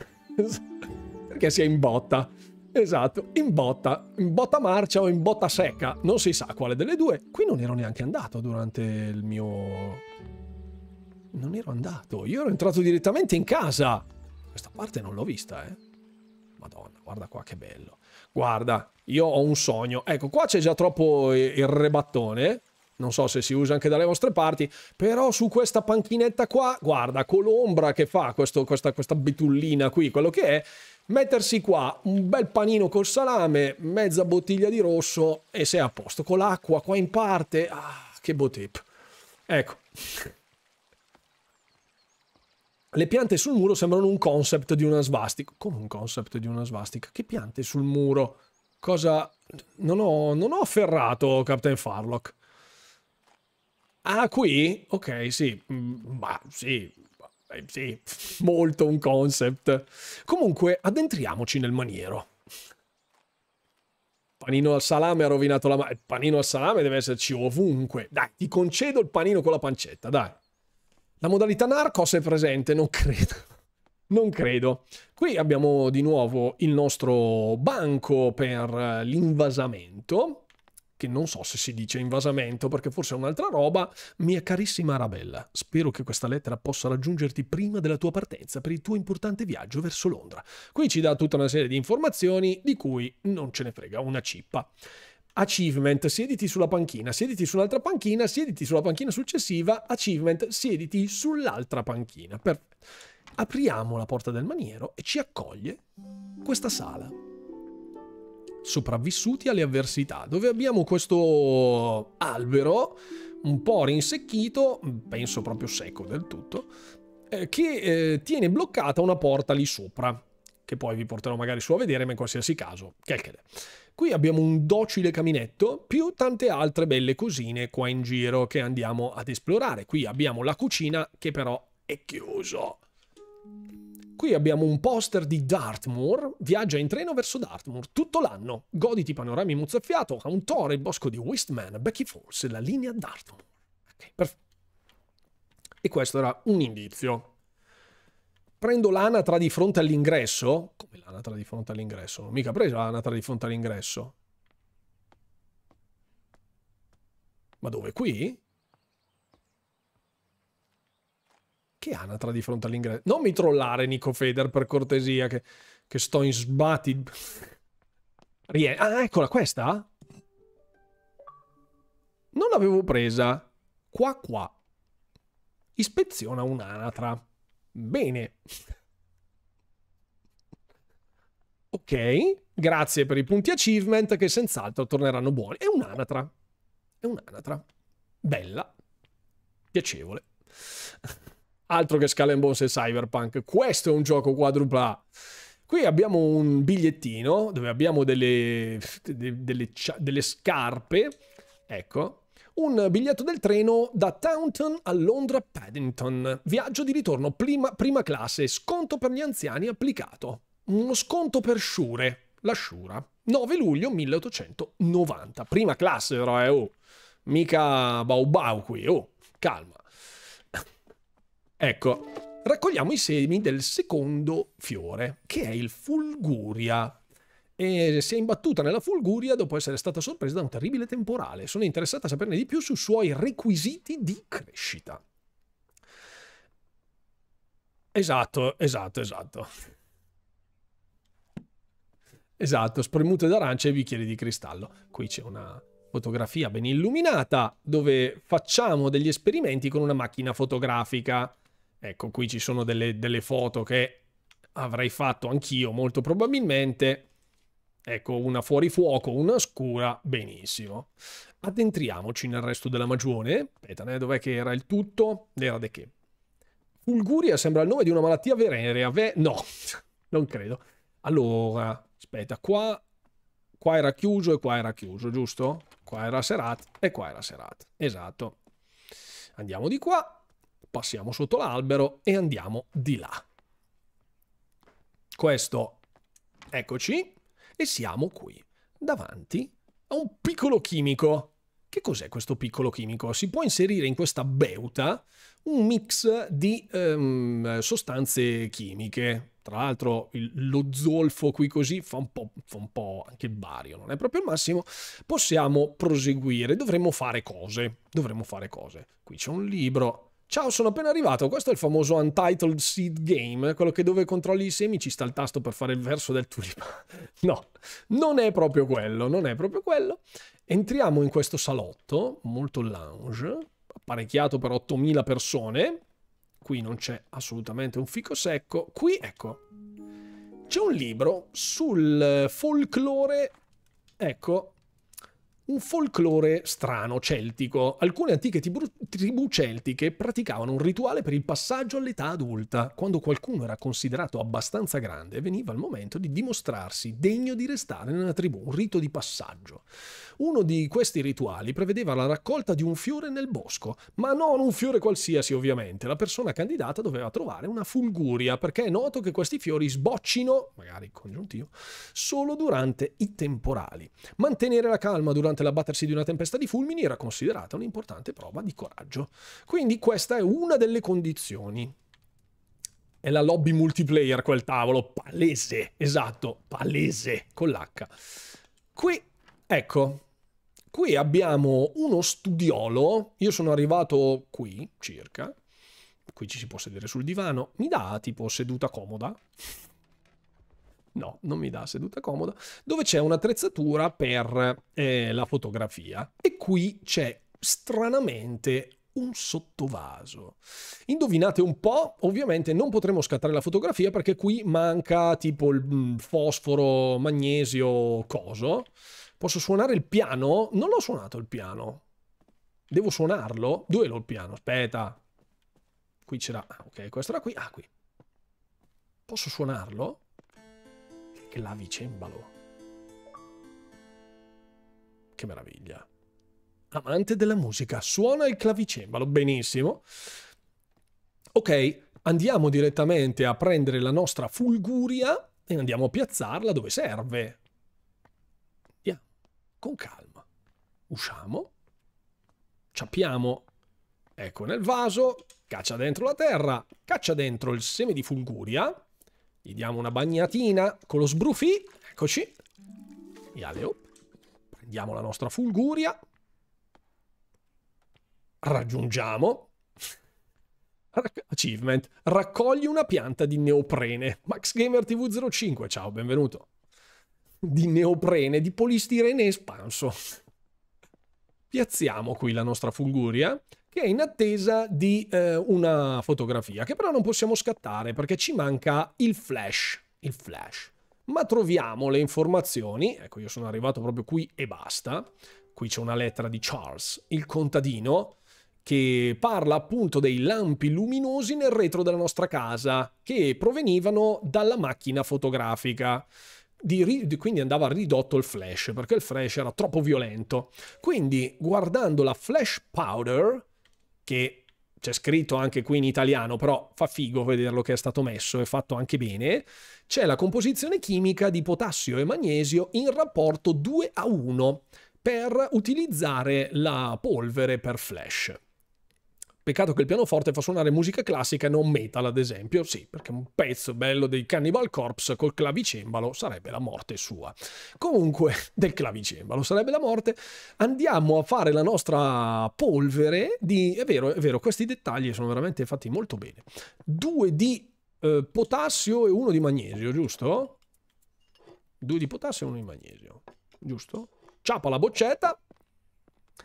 Perché si è in botta. Esatto, in botta, in botta marcia o in botta secca, non si sa quale delle due. Qui non ero neanche andato durante il mio... Non ero andato, io ero entrato direttamente in casa. Questa parte non l'ho vista, eh madonna, guarda qua che bello. Guarda, io ho un sogno. Ecco, qua c'è già troppo il rebattone. Non so se si usa anche dalle vostre parti, però su questa panchinetta qua, guarda, con l'ombra che fa questo, questa, questa betullina qui, quello che è, mettersi qua un bel panino col salame, mezza bottiglia di rosso e sei a posto. Con l'acqua qua in parte, ah, che botip. Ecco le piante sul muro sembrano un concept di una svastica. Come un concept di una svastica? Che piante sul muro? Cosa... Non ho, non ho afferrato Captain Farlock. Ah, qui? Ok, sì. Mm, ma sì, eh, sì, *laughs* molto un concept. Comunque, addentriamoci nel maniero. Panino al salame ha rovinato la Il eh, panino al salame deve esserci ovunque. Dai, ti concedo il panino con la pancetta, dai. La modalità Narcos è presente? Non credo. *laughs* Non credo. Qui abbiamo di nuovo il nostro banco per l'invasamento, che non so se si dice invasamento perché forse è un'altra roba. Mia carissima Arabella, spero che questa lettera possa raggiungerti prima della tua partenza per il tuo importante viaggio verso Londra. Qui ci dà tutta una serie di informazioni di cui non ce ne frega una cippa achievement, siediti sulla panchina, siediti su un'altra panchina, siediti sulla panchina successiva, achievement, siediti sull'altra panchina. Perfetto. Apriamo la porta del maniero e ci accoglie questa sala. Sopravvissuti alle avversità, dove abbiamo questo albero un po' rinsecchito, penso proprio secco del tutto, eh, che eh, tiene bloccata una porta lì sopra, che poi vi porterò magari su a vedere, ma in qualsiasi caso, che è che è. Qui abbiamo un docile caminetto più tante altre belle cosine qua in giro che andiamo ad esplorare. Qui abbiamo la cucina che però è chiuso. Qui abbiamo un poster di Dartmoor, viaggia in treno verso Dartmoor tutto l'anno, goditi panorami muzzafiato, a un toro, il bosco di Westman, Becky Falls, la linea Dartmoor. Okay, e questo era un indizio prendo l'anatra di fronte all'ingresso. Come l'anatra di fronte all'ingresso? Non ho mica preso l'anatra di fronte all'ingresso. Ma dove? Qui? Che anatra di fronte all'ingresso? Non mi trollare, Nico Feder, per cortesia, che, che sto in sbatti. *laughs* Rie ah, eccola, questa? Non l'avevo presa. Qua, qua. Ispeziona un'anatra. Bene. Ok, grazie per i punti achievement che senz'altro torneranno buoni. È un'anatra. È un'anatra. Bella. Piacevole. Altro che Skull Bones e Cyberpunk. Questo è un gioco quadrupla Qui abbiamo un bigliettino dove abbiamo delle, delle, delle scarpe. Ecco, un biglietto del treno da Taunton a Londra Paddington. Viaggio di ritorno prima, prima classe, sconto per gli anziani applicato. Uno sconto per Sciure, la Sciura. 9 luglio 1890. Prima classe però, eh, oh. Mica Bau Bau qui, oh. Calma. Ecco, raccogliamo i semi del secondo fiore, che è il Fulguria e si è imbattuta nella Fulguria dopo essere stata sorpresa da un terribile temporale. Sono interessata a saperne di più sui suoi requisiti di crescita. Esatto, esatto, esatto. Esatto, spremute d'arancia e bicchieri di cristallo. Qui c'è una fotografia ben illuminata dove facciamo degli esperimenti con una macchina fotografica. Ecco, qui ci sono delle, delle foto che avrei fatto anch'io molto probabilmente Ecco, una fuori fuoco, una scura, benissimo. Addentriamoci nel resto della magione. Aspetta, eh, dov'è che era il tutto? Era de che? Fulguria sembra il nome di una malattia venerea. Ve... No, *laughs* non credo. Allora, aspetta, qua... qua era chiuso e qua era chiuso, giusto? Qua era Serat e qua era Serat. Esatto. Andiamo di qua, passiamo sotto l'albero e andiamo di là. Questo, eccoci, e siamo qui, davanti a un piccolo chimico. Che cos'è questo piccolo chimico? Si può inserire in questa beuta un mix di um, sostanze chimiche. Tra l'altro il, lo zolfo qui così fa un, fa un, po', anche il bario, non è proprio il massimo. Possiamo proseguire, dovremmo fare cose, dovremmo fare cose. Qui c'è un libro, Ciao, sono appena arrivato. Questo è il famoso Untitled Seed Game, quello che dove controlli i semi ci sta il tasto per fare il verso del tulipano. *laughs* No, non è proprio quello, non è proprio quello. Entriamo in questo salotto, molto lounge, apparecchiato per 8000 persone. Qui non c'è assolutamente un fico secco. Qui, ecco, c'è un libro sul folklore, ecco, un folklore strano, celtico. Alcune antiche tibru- tribù celtiche praticavano un rituale per il passaggio all'età adulta. Quando qualcuno era considerato abbastanza grande, veniva il momento di dimostrarsi degno di restare nella tribù, un rito di passaggio. Uno di questi rituali prevedeva la raccolta di un fiore nel bosco, ma non un fiore qualsiasi ovviamente. La persona candidata doveva trovare una fulguria, perché è noto che questi fiori sboccino, magari congiuntivo, solo durante i temporali. Mantenere la calma durante durante l'abbattersi di una tempesta di fulmini era considerata un'importante prova di coraggio. Quindi questa è una delle condizioni. È la lobby multiplayer quel tavolo, palese, esatto, palese, con l'H. Qui, ecco, qui abbiamo uno studiolo, io sono arrivato qui, circa, qui ci si può sedere sul divano, mi dà tipo seduta comoda, No, non mi dà seduta comoda, dove c'è un'attrezzatura per eh, la fotografia. E qui c'è stranamente un sottovaso. Indovinate un po', ovviamente non potremo scattare la fotografia perché qui manca tipo il mm, fosforo, magnesio, coso. Posso suonare il piano? Non l'ho suonato il piano. Devo suonarlo? Dove l'ho il piano? Aspetta. Qui c'era... Ah, ok, questo era qui. Ah, qui. Posso suonarlo? clavicembalo. Che meraviglia. Amante della musica, suona il clavicembalo, benissimo. Ok, andiamo direttamente a prendere la nostra fulguria e andiamo a piazzarla dove serve. Andiamo, con calma. Usciamo, ciappiamo, ecco nel vaso, caccia dentro la terra, caccia dentro il seme di fulguria, gli diamo una bagnatina con lo sbrufi. Eccoci. Ialeo. Oh, prendiamo la nostra fulguria. Raggiungiamo. Achievement. Raccogli una pianta di neoprene. MaxGamerTV05, ciao, benvenuto. Di neoprene, di polistirene espanso. Piazziamo qui la nostra fulguria che è in attesa di eh, una fotografia, che però non possiamo scattare perché ci manca il flash. Il flash. Ma troviamo le informazioni, ecco io sono arrivato proprio qui e basta, qui c'è una lettera di Charles, il contadino, che parla appunto dei lampi luminosi nel retro della nostra casa, che provenivano dalla macchina fotografica. Di, quindi andava ridotto il flash perché il flash era troppo violento. Quindi guardando la flash powder che c'è scritto anche qui in italiano, però fa figo vederlo che è stato messo e fatto anche bene, c'è la composizione chimica di potassio e magnesio in rapporto 2 a 1 per utilizzare la polvere per flash. Peccato che il pianoforte fa suonare musica classica e non metal, ad esempio. Sì, perché un pezzo bello dei Cannibal Corpse col clavicembalo sarebbe la morte sua. Comunque, *laughs* del clavicembalo sarebbe la morte. Andiamo a fare la nostra polvere di... È vero, è vero, questi dettagli sono veramente fatti molto bene. Due di eh, potassio e uno di magnesio, giusto? Due di potassio e uno di magnesio, giusto? Ciapa la boccetta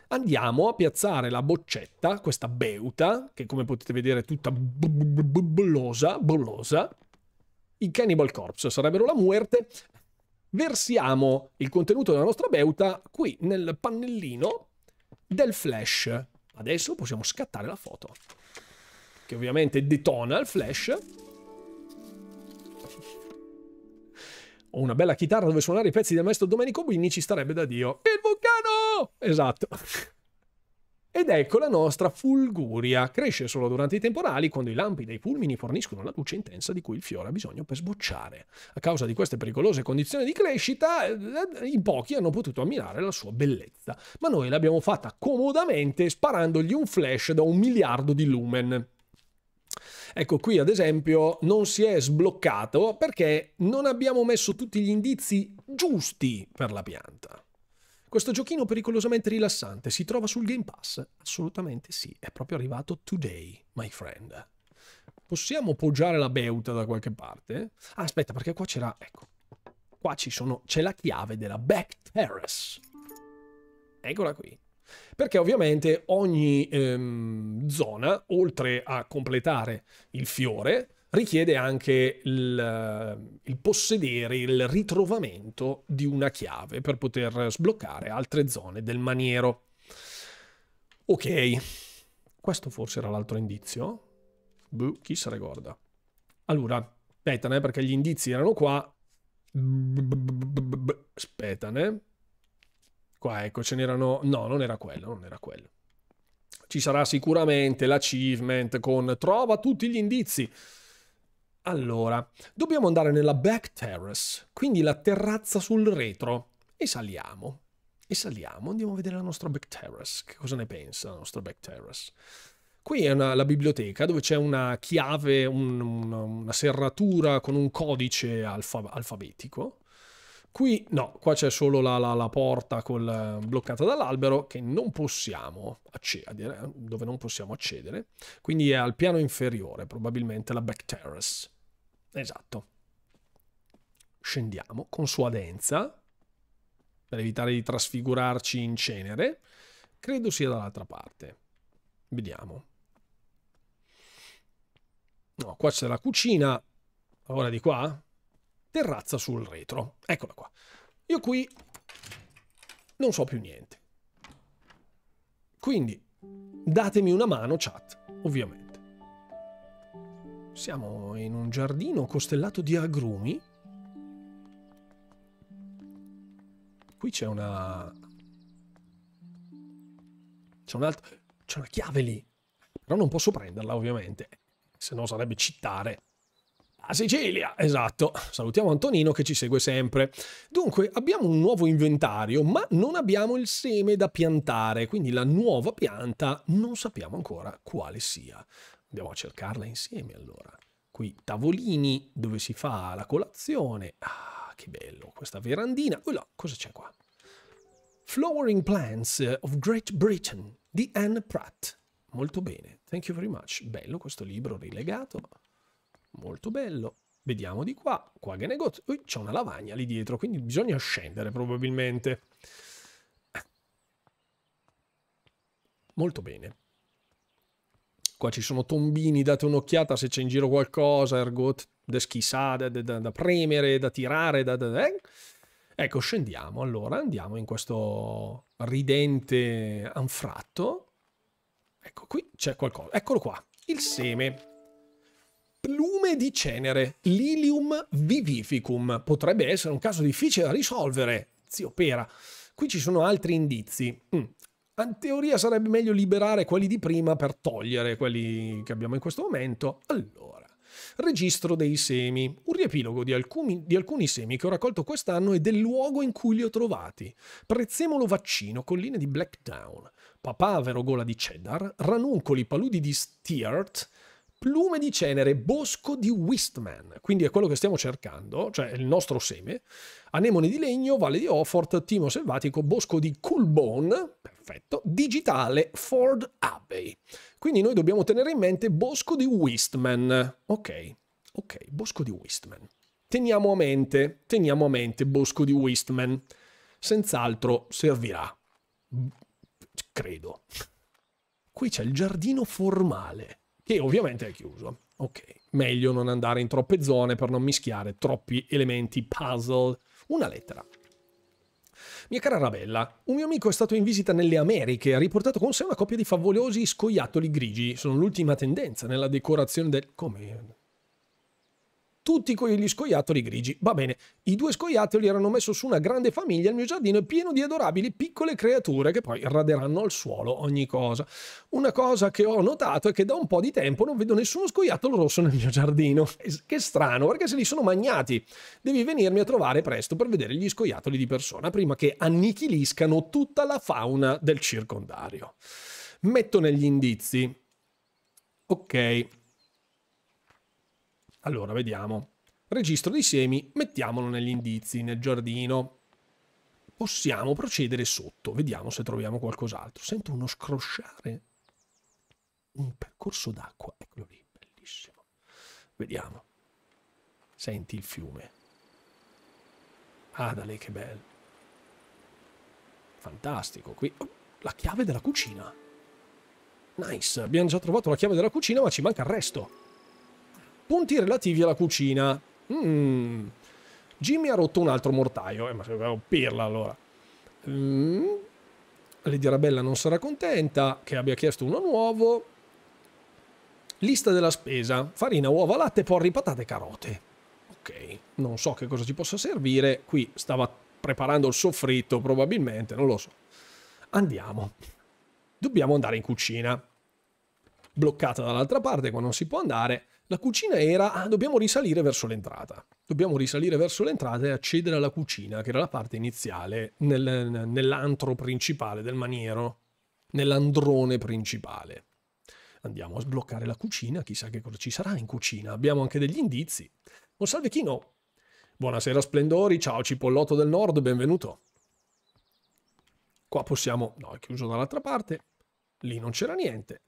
andiamo a piazzare la boccetta, questa beuta, che come potete vedere è tutta bollosa, bollosa, i Cannibal Corpse, sarebbero la muerte, versiamo il contenuto della nostra beuta qui nel pannellino del flash. Adesso possiamo scattare la foto, che ovviamente detona il flash. Ho una bella chitarra dove suonare i pezzi del maestro Domenico Bini, ci starebbe da Dio. E Il esatto. Ed ecco la nostra fulguria. Cresce solo durante i temporali quando i lampi dei fulmini forniscono la luce intensa di cui il fiore ha bisogno per sbocciare. A causa di queste pericolose condizioni di crescita, eh, in pochi hanno potuto ammirare la sua bellezza. Ma noi l'abbiamo fatta comodamente sparandogli un flash da un miliardo di lumen. Ecco, qui ad esempio non si è sbloccato perché non abbiamo messo tutti gli indizi giusti per la pianta. Questo giochino pericolosamente rilassante si trova sul Game Pass? Assolutamente sì, è proprio arrivato today, my friend. Possiamo poggiare la beuta da qualche parte? Ah, aspetta, perché qua c'era... Ecco. Qua ci sono... c'è la chiave della back terrace. Eccola qui. Perché ovviamente ogni ehm, zona, oltre a completare il fiore, richiede anche il, il, possedere, il ritrovamento di una chiave per poter sbloccare altre zone del maniero. Ok, questo forse era l'altro indizio. Buh, chi se ricorda. Allora, aspettane perché gli indizi erano qua. Aspettane. Qua ecco, ce n'erano... No, non era quello, non era quello. Ci sarà sicuramente l'achievement con trova tutti gli indizi allora, dobbiamo andare nella back terrace, quindi la terrazza sul retro, e saliamo. E saliamo, andiamo a vedere la nostra back terrace. Che cosa ne pensa la nostra back terrace? Qui è una, la biblioteca dove c'è una chiave, un, una, una, serratura con un codice alfa, alfabetico. Qui no, qua c'è solo la, la, la porta col, bloccata dall'albero che non possiamo accedere, dove non possiamo accedere. Quindi è al piano inferiore, probabilmente la back terrace. Esatto. Scendiamo con suadenza per evitare di trasfigurarci in cenere. Credo sia dall'altra parte. Vediamo. No, qua c'è la cucina. Ora di qua. Terrazza sul retro. Eccola qua. Io qui non so più niente. Quindi datemi una mano, chat, ovviamente. Siamo in un giardino costellato di agrumi. Qui c'è una... C'è un'altra... C'è una chiave lì. Però non posso prenderla, ovviamente. Se no sarebbe cittare. La Sicilia, esatto. Salutiamo Antonino che ci segue sempre. Dunque, abbiamo un nuovo inventario, ma non abbiamo il seme da piantare, quindi la nuova pianta non sappiamo ancora quale sia. Andiamo a cercarla insieme allora. Qui tavolini dove si fa la colazione. Ah, che bello questa verandina. Oh là, cosa c'è qua? Flowering Plants of Great Britain di Anne Pratt. Molto bene, thank you very much. Bello questo libro rilegato. Molto bello. Vediamo di qua. Qua che negozio. c'è una lavagna lì dietro, quindi bisogna scendere probabilmente. Ah. Molto bene qua ci sono tombini, date un'occhiata se c'è in giro qualcosa, ergot da schissare, da, da, da, premere, da tirare, da, eh. Ecco, scendiamo allora, andiamo in questo ridente anfratto. Ecco, qui c'è qualcosa. Eccolo qua, il seme. Plume di cenere, Lilium vivificum. Potrebbe essere un caso difficile da risolvere, zio Pera. Qui ci sono altri indizi. Mm in teoria sarebbe meglio liberare quelli di prima per togliere quelli che abbiamo in questo momento. Allora, registro dei semi, un riepilogo di alcuni, di alcuni semi che ho raccolto quest'anno e del luogo in cui li ho trovati. Prezzemolo vaccino, colline di Blacktown, papavero gola di cheddar, ranuncoli paludi di Steart, plume di cenere, bosco di Wistman, quindi è quello che stiamo cercando, cioè il nostro seme, anemone di legno, valle di Ofort, timo selvatico, bosco di Culbon, Perfetto. Digitale Ford Abbey. Quindi noi dobbiamo tenere in mente Bosco di Wistman. Ok, ok, Bosco di Wistman. Teniamo a mente, teniamo a mente Bosco di Wistman. Senz'altro servirà. Credo. Qui c'è il giardino formale, che ovviamente è chiuso. Ok, meglio non andare in troppe zone per non mischiare troppi elementi puzzle. Una lettera. Mia cara Rabella, un mio amico è stato in visita nelle Americhe e ha riportato con sé una coppia di favolosi scoiattoli grigi. Sono l'ultima tendenza nella decorazione del... Come? tutti quegli scoiattoli grigi. Va bene, i due scoiattoli erano messo su una grande famiglia, il mio giardino è pieno di adorabili piccole creature che poi raderanno al suolo ogni cosa. Una cosa che ho notato è che da un po' di tempo non vedo nessuno scoiattolo rosso nel mio giardino. Che strano, perché se li sono magnati. Devi venirmi a trovare presto per vedere gli scoiattoli di persona, prima che annichiliscano tutta la fauna del circondario. Metto negli indizi. Ok, allora, vediamo. Registro dei semi, mettiamolo negli indizi, nel giardino. Possiamo procedere sotto, vediamo se troviamo qualcos'altro. Sento uno scrosciare. Un percorso d'acqua, eccolo lì, bellissimo. Vediamo. Senti il fiume. Ah, da lei che bello. Fantastico, qui... Oh, la chiave della cucina. Nice, abbiamo già trovato la chiave della cucina, ma ci manca il resto. Punti relativi alla cucina. Mm. Jimmy ha rotto un altro mortaio. Eh, ma se pirla allora. Mm. Lady Arabella non sarà contenta che abbia chiesto uno nuovo. Lista della spesa. Farina, uova, latte, porri, patate, carote. Ok, non so che cosa ci possa servire. Qui stava preparando il soffritto probabilmente, non lo so. Andiamo. Dobbiamo andare in cucina bloccata dall'altra parte qua non si può andare la cucina era, ah, dobbiamo risalire verso l'entrata. Dobbiamo risalire verso l'entrata e accedere alla cucina, che era la parte iniziale, nel, nell'antro principale del maniero, nell'androne principale. Andiamo a sbloccare la cucina, chissà che cosa ci sarà in cucina. Abbiamo anche degli indizi. Monsalve Chino, buonasera Splendori, ciao Cipollotto del Nord, benvenuto. Qua possiamo... no, è chiuso dall'altra parte. Lì non c'era niente.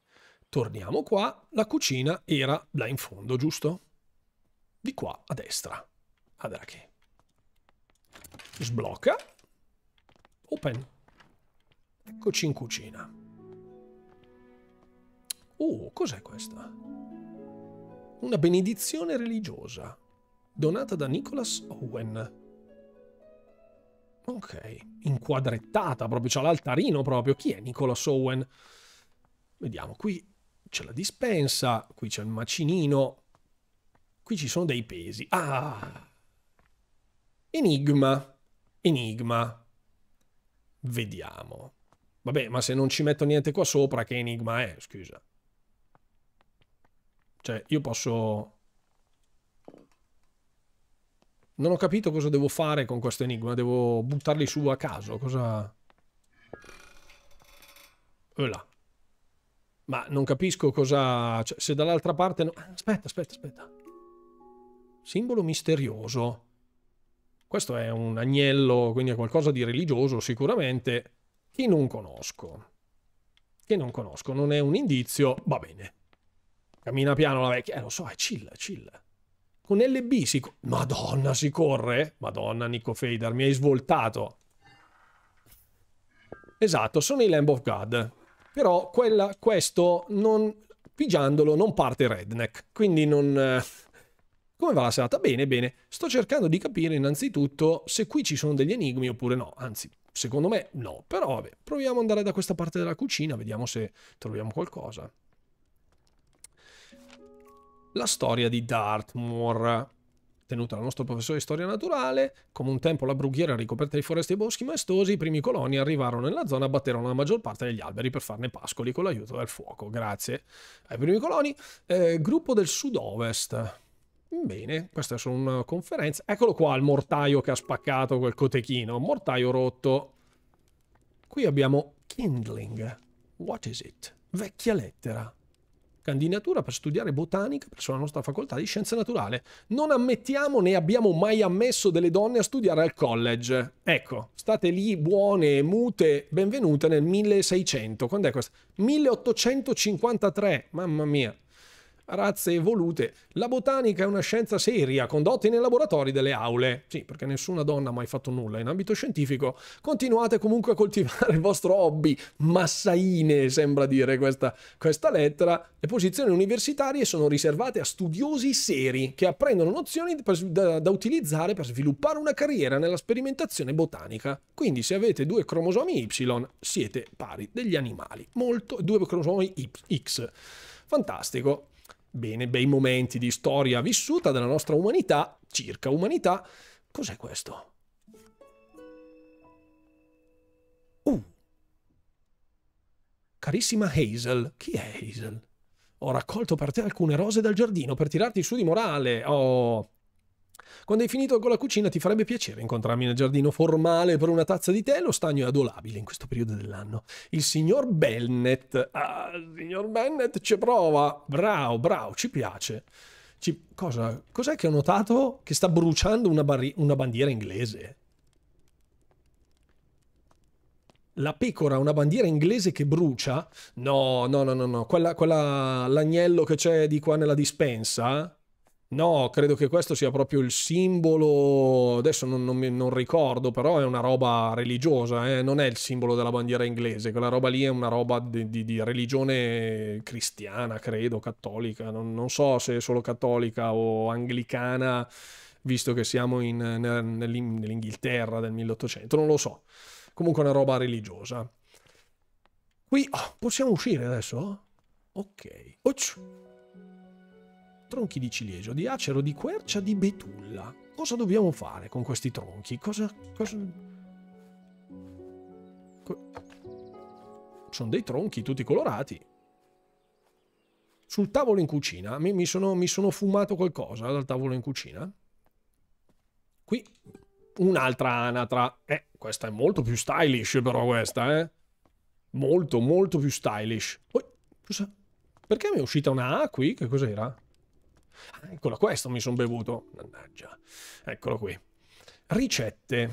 Torniamo qua, la cucina era là in fondo, giusto? Di qua a destra. Ah, guarda che. Sblocca. Open. Eccoci in cucina. Oh, cos'è questa? Una benedizione religiosa, donata da Nicholas Owen. Ok, inquadrettata proprio, c'è l'altarino proprio. Chi è Nicholas Owen? Vediamo qui c'è la dispensa, qui c'è il macinino, qui ci sono dei pesi. Ah! Enigma. Enigma. Vediamo. Vabbè, ma se non ci metto niente qua sopra, che enigma è? Scusa. Cioè, io posso... Non ho capito cosa devo fare con questo enigma. Devo buttarli su a caso. Cosa... Voilà. Eh ma non capisco cosa... Cioè, se dall'altra parte... No... Aspetta, aspetta, aspetta. Simbolo misterioso. Questo è un agnello, quindi è qualcosa di religioso sicuramente, che non conosco. Che non conosco, non è un indizio, va bene. Cammina piano la vecchia, eh lo so, è chill, chill. Con LB si... Madonna, si corre? Madonna, Nico Fader, mi hai svoltato. Esatto, sono i Lamb of God. Però quella, questo, non, pigiandolo, non parte redneck. Quindi non... Eh, come va la serata? Bene, bene. Sto cercando di capire innanzitutto se qui ci sono degli enigmi oppure no. Anzi, secondo me no. Però vabbè, proviamo ad andare da questa parte della cucina, vediamo se troviamo qualcosa. La storia di Dartmoor tenuta dal nostro professore di storia naturale, come un tempo la brughiera era ricoperta di foreste e boschi maestosi, i primi coloni arrivarono nella zona e abbatterono la maggior parte degli alberi per farne pascoli con l'aiuto del fuoco. Grazie ai primi coloni. Eh, gruppo del sud-ovest. Bene, questa è solo una conferenza. Eccolo qua il mortaio che ha spaccato quel cotechino. Mortaio rotto. Qui abbiamo kindling. What is it? Vecchia lettera candidatura per studiare botanica presso la nostra facoltà di scienze naturali. Non ammettiamo né abbiamo mai ammesso delle donne a studiare al college. Ecco, state lì buone, mute, benvenute nel 1600. Quando è questo? 1853, mamma mia razze evolute. La botanica è una scienza seria, condotta nei laboratori delle aule. Sì, perché nessuna donna ha mai fatto nulla in ambito scientifico. Continuate comunque a coltivare il vostro hobby. Massaine, sembra dire questa, questa lettera. Le posizioni universitarie sono riservate a studiosi seri che apprendono nozioni per, da, da utilizzare per sviluppare una carriera nella sperimentazione botanica. Quindi se avete due cromosomi Y, siete pari degli animali. Molto, due cromosomi X. Fantastico. Bene, bei momenti di storia vissuta della nostra umanità, circa umanità. Cos'è questo? Uh. Carissima Hazel, chi è Hazel? Ho raccolto per te alcune rose dal giardino per tirarti su di morale. Oh, quando hai finito con la cucina ti farebbe piacere incontrarmi nel giardino formale per una tazza di tè, lo stagno è adolabile in questo periodo dell'anno. Il signor Bennett, ah, il signor Bennett ci prova, bravo, bravo, ci piace. Ci... Cosa? Cos'è che ho notato? Che sta bruciando una, barri... una bandiera inglese. La pecora una bandiera inglese che brucia? No, no, no, no, no. Quella, quella l'agnello che c'è di qua nella dispensa? No, credo che questo sia proprio il simbolo, adesso non, non, non ricordo, però è una roba religiosa, eh? non è il simbolo della bandiera inglese, quella roba lì è una roba di, di, di religione cristiana, credo, cattolica, non, non, so se è solo cattolica o anglicana, visto che siamo in, nell'Inghilterra del 1800, non lo so, comunque è una roba religiosa. Qui oh, possiamo uscire adesso? Ok. Occiu tronchi di ciliegio, di acero, di quercia, di betulla. Cosa dobbiamo fare con questi tronchi? Cosa... cosa... Co... Sono dei tronchi tutti colorati. Sul tavolo in cucina, mi, mi, sono, mi sono fumato qualcosa dal tavolo in cucina. Qui un'altra anatra. Eh, questa è molto più stylish però questa, eh. Molto, molto più stylish. Poi, cosa... Perché mi è uscita una A qui? Che cos'era? Ah, eccolo, questo mi sono bevuto. Mannaggia. Eccolo qui. Ricette.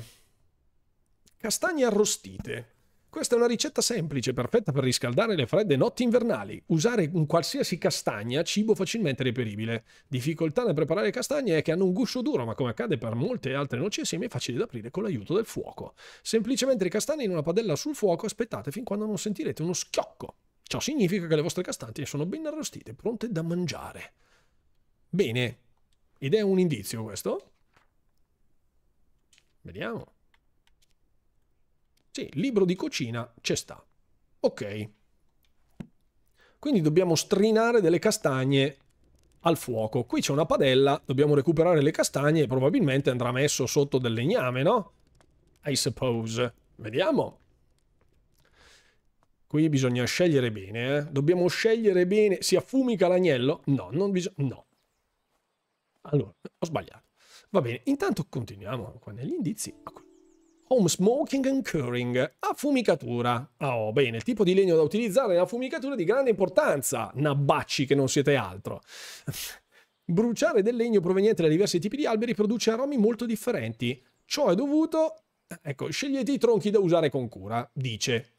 Castagne arrostite. Questa è una ricetta semplice, perfetta per riscaldare le fredde notti invernali. Usare un qualsiasi castagna, cibo facilmente reperibile. Difficoltà nel preparare castagne è che hanno un guscio duro, ma come accade per molte altre noci insieme è facile da aprire con l'aiuto del fuoco. Semplicemente le castagne in una padella sul fuoco aspettate fin quando non sentirete uno schiocco. Ciò significa che le vostre castagne sono ben arrostite, pronte da mangiare. Bene, ed è un indizio questo. Vediamo. Sì, libro di cucina c'è sta. Ok. Quindi dobbiamo strinare delle castagne al fuoco. Qui c'è una padella, dobbiamo recuperare le castagne e probabilmente andrà messo sotto del legname, no? I suppose. Vediamo. Qui bisogna scegliere bene, eh? Dobbiamo scegliere bene. Si affumica l'agnello? No, non bisogna... No. Allora, ho sbagliato. Va bene, intanto continuiamo qua negli indizi. Home smoking and curing, affumicatura. Oh, bene, il tipo di legno da utilizzare nella una è di grande importanza, nabacci che non siete altro. *laughs* Bruciare del legno proveniente da diversi tipi di alberi produce aromi molto differenti. Ciò è dovuto... Ecco, scegliete i tronchi da usare con cura, dice.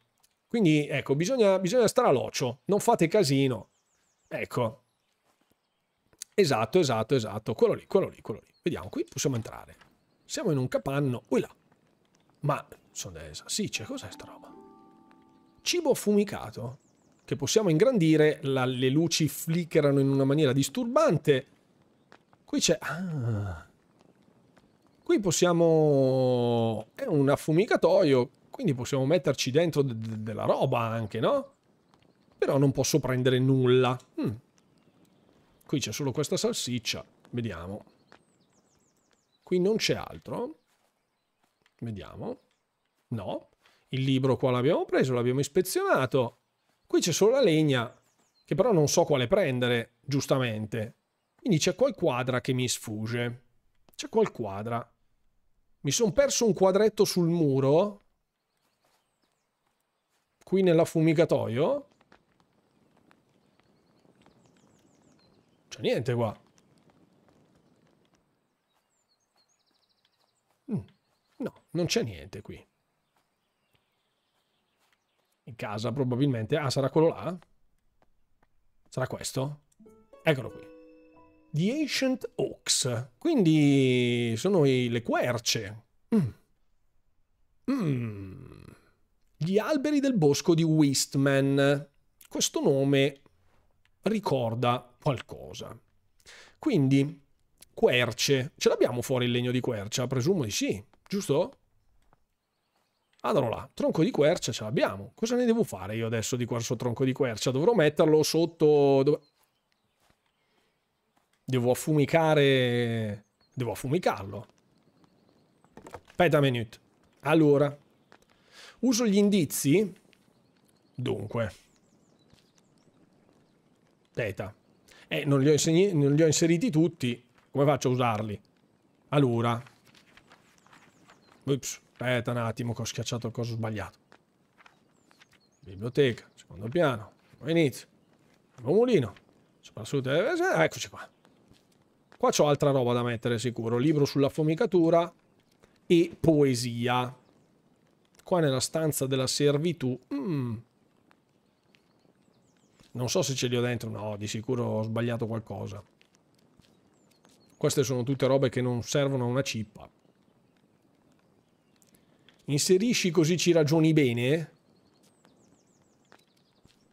Quindi, ecco, bisogna, bisogna stare all'occio, non fate casino. Ecco, Esatto, esatto, esatto. Quello lì, quello lì, quello lì. Vediamo, qui possiamo entrare. Siamo in un capanno. Ui là. Ma, sono delle salsicce, cos'è sta roba? Cibo affumicato. Che possiamo ingrandire. La, le luci flickerano in una maniera disturbante. Qui c'è... Ah. Qui possiamo... È un affumicatoio. Quindi possiamo metterci dentro de de della roba anche, no? Però non posso prendere nulla. Hm. Qui c'è solo questa salsiccia. Vediamo. Qui non c'è altro. Vediamo. No. Il libro qua l'abbiamo preso, l'abbiamo ispezionato. Qui c'è solo la legna, che però non so quale prendere, giustamente. Quindi c'è qual quadra che mi sfugge. C'è qual quadra. Mi sono perso un quadretto sul muro. Qui nell'affumicatoio. C'è niente qua. Mm, no, non c'è niente qui. In casa probabilmente... Ah, sarà quello là? Sarà questo? Eccolo qui. The Ancient Oaks. Quindi sono i, le querce. Mm. Mm. Gli alberi del bosco di Wistman. Questo nome ricorda qualcosa. Quindi, querce. Ce l'abbiamo fuori il legno di quercia? Presumo di sì, giusto? Allora là, tronco di quercia ce l'abbiamo. Cosa ne devo fare io adesso di questo tronco di quercia? Dovrò metterlo sotto... Dove... Devo affumicare... Devo affumicarlo. Aspetta un minuto. Allora. Uso gli indizi? Dunque. Aspetta. Eh, non li, insegni, non li ho inseriti tutti. Come faccio a usarli? Allora. Ups, aspetta un attimo che ho schiacciato il coso sbagliato. Biblioteca, secondo piano. Nuovo inizio. Nuovo mulino. Soprassute. Eh, eh, eh, eccoci qua. Qua c'ho altra roba da mettere sicuro. Libro sulla fumicatura e poesia. Qua nella stanza della servitù. Mmm. Non so se ce li ho dentro, no, di sicuro ho sbagliato qualcosa. Queste sono tutte robe che non servono a una cippa. Inserisci così ci ragioni bene?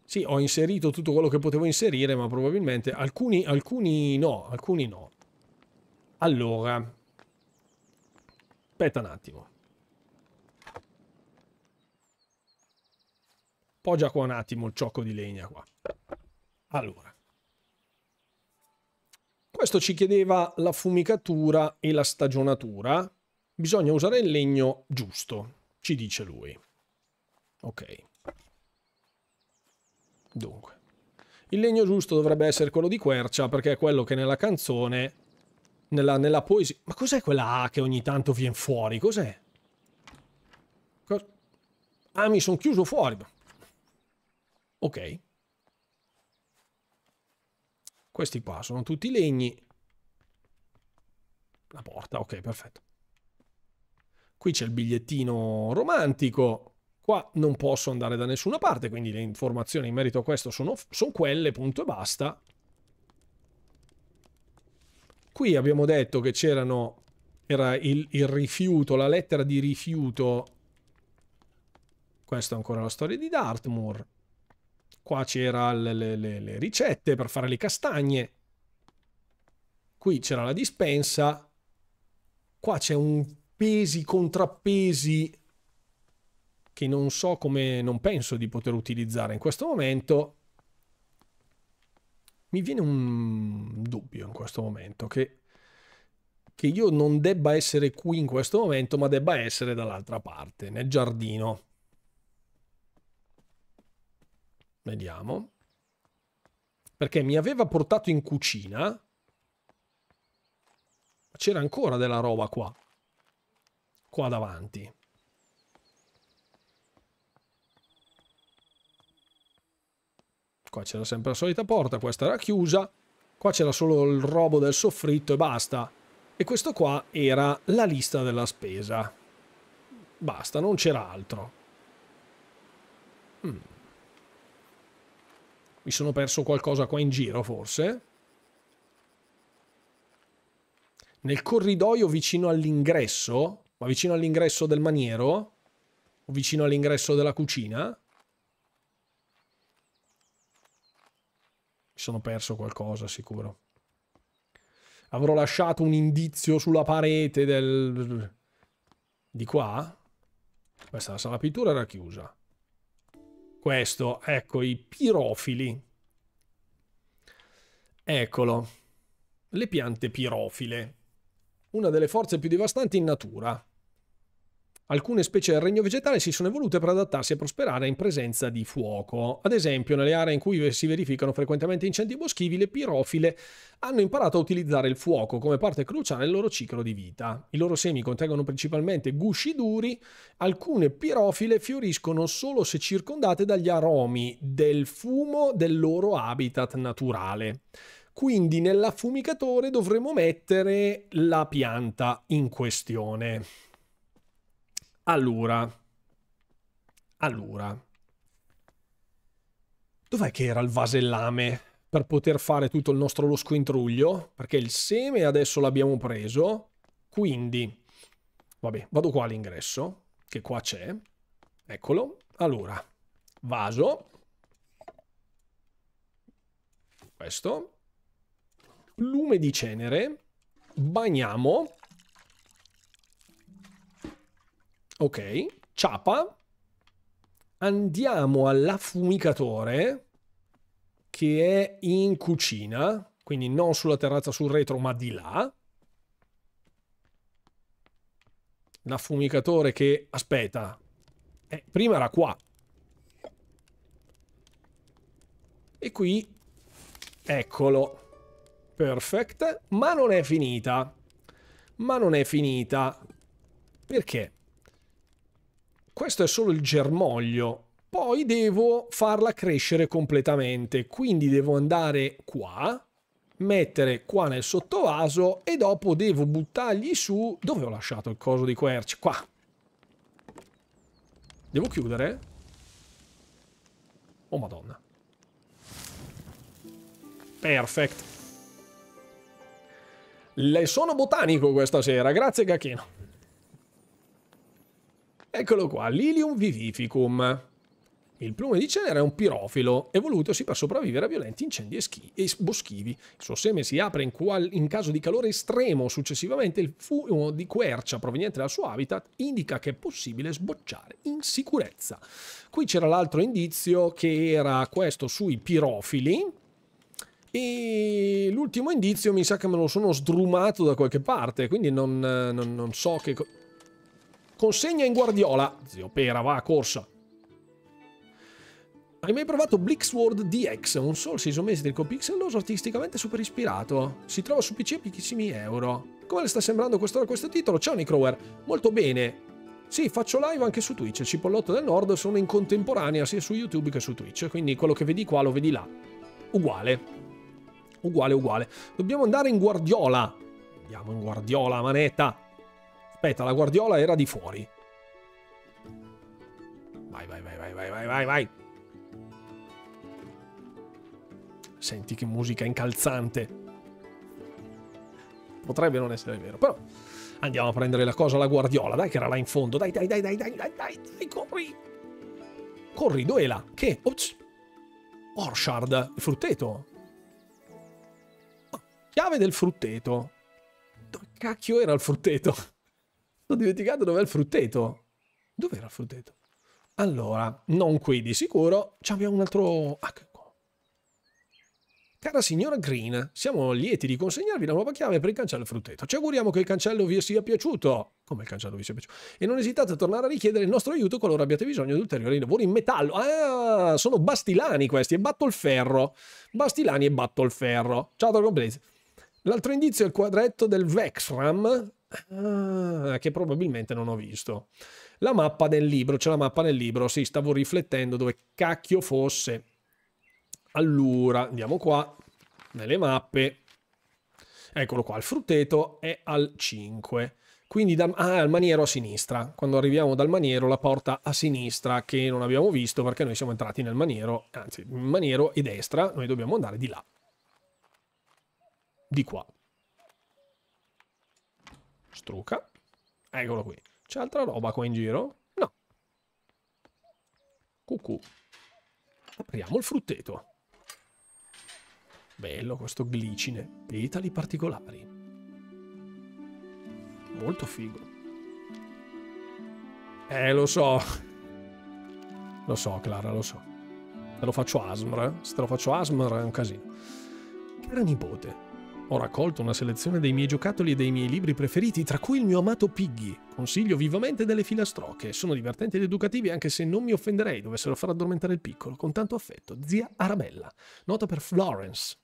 Sì, ho inserito tutto quello che potevo inserire, ma probabilmente alcuni, alcuni no, alcuni no. Allora, aspetta un attimo. Poggia qua un attimo il ciocco di legna qua. Allora, questo ci chiedeva la fumicatura e la stagionatura. Bisogna usare il legno giusto, ci dice lui. Ok. Dunque, il legno giusto dovrebbe essere quello di quercia perché è quello che nella canzone, nella, nella poesia... Ma cos'è quella A che ogni tanto viene fuori? Cos'è? Cos ah, mi sono chiuso fuori. Ok. Questi qua sono tutti legni. La porta, ok, perfetto. Qui c'è il bigliettino romantico. Qua non posso andare da nessuna parte, quindi le informazioni in merito a questo sono, sono quelle, punto e basta. Qui abbiamo detto che c'erano... Era il, il rifiuto, la lettera di rifiuto. Questa è ancora la storia di Dartmoor. Qua c'era le, le, le ricette per fare le castagne. Qui c'era la dispensa. Qua c'è un pesi contrappesi che non so come non penso di poter utilizzare in questo momento mi viene un dubbio in questo momento che, che io non debba essere qui in questo momento ma debba essere dall'altra parte nel giardino Vediamo. Perché mi aveva portato in cucina. Ma c'era ancora della roba qua. Qua davanti. Qua c'era sempre la solita porta, questa era chiusa. Qua c'era solo il robo del soffritto e basta. E questo qua era la lista della spesa. Basta, non c'era altro. Mm. Mi sono perso qualcosa qua in giro, forse. Nel corridoio vicino all'ingresso, ma vicino all'ingresso del maniero, o vicino all'ingresso della cucina. Mi sono perso qualcosa, sicuro. Avrò lasciato un indizio sulla parete del... di qua? Questa la sala pittura era chiusa questo, ecco, i pirofili. Eccolo, le piante pirofile, una delle forze più devastanti in natura. Alcune specie del regno vegetale si sono evolute per adattarsi e prosperare in presenza di fuoco. Ad esempio, nelle aree in cui si verificano frequentemente incendi boschivi, le pirofile hanno imparato a utilizzare il fuoco come parte cruciale del loro ciclo di vita. I loro semi contengono principalmente gusci duri, alcune pirofile fioriscono solo se circondate dagli aromi del fumo del loro habitat naturale quindi nell'affumicatore dovremo mettere la pianta in questione. Allora. Allora. Dov'è che era il vasellame per poter fare tutto il nostro losco intruglio? Perché il seme adesso l'abbiamo preso. Quindi, vabbè, vado qua all'ingresso, che qua c'è. Eccolo. Allora, vaso. Questo. Lume di cenere. Bagniamo. Ok, ciapa. Andiamo all'affumicatore che è in cucina, quindi non sulla terrazza sul retro ma di là. L'affumicatore che aspetta. Eh, prima era qua. E qui, eccolo. Perfect, ma non è finita. Ma non è finita. Perché? questo è solo il germoglio, poi devo farla crescere completamente, quindi devo andare qua, mettere qua nel sottovaso e dopo devo buttargli su... Dove ho lasciato il coso di querci? Qua. Devo chiudere? Oh madonna. Perfect. Le sono botanico questa sera, grazie Gachino. Eccolo qua, Lilium vivificum. Il plume di cenere è un pirofilo, evolutosi per sopravvivere a violenti incendi e boschivi. Il suo seme si apre in, in, caso di calore estremo. Successivamente il fumo di quercia proveniente dal suo habitat indica che è possibile sbocciare in sicurezza. Qui c'era l'altro indizio che era questo sui pirofili. E l'ultimo indizio mi sa che me lo sono sdrumato da qualche parte, quindi non, non, non so che... Consegna in Guardiola. Zio Pera, va, a corsa. Hai mai provato Blixword DX, un Souls isometrico pixeloso artisticamente super ispirato? Si trova su PC a pochissimi euro. Come le sta sembrando quest'ora questo titolo? Ciao Nicrower, molto bene. Sì, faccio live anche su Twitch, Cipollotto del Nord, sono in contemporanea sia su YouTube che su Twitch, quindi quello che vedi qua lo vedi là. Uguale. Uguale, uguale. Dobbiamo andare in Guardiola. Andiamo in Guardiola, manetta. Aspetta, la guardiola era di fuori. Vai, vai, vai, vai, vai, vai, vai, vai. Senti che musica incalzante. Potrebbe non essere vero, però andiamo a prendere la cosa alla guardiola, dai che era là in fondo. Dai, dai, dai, dai, dai, dai, dai, dai corri. Corri, duela. Che? Ops. Orshard, il frutteto. Ah, chiave del frutteto. Dove cacchio era il frutteto? Ho dimenticato dov'è il frutteto. Dov'era il frutteto? Allora, non qui di sicuro. Abbiamo un altro... Ah, che... Cara signora Green, siamo lieti di consegnarvi la nuova chiave per il cancello frutteto. Ci auguriamo che il cancello vi sia piaciuto. Come il cancello vi sia piaciuto? E non esitate a tornare a richiedere il nostro aiuto qualora abbiate bisogno di ulteriori lavori in metallo. Ah, sono bastilani questi e batto il ferro. Bastilani e batto il ferro. Ciao, Dragon Blaze. L'altro indizio è il quadretto del Vexram Ah, che probabilmente non ho visto. La mappa del libro, c'è la mappa nel libro, sì, stavo riflettendo dove cacchio fosse. Allora, andiamo qua, nelle mappe. Eccolo qua, il frutteto è al 5. Quindi dal, ah, al maniero a sinistra. Quando arriviamo dal maniero, la porta a sinistra che non abbiamo visto perché noi siamo entrati nel maniero, anzi, maniero e destra, noi dobbiamo andare di là. Di qua. Struca. Eccolo qui. C'è altra roba qua in giro? No. Cucù. Apriamo il frutteto. Bello questo glicine. Petali particolari. Molto figo. Eh, lo so. Lo so, Clara, lo so. Te lo faccio ASMR. Eh. Se te lo faccio ASMR è un casino. Cara nipote, ho raccolto una selezione dei miei giocattoli e dei miei libri preferiti, tra cui il mio amato Piggy. Consiglio vivamente delle filastrocche, sono divertenti ed educativi anche se non mi offenderei dovessero far addormentare il piccolo, con tanto affetto. Zia Arabella. nota per Florence.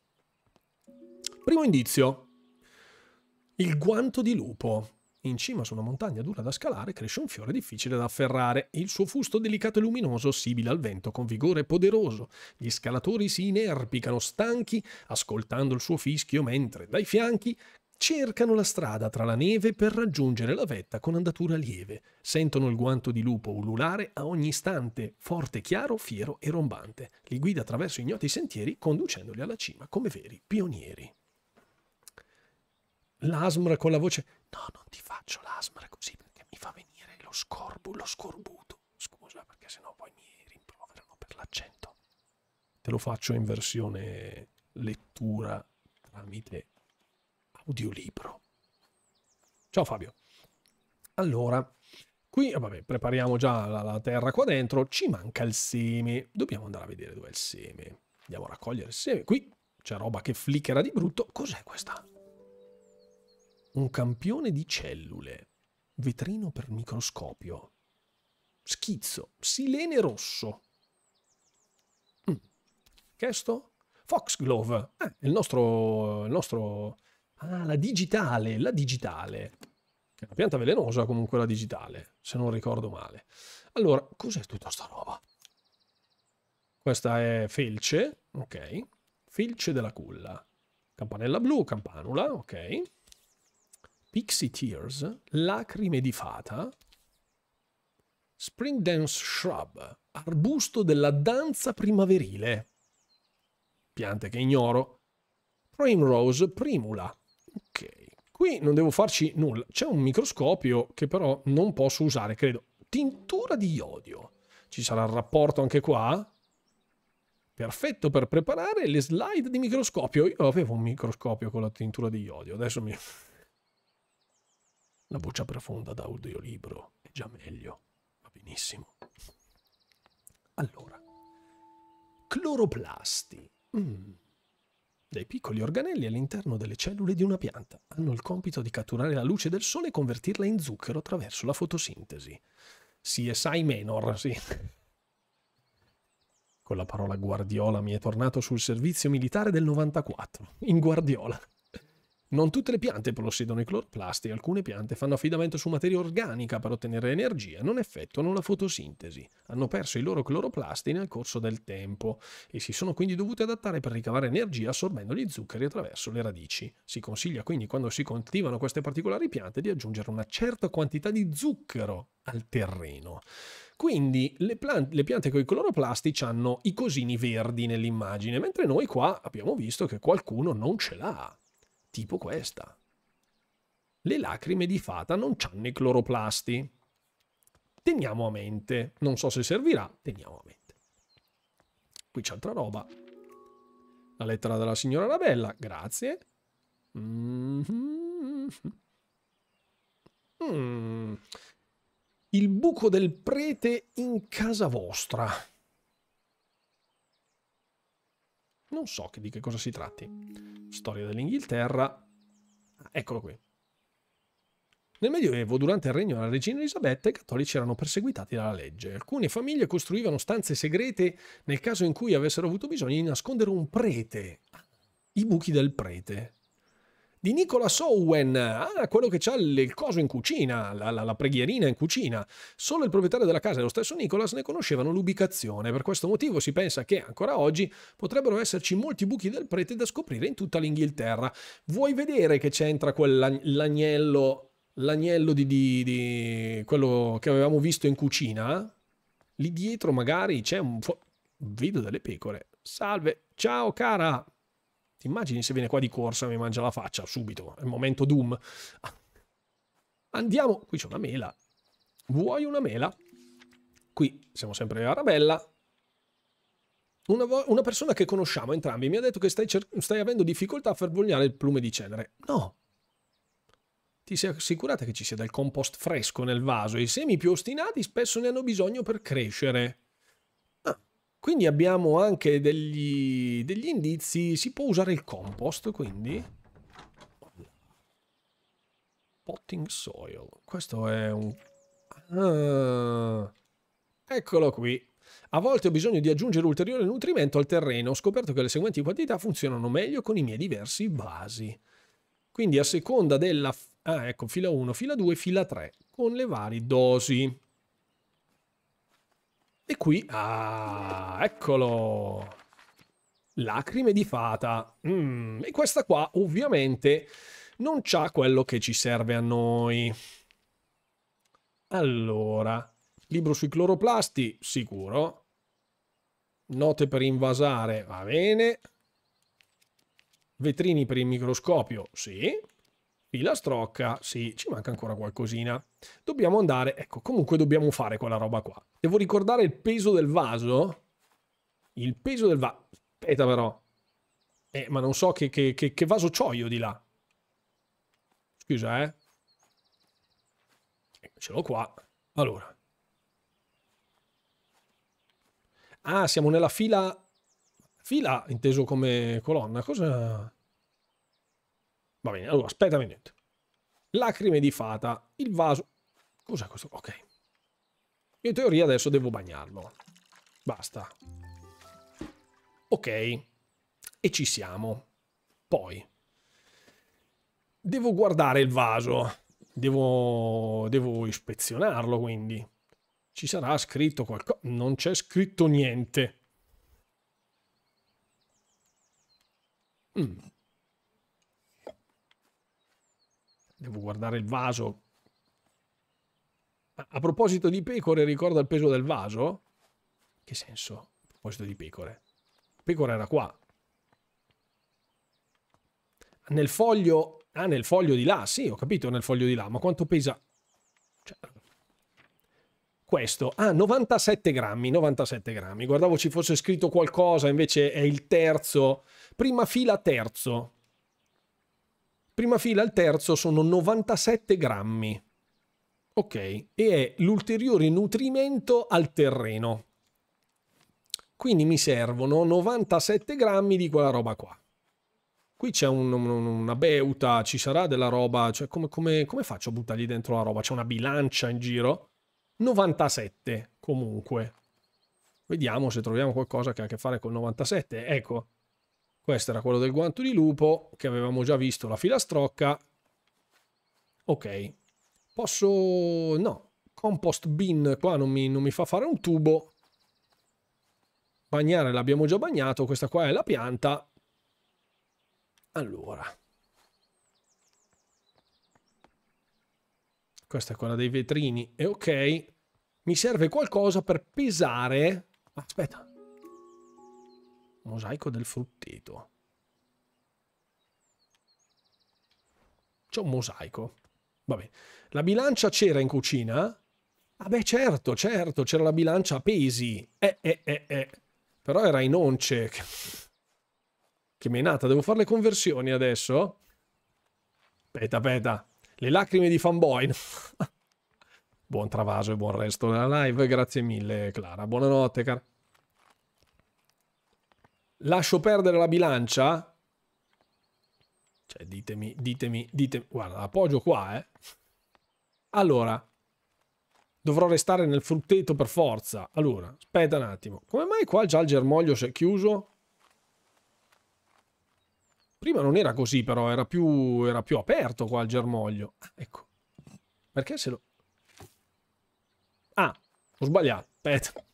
Primo indizio. Il guanto di lupo. In cima su una montagna dura da scalare cresce un fiore difficile da afferrare. Il suo fusto delicato e luminoso sibila al vento con vigore poderoso. Gli scalatori si inerpicano stanchi ascoltando il suo fischio mentre dai fianchi cercano la strada tra la neve per raggiungere la vetta con andatura lieve. Sentono il guanto di lupo ululare a ogni istante, forte, chiaro, fiero e rombante. Li guida attraverso ignoti sentieri conducendoli alla cima come veri pionieri. L'Asmr con la voce no non ti faccio l'asmra così perché mi fa venire lo scorbu, lo scorbuto, scusa perché sennò poi mi rimproverano per l'accento. Te lo faccio in versione lettura tramite audiolibro. Ciao Fabio. Allora, qui ah, vabbè, prepariamo già la, la terra qua dentro, ci manca il seme, dobbiamo andare a vedere dove è il seme. Andiamo a raccogliere il seme, qui c'è roba che flickera di brutto, cos'è questa? un campione di cellule, vetrino per microscopio, schizzo, silene rosso. Mm. Che è sto? Foxglove, eh, il nostro, il nostro... Ah, la digitale, la digitale. Che è una pianta velenosa comunque la digitale, se non ricordo male. Allora, cos'è tutta sta roba? Questa è felce, ok. Felce della culla. Campanella blu, campanula, ok. Pixie Tears, Lacrime di Fata, Spring Dance Shrub, arbusto della danza primaverile. Piante che ignoro. Primrose Primula. Ok, qui non devo farci nulla. C'è un microscopio che però non posso usare, credo. Tintura di iodio. Ci sarà il rapporto anche qua? Perfetto per preparare le slide di microscopio. Io avevo un microscopio con la tintura di iodio, adesso mi... La buccia profonda da audiolibro è già meglio, va benissimo. Allora, cloroplasti. Mm. Dei piccoli organelli all'interno delle cellule di una pianta hanno il compito di catturare la luce del sole e convertirla in zucchero attraverso la fotosintesi. Sì, e sai menor, sì. Con la parola guardiola mi è tornato sul servizio militare del 94, in guardiola. Non tutte le piante possiedono i cloroplasti, alcune piante fanno affidamento su materia organica per ottenere energia, non effettuano la fotosintesi, hanno perso i loro cloroplasti nel corso del tempo e si sono quindi dovute adattare per ricavare energia assorbendo gli zuccheri attraverso le radici. Si consiglia quindi quando si coltivano queste particolari piante di aggiungere una certa quantità di zucchero al terreno. Quindi le, plant- le piante con i cloroplasti hanno i cosini verdi nell'immagine, mentre noi qua abbiamo visto che qualcuno non ce l'ha tipo questa. Le lacrime di fata non hanno i cloroplasti. Teniamo a mente. Non so se servirà, teniamo a mente. Qui c'è altra roba. La lettera della signora Rabella, grazie. Mm -hmm. mm. Il buco del prete in casa vostra. Non so di che cosa si tratti. Storia dell'Inghilterra. Ah, eccolo qui. Nel Medioevo, durante il regno della regina Elisabetta, i cattolici erano perseguitati dalla legge. Alcune famiglie costruivano stanze segrete nel caso in cui avessero avuto bisogno di nascondere un prete. I buchi del prete di Nicholas Owen, ah, quello che ha il coso in cucina, la, la, la, preghierina in cucina. Solo il proprietario della casa e lo stesso Nicholas ne conoscevano l'ubicazione. Per questo motivo si pensa che ancora oggi potrebbero esserci molti buchi del prete da scoprire in tutta l'Inghilterra. Vuoi vedere che c'entra quell'agnello? L'agnello di, di, di quello che avevamo visto in cucina? Lì dietro magari c'è un, un video delle pecore. Salve, ciao cara! Ti immagini se viene qua di corsa e mi mangia la faccia subito, è il momento Doom. Ah. Andiamo, qui c'è una mela. Vuoi una mela? Qui siamo sempre a Rabella. Una, una, persona che conosciamo entrambi mi ha detto che stai, stai avendo difficoltà a far vogliare il plume di cenere. No, ti sei assicurata che ci sia del compost fresco nel vaso? I semi più ostinati spesso ne hanno bisogno per crescere. Quindi abbiamo anche degli, degli indizi. Si può usare il compost, quindi. Potting soil. Questo è un... Ah, eccolo qui. A volte ho bisogno di aggiungere ulteriore nutrimento al terreno. Ho scoperto che le seguenti quantità funzionano meglio con i miei diversi vasi. Quindi a seconda della... Ah, ecco, fila 1, fila 2, fila 3, con le varie dosi. E qui, ah, eccolo! Lacrime di fata. Mm, e questa qua, ovviamente, non c'ha quello che ci serve a noi. Allora, libro sui cloroplasti, sicuro. Note per invasare, va bene. Vetrini per il microscopio, sì la strocca, sì, ci manca ancora qualcosina. Dobbiamo andare, ecco, comunque dobbiamo fare quella roba qua. Devo ricordare il peso del vaso? Il peso del vaso... Aspetta però. Eh, ma non so che, che, che, che vaso ho io di là. Scusa, eh. Ce l'ho qua. Allora. Ah, siamo nella fila... Fila, inteso come colonna. Cosa... Va bene, allora aspetta un minuto. Lacrime di fata, il vaso... Cos'è questo? Ok. in teoria adesso devo bagnarlo. Basta. Ok. E ci siamo. Poi. Devo guardare il vaso. Devo, devo ispezionarlo, quindi. Ci sarà scritto qualcosa? Non c'è scritto niente. Mm. Devo guardare il vaso. A, proposito di pecore, ricorda il peso del vaso? Che senso? A proposito di pecore. Pecore era qua. Nel foglio... Ah, nel foglio di là. Sì, ho capito, nel foglio di là. Ma quanto pesa... Cioè, questo ah, 97 grammi 97 grammi guardavo ci fosse scritto qualcosa invece è il terzo prima fila terzo Prima fila al terzo sono 97 grammi. Ok, e è l'ulteriore nutrimento al terreno. Quindi mi servono 97 grammi di quella roba qua. Qui c'è un, una beuta, ci sarà della roba, cioè come, come, come faccio a buttargli dentro la roba? C'è una bilancia in giro? 97 comunque. Vediamo se troviamo qualcosa che ha a che fare con 97. Ecco, questo era quello del guanto di lupo, che avevamo già visto la filastrocca. Ok. Posso... no. Compost bin qua non mi, non mi fa fare un tubo. Bagnare l'abbiamo già bagnato, questa qua è la pianta. Allora... Questa è quella dei vetrini, è ok. Mi serve qualcosa per pesare... Aspetta, Mosaico del frutteto. C'è un mosaico. Vabbè. La bilancia c'era in cucina? Ah beh, certo, certo, c'era la bilancia a pesi. Eh, eh, eh, eh. Però era in once. Che menata, devo fare le conversioni adesso? Aspetta, aspetta. Le lacrime di fanboy. *laughs* buon travaso e buon resto della live. Grazie mille, Clara. Buonanotte, cara lascio perdere la bilancia? Cioè, ditemi, ditemi, ditemi. Guarda, appoggio qua, eh. Allora, dovrò restare nel frutteto per forza. Allora, aspetta un attimo. Come mai qua già il germoglio si è chiuso? Prima non era così, però era più, era più aperto qua il germoglio. Ah, ecco. Perché se lo... Ah, ho sbagliato. Aspetta.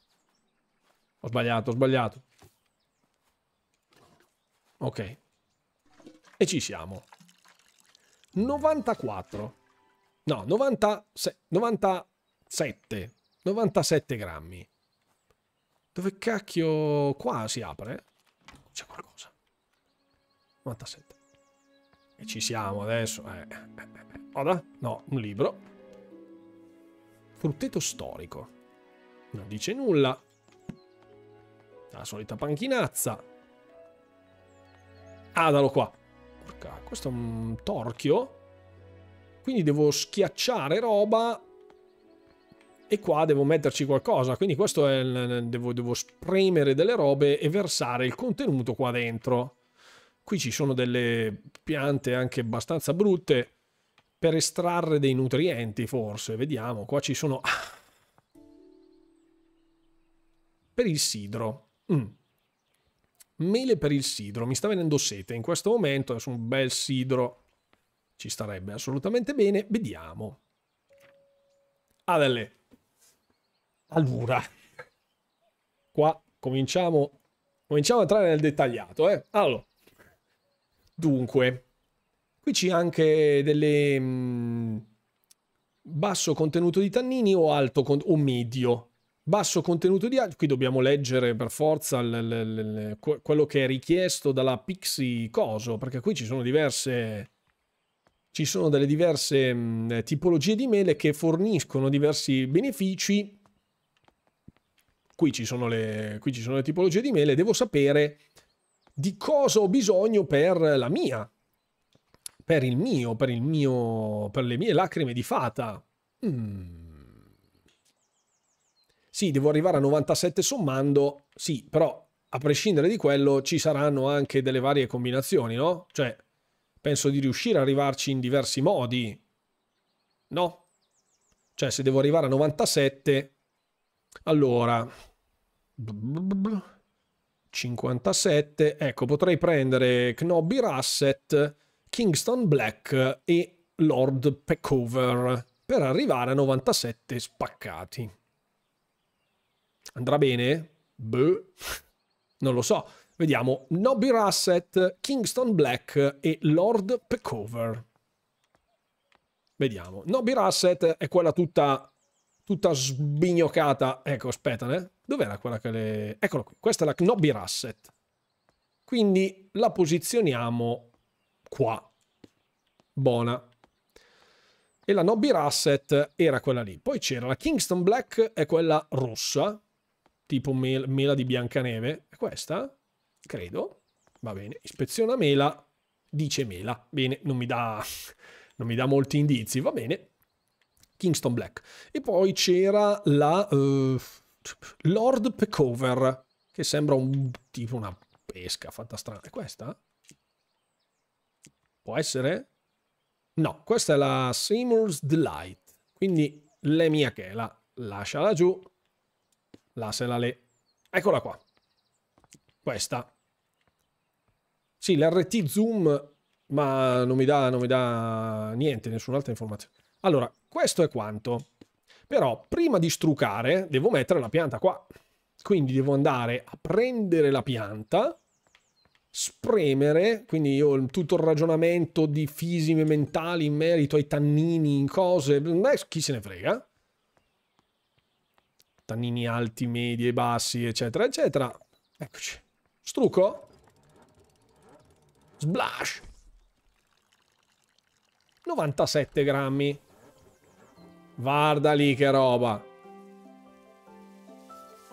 Ho sbagliato, ho sbagliato. Ok. E ci siamo. 94. No, 96, 97. 97 grammi. Dove cacchio... Qua si apre? C'è qualcosa. 97. E ci siamo adesso. eh. Ora? No, un libro. Frutteto storico. Non dice nulla. La solita panchinazza. Ah, Adalo qua. Porca, questo è un torchio. Quindi devo schiacciare roba. E qua devo metterci qualcosa. Quindi questo è... Il, devo, devo spremere delle robe e versare il contenuto qua dentro. Qui ci sono delle piante anche abbastanza brutte per estrarre dei nutrienti forse. Vediamo, qua ci sono... *laughs* per il sidro. Mm. Mele per il sidro, mi sta venendo sete in questo momento, adesso un bel sidro ci starebbe assolutamente bene, vediamo. Adele. Allora, qua cominciamo, cominciamo a entrare nel dettagliato. Eh? Allora, dunque, qui c'è anche delle... Mh, mm, basso contenuto di tannini o alto o medio Basso contenuto di agio, qui dobbiamo leggere per forza l, l, l, quello che è richiesto dalla Pixie Coso, perché qui ci sono diverse ci sono delle diverse mh, tipologie di mele che forniscono diversi benefici. Qui ci, sono le, qui ci, sono le, tipologie di mele, devo sapere di cosa ho bisogno per la mia, per il mio, per, il mio, per le mie lacrime di fata. Mm sì, devo arrivare a 97 sommando, sì, però a prescindere di quello ci saranno anche delle varie combinazioni, no? Cioè, penso di riuscire ad arrivarci in diversi modi, no? Cioè, se devo arrivare a 97, allora... 57, ecco, potrei prendere Knobby Russet, Kingston Black e Lord Peckover per arrivare a 97 spaccati. Andrà bene? Beh, non lo so. Vediamo Nobby Russet, Kingston Black e Lord Peckover. Vediamo. Nobby Russet è quella tutta, tutta sbignocata. Ecco, aspetta, eh. Dov'era quella che le... Eccola qui. Questa è la Nobby Russet. Quindi la posizioniamo qua. Buona. E la Nobby Russet era quella lì. Poi c'era la Kingston Black, è quella rossa tipo mela, mela di Biancaneve, È questa, credo, va bene, ispeziona mela, dice mela, bene, non mi dà, *laughs* non mi dà molti indizi, va bene, Kingston Black. E poi c'era la uh, Lord Peckover, che sembra un tipo una pesca fatta strana. È questa? Può essere? No, questa è la Seymour's Delight. Quindi le mia che la lasciala giù la se la le. Eccola qua. Questa. Sì, l'RT zoom, ma non mi dà, non mi dà niente, nessun'altra informazione. Allora, questo è quanto. Però prima di struccare devo mettere la pianta qua. Quindi devo andare a prendere la pianta, spremere, quindi io tutto il ragionamento di fisime mentali in merito ai tannini, in cose, chi se ne frega tannini alti, medi e bassi, eccetera, eccetera. Eccoci. Struco. Splash. 97 grammi. Guarda lì che roba.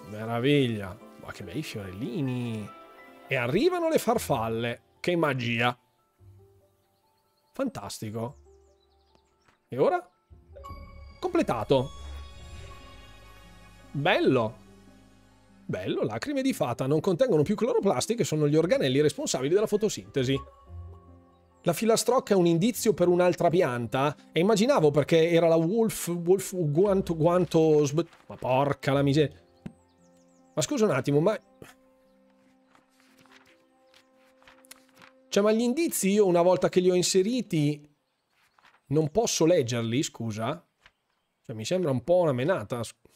Meraviglia. Ma che bei fiorellini. E arrivano le farfalle. Che magia. Fantastico. E ora? Completato. Bello! Bello, lacrime di fata. Non contengono più cloroplasti che sono gli organelli responsabili della fotosintesi. La filastrocca è un indizio per un'altra pianta? E immaginavo perché era la Wolf... Wolf... Guanto... Guanto... Ma porca la miseria. Ma scusa un attimo, ma... Cioè, ma gli indizi io una volta che li ho inseriti non posso leggerli, scusa? Cioè, mi sembra un po' una menata. scusa.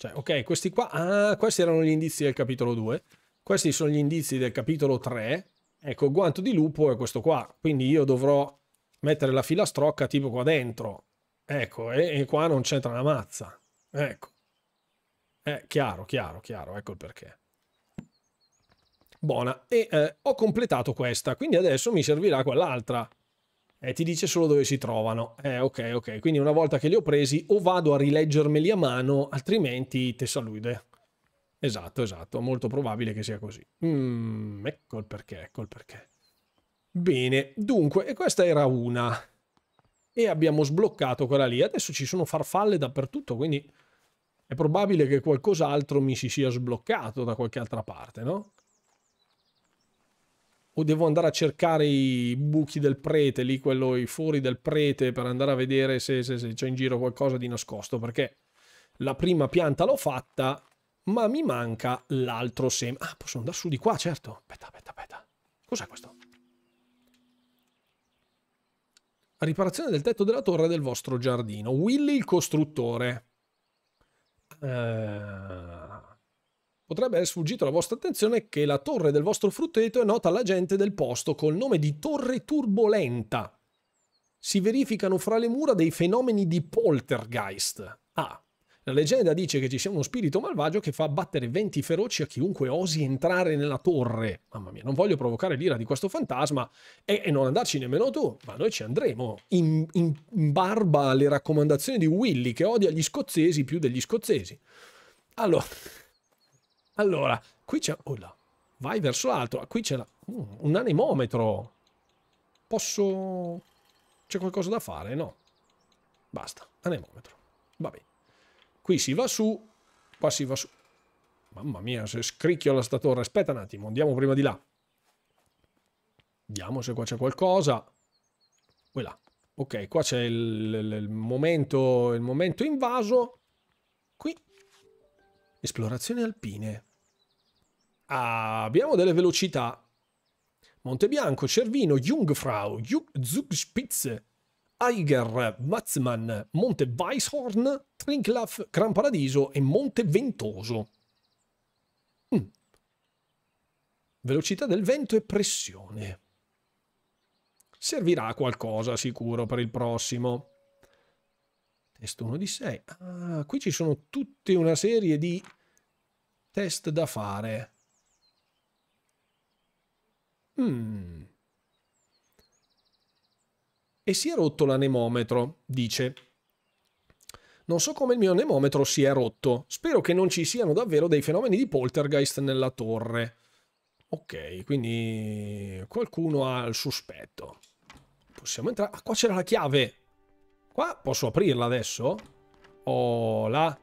Cioè, ok, questi qua, ah, questi erano gli indizi del capitolo 2, questi sono gli indizi del capitolo 3, ecco, il guanto di lupo è questo qua, quindi io dovrò mettere la filastrocca tipo qua dentro, ecco, e, e qua non c'entra la mazza, ecco. È eh, chiaro, chiaro, chiaro, ecco il perché. Buona, e eh, ho completato questa, quindi adesso mi servirà quell'altra eh, ti dice solo dove si trovano. Eh, ok, ok. Quindi una volta che li ho presi o vado a rileggermeli a mano, altrimenti te salude. Esatto, esatto. Molto probabile che sia così. Mm, ecco il perché, ecco il perché. Bene, dunque, e questa era una. E abbiamo sbloccato quella lì. Adesso ci sono farfalle dappertutto, quindi è probabile che qualcos'altro mi si sia sbloccato da qualche altra parte, no? o devo andare a cercare i buchi del prete, lì quello, i fori del prete per andare a vedere se, se, se c'è in giro qualcosa di nascosto, perché la prima pianta l'ho fatta, ma mi manca l'altro seme. Ah, posso andare su di qua, certo. Aspetta, aspetta, aspetta. Cos'è questo? Riparazione del tetto della torre del vostro giardino. Willy il costruttore. Ehm... Potrebbe essere sfuggito alla vostra attenzione che la torre del vostro frutteto è nota alla gente del posto col nome di Torre Turbolenta. Si verificano fra le mura dei fenomeni di poltergeist. Ah, la leggenda dice che ci sia uno spirito malvagio che fa battere venti feroci a chiunque osi entrare nella torre. Mamma mia, non voglio provocare l'ira di questo fantasma e, e non andarci nemmeno tu, ma noi ci andremo in, in, in barba alle raccomandazioni di Willy che odia gli scozzesi più degli scozzesi. Allora... Allora, qui c'è... Oh là, vai verso l'altro. Qui c'è mm, un anemometro. Posso... C'è qualcosa da fare? No. Basta, anemometro. Va bene. Qui si va su, qua si va su. Mamma mia, se scricchio la torre. Aspetta un attimo, andiamo prima di là. Vediamo se qua c'è qualcosa. Poi là. Ok, qua c'è il, il, il, momento, il momento invaso. Qui. Esplorazioni alpine abbiamo delle velocità. Montebianco, Cervino, Jungfrau, Zugspitze, Eiger, Watzmann, Monte Weishorn, Trinklaff, Gran Paradiso e Monte Ventoso. Mm. Velocità del vento e pressione. Servirà a qualcosa sicuro per il prossimo. Test 1 di 6. Ah, qui ci sono tutta una serie di test da fare. Mm. E si è rotto l'anemometro, dice. Non so come il mio anemometro si è rotto. Spero che non ci siano davvero dei fenomeni di poltergeist nella torre. Ok, quindi qualcuno ha il sospetto. Possiamo entrare. Ah, qua c'era la chiave. Qua posso aprirla adesso? Oh, là.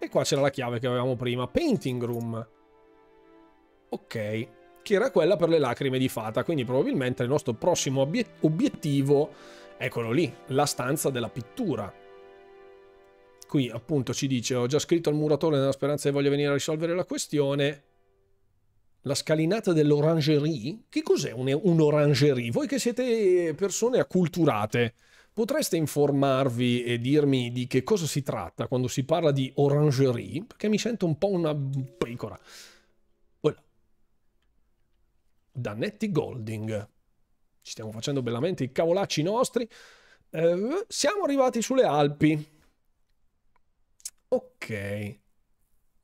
E qua c'era la chiave che avevamo prima. Painting room. Ok che era quella per le lacrime di fata, quindi probabilmente il nostro prossimo obiettivo, eccolo lì, la stanza della pittura. Qui appunto ci dice, ho già scritto al muratore nella speranza che voglia venire a risolvere la questione, la scalinata dell'orangerie? Che cos'è un'orangerie? Voi che siete persone acculturate, potreste informarvi e dirmi di che cosa si tratta quando si parla di orangerie? Perché mi sento un po' una pecora da Netty Golding. Ci stiamo facendo bellamente i cavolacci nostri. Eh, siamo arrivati sulle Alpi. Ok.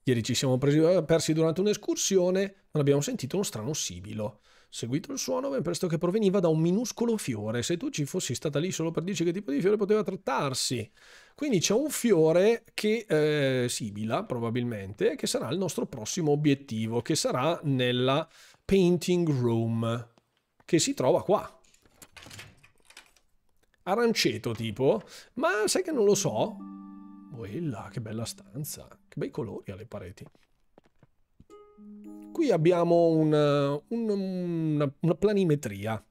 Ieri ci siamo presi, eh, persi durante un'escursione, non abbiamo sentito uno strano sibilo. Seguito il suono ben presto che proveniva da un minuscolo fiore. Se tu ci fossi stata lì solo per dirci che tipo di fiore poteva trattarsi. Quindi c'è un fiore che eh, sibila probabilmente, che sarà il nostro prossimo obiettivo, che sarà nella Painting Room, che si trova qua. Aranceto tipo, ma sai che non lo so? Quella, che bella stanza, che bei colori alle pareti. Qui abbiamo una, una, una planimetria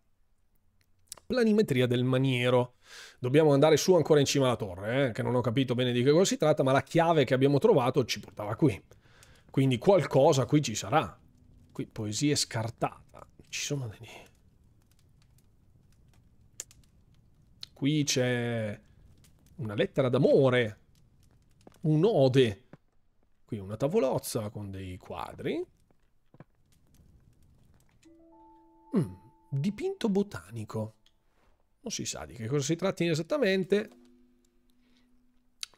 planimetria del maniero. Dobbiamo andare su ancora in cima alla torre, eh? che non ho capito bene di che cosa si tratta, ma la chiave che abbiamo trovato ci portava qui. Quindi qualcosa qui ci sarà. Qui poesia scartata. Ci sono dei... Qui c'è una lettera d'amore. Un'ode. Qui una tavolozza con dei quadri. Mm, dipinto botanico. Non si sa di che cosa si tratti esattamente.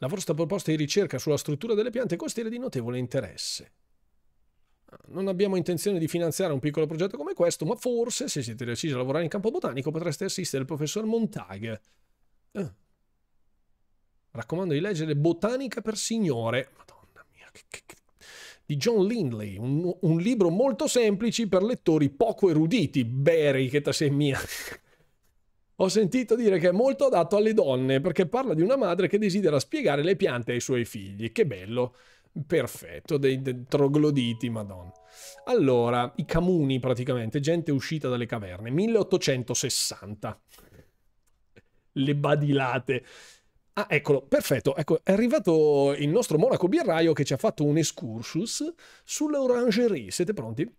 La vostra proposta di ricerca sulla struttura delle piante costiere è di notevole interesse non abbiamo intenzione di finanziare un piccolo progetto come questo, ma forse se siete decisi a lavorare in campo botanico potreste assistere il professor Montag. Eh. Raccomando di leggere Botanica per Signore. Madonna mia, che, che, di John Lindley, un, un, libro molto semplice per lettori poco eruditi. Berry, che ta sei mia. *laughs* Ho sentito dire che è molto adatto alle donne perché parla di una madre che desidera spiegare le piante ai suoi figli. Che bello. Perfetto, dei, dei trogloditi, madonna. Allora, i camuni praticamente, gente uscita dalle caverne, 1860. Le badilate. Ah, eccolo, perfetto. Ecco, è arrivato il nostro monaco birraio che ci ha fatto un excursus sull'orangerie. Siete pronti?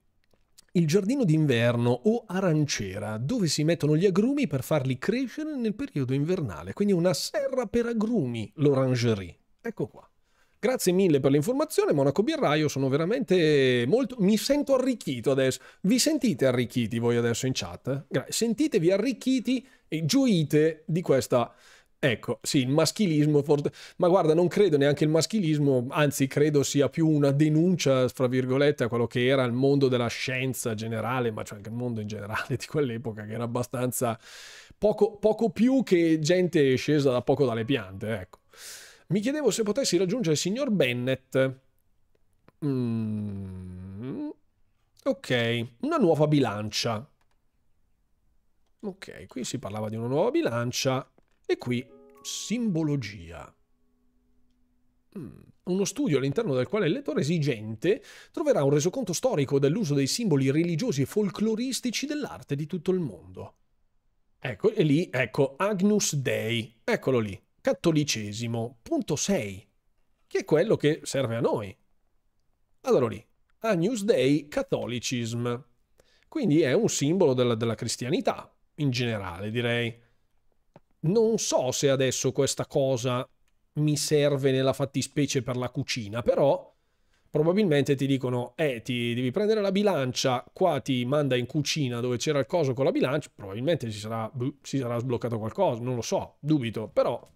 Il giardino d'inverno o aranciera, dove si mettono gli agrumi per farli crescere nel periodo invernale. Quindi una serra per agrumi, l'orangerie. Ecco qua. Grazie mille per l'informazione, Monaco Birraio, sono veramente molto... mi sento arricchito adesso. Vi sentite arricchiti voi adesso in chat? Sentitevi arricchiti e gioite di questa... Ecco, sì, il maschilismo, forse... ma guarda, non credo neanche il maschilismo, anzi credo sia più una denuncia, fra virgolette, a quello che era il mondo della scienza generale, ma cioè anche il mondo in generale di quell'epoca, che era abbastanza poco, poco più che gente scesa da poco dalle piante, ecco. Mi chiedevo se potessi raggiungere il signor Bennett. Mm. Ok, una nuova bilancia. Ok, qui si parlava di una nuova bilancia e qui simbologia. Mm. Uno studio all'interno del quale il lettore esigente troverà un resoconto storico dell'uso dei simboli religiosi e folcloristici dell'arte di tutto il mondo. Ecco, e lì, ecco, Agnus Dei, eccolo lì cattolicesimo, punto 6, che è quello che serve a noi. Allora lì, a Newsday Catholicism. Quindi è un simbolo della, della cristianità, in generale direi. Non so se adesso questa cosa mi serve nella fattispecie per la cucina, però probabilmente ti dicono, eh, ti devi prendere la bilancia, qua ti manda in cucina dove c'era il coso con la bilancia, probabilmente si sarà, si sarà sbloccato qualcosa, non lo so, dubito, però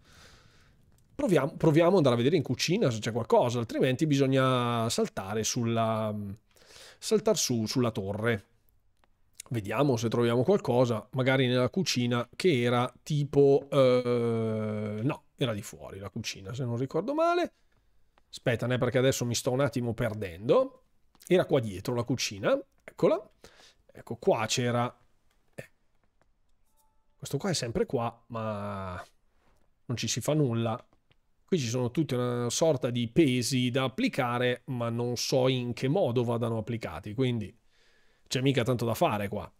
proviamo, proviamo ad andare a vedere in cucina se c'è qualcosa, altrimenti bisogna saltare sulla, saltar su sulla torre. Vediamo se troviamo qualcosa, magari nella cucina che era tipo... Eh, no, era di fuori la cucina, se non ricordo male. Aspetta, né, perché adesso mi sto un attimo perdendo. Era qua dietro la cucina, eccola. Ecco, qua c'era... Eh. Questo qua è sempre qua, ma non ci si fa nulla. Qui ci sono tutta una sorta di pesi da applicare, ma non so in che modo vadano applicati, quindi c'è mica tanto da fare qua.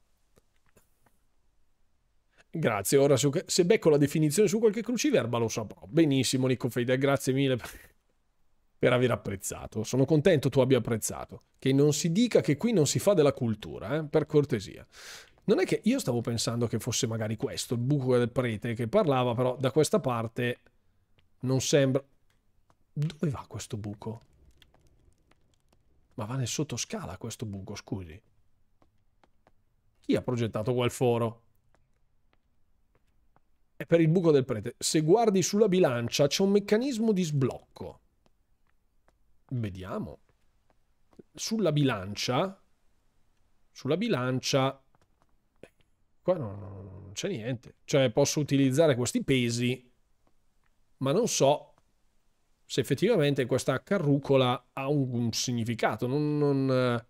Grazie, ora se becco la definizione su qualche cruciverba lo saprò. Benissimo, Nico Fede, grazie mille per, per aver apprezzato. Sono contento tu abbia apprezzato. Che non si dica che qui non si fa della cultura, eh? per cortesia. Non è che io stavo pensando che fosse magari questo, il buco del prete che parlava, però da questa parte non sembra... Dove va questo buco? Ma va nel sottoscala questo buco, scusi. Chi ha progettato quel foro? È per il buco del prete. Se guardi sulla bilancia c'è un meccanismo di sblocco. Vediamo. Sulla bilancia... Sulla bilancia... Eh, qua non, non c'è niente. Cioè posso utilizzare questi pesi ma non so se effettivamente questa carrucola ha un, significato. Non, non... Eh,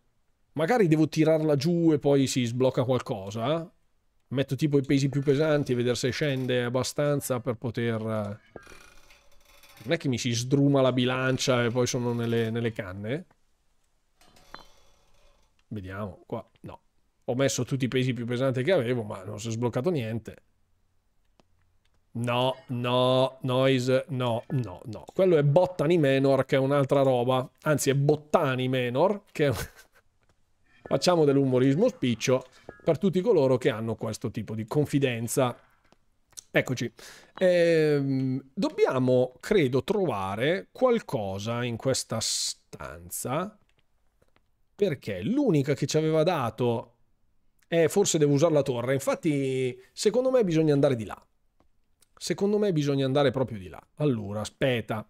magari devo tirarla giù e poi si sblocca qualcosa. Eh? Metto tipo i pesi più pesanti e vedere se scende abbastanza per poter... Eh, non è che mi si sdruma la bilancia e poi sono nelle, nelle canne. Vediamo, qua, no. Ho messo tutti i pesi più pesanti che avevo, ma non si è sbloccato niente. No, no, noise, no, no, no. Quello è Bottani Menor, che è un'altra roba. Anzi, è Bottani Menor, che... *laughs* Facciamo dell'umorismo spiccio per tutti coloro che hanno questo tipo di confidenza. Eccoci. Ehm, dobbiamo, credo, trovare qualcosa in questa stanza. Perché l'unica che ci aveva dato... è forse devo usare la torre. Infatti, secondo me bisogna andare di là. Secondo me bisogna andare proprio di là. Allora, aspetta.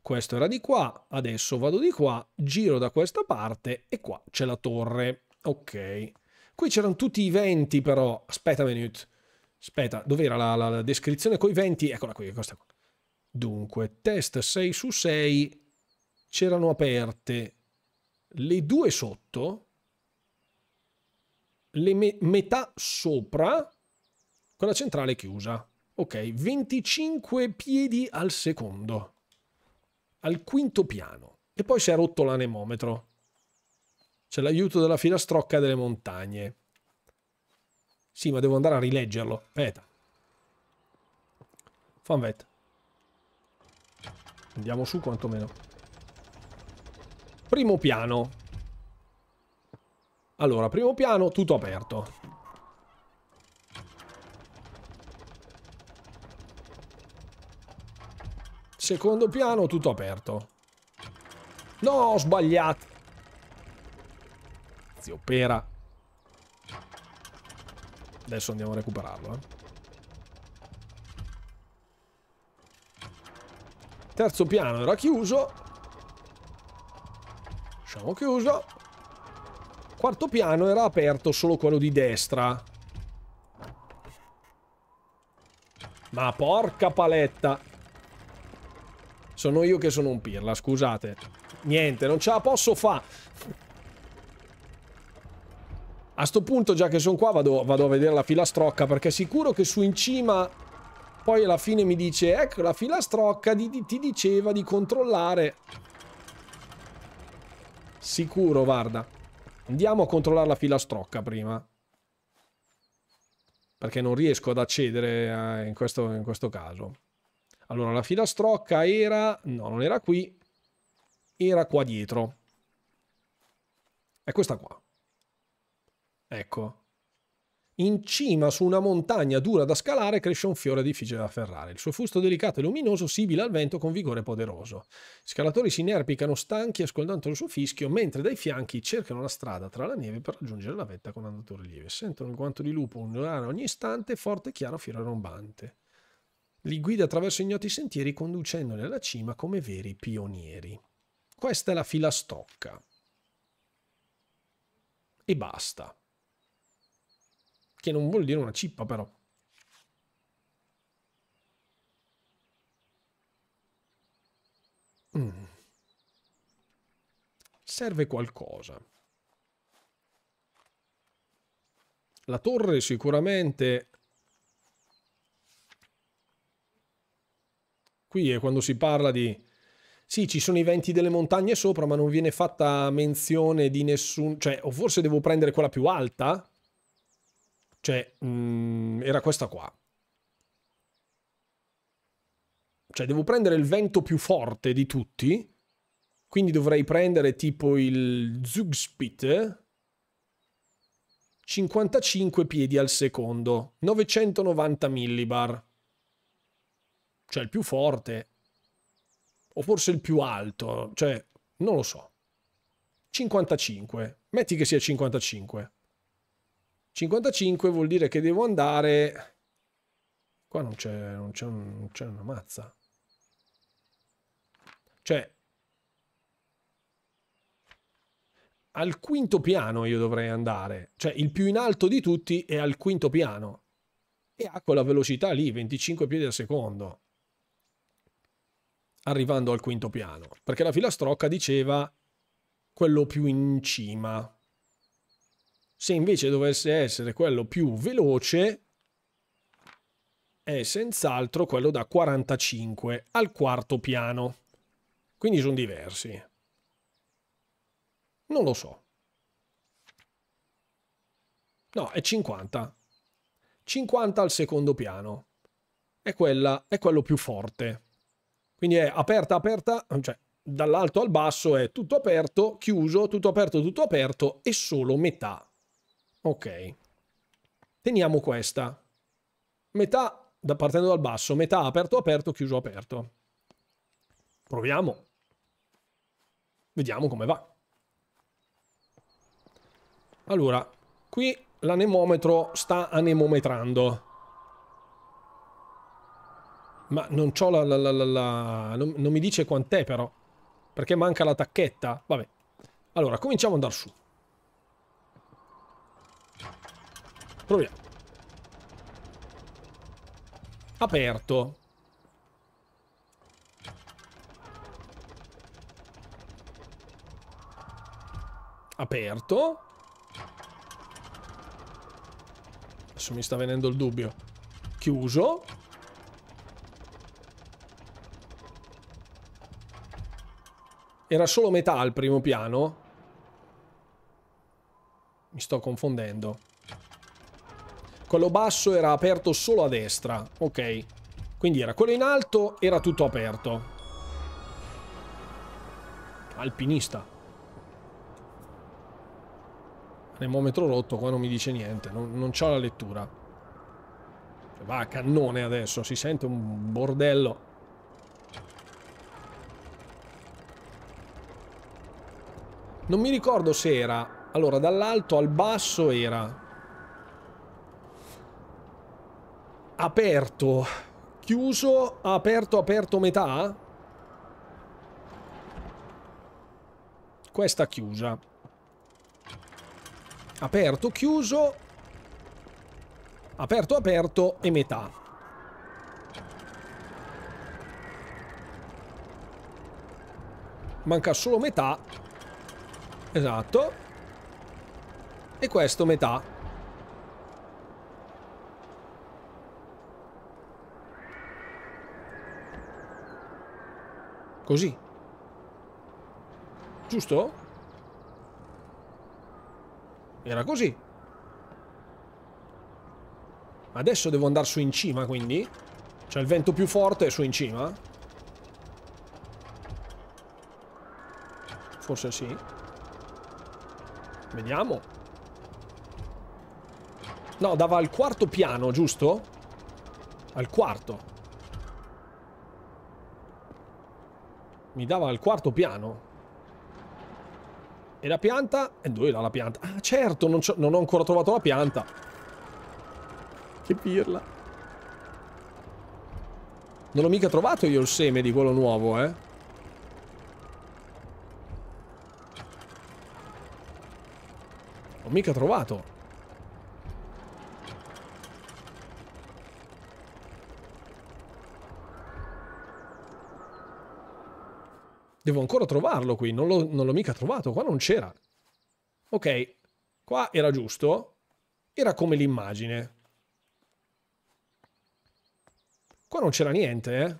Questo era di qua, adesso vado di qua, giro da questa parte e qua c'è la torre. Ok. Qui c'erano tutti i venti però. Aspetta un minuto. Aspetta, dov'era la, la, la descrizione con i venti? Eccola qui, questa qua. Dunque, test 6 su 6 c'erano aperte le due sotto, le me metà sopra, quella centrale chiusa. Ok, 25 piedi al secondo, al quinto piano. E poi si è rotto l'anemometro. C'è l'aiuto della filastrocca delle montagne. Sì, ma devo andare a rileggerlo. Aspetta. Fanvet. Andiamo su quantomeno. Primo piano. Allora, primo piano, tutto aperto. Secondo piano, tutto aperto. No, ho sbagliato. Zio pera. Adesso andiamo a recuperarlo, eh. Terzo piano era chiuso. Lasciamo chiuso. Quarto piano era aperto solo quello di destra. Ma porca paletta! Sono io che sono un pirla, scusate. Niente, non ce la posso fare. A sto punto, già che sono qua, vado, vado, a vedere la filastrocca, perché sicuro che su in cima poi alla fine mi dice ecco, la filastrocca di, di, ti diceva di controllare. Sicuro, guarda. Andiamo a controllare la filastrocca prima. Perché non riesco ad accedere a, eh, in, questo, in questo caso. Allora, la filastrocca era... No, non era qui. Era qua dietro. È questa qua. Ecco. In cima su una montagna dura da scalare cresce un fiore difficile da afferrare. Il suo fusto delicato e luminoso sibila al vento con vigore poderoso. I scalatori si inerpicano stanchi ascoltando il suo fischio, mentre dai fianchi cercano la strada tra la neve per raggiungere la vetta con andato rilievo. Sentono il guanto di lupo ondulare ogni istante, forte, chiaro, fiero e rombante li guida attraverso ignoti sentieri conducendoli alla cima come veri pionieri. Questa è la filastocca. E basta. Che non vuol dire una cippa però. Mm. Serve qualcosa. La torre sicuramente Qui è quando si parla di... Sì, ci sono i venti delle montagne sopra, ma non viene fatta menzione di nessun... Cioè, o forse devo prendere quella più alta? Cioè, mh, mm, era questa qua. Cioè, devo prendere il vento più forte di tutti. Quindi dovrei prendere tipo il Zugspit. 55 eh? piedi al secondo, 990 millibar cioè il più forte, o forse il più alto, cioè non lo so. 55, metti che sia 55. 55 vuol dire che devo andare... Qua non c'è, non c'è, un, non c'è una mazza. Cioè, al quinto piano io dovrei andare. Cioè, il più in alto di tutti è al quinto piano. E ha quella velocità lì, 25 piedi al secondo arrivando al quinto piano, perché la filastrocca diceva quello più in cima. Se invece dovesse essere quello più veloce, è senz'altro quello da 45 al quarto piano. Quindi sono diversi. Non lo so. No, è 50. 50 al secondo piano. È, quella, è quello più forte. Quindi è aperta, aperta, cioè dall'alto al basso è tutto aperto, chiuso, tutto aperto, tutto aperto e solo metà. Ok. Teniamo questa. Metà da, partendo dal basso, metà aperto, aperto, chiuso, aperto. Proviamo. Vediamo come va. Allora, qui l'anemometro sta anemometrando. Ma non c'ho la... la, la, la non, non, mi dice quant'è però. Perché manca la tacchetta. Vabbè. Allora, cominciamo ad andare su. Proviamo. Aperto. Aperto. Adesso mi sta venendo il dubbio. Chiuso. Era solo metà al primo piano. Mi sto confondendo. Quello basso era aperto solo a destra. Ok. Quindi era quello in alto, era tutto aperto. Alpinista. Anemometro rotto, qua non mi dice niente. Non, non ho la lettura. Cioè, va a cannone adesso, si sente un bordello. Non mi ricordo se era... Allora, dall'alto al basso era... Aperto. Chiuso, aperto, aperto metà. Questa chiusa. Aperto, chiuso. Aperto, aperto e metà. manca solo metà Esatto. E questo metà. Così. Giusto? Era così. Adesso devo andare su in cima, quindi? C'è il vento più forte su in cima? Forse sì. Vediamo. No, dava al quarto piano, giusto? Al quarto. Mi dava al quarto piano. E la pianta? E dove era la pianta? Ah, certo, non, non ho ancora trovato la pianta. Che pirla. Non ho mica trovato io il seme di quello nuovo, eh. Ho mica trovato. Devo ancora trovarlo qui, non l'ho, mica trovato, qua non c'era. Ok, qua era giusto, era come l'immagine. Qua non c'era niente, eh.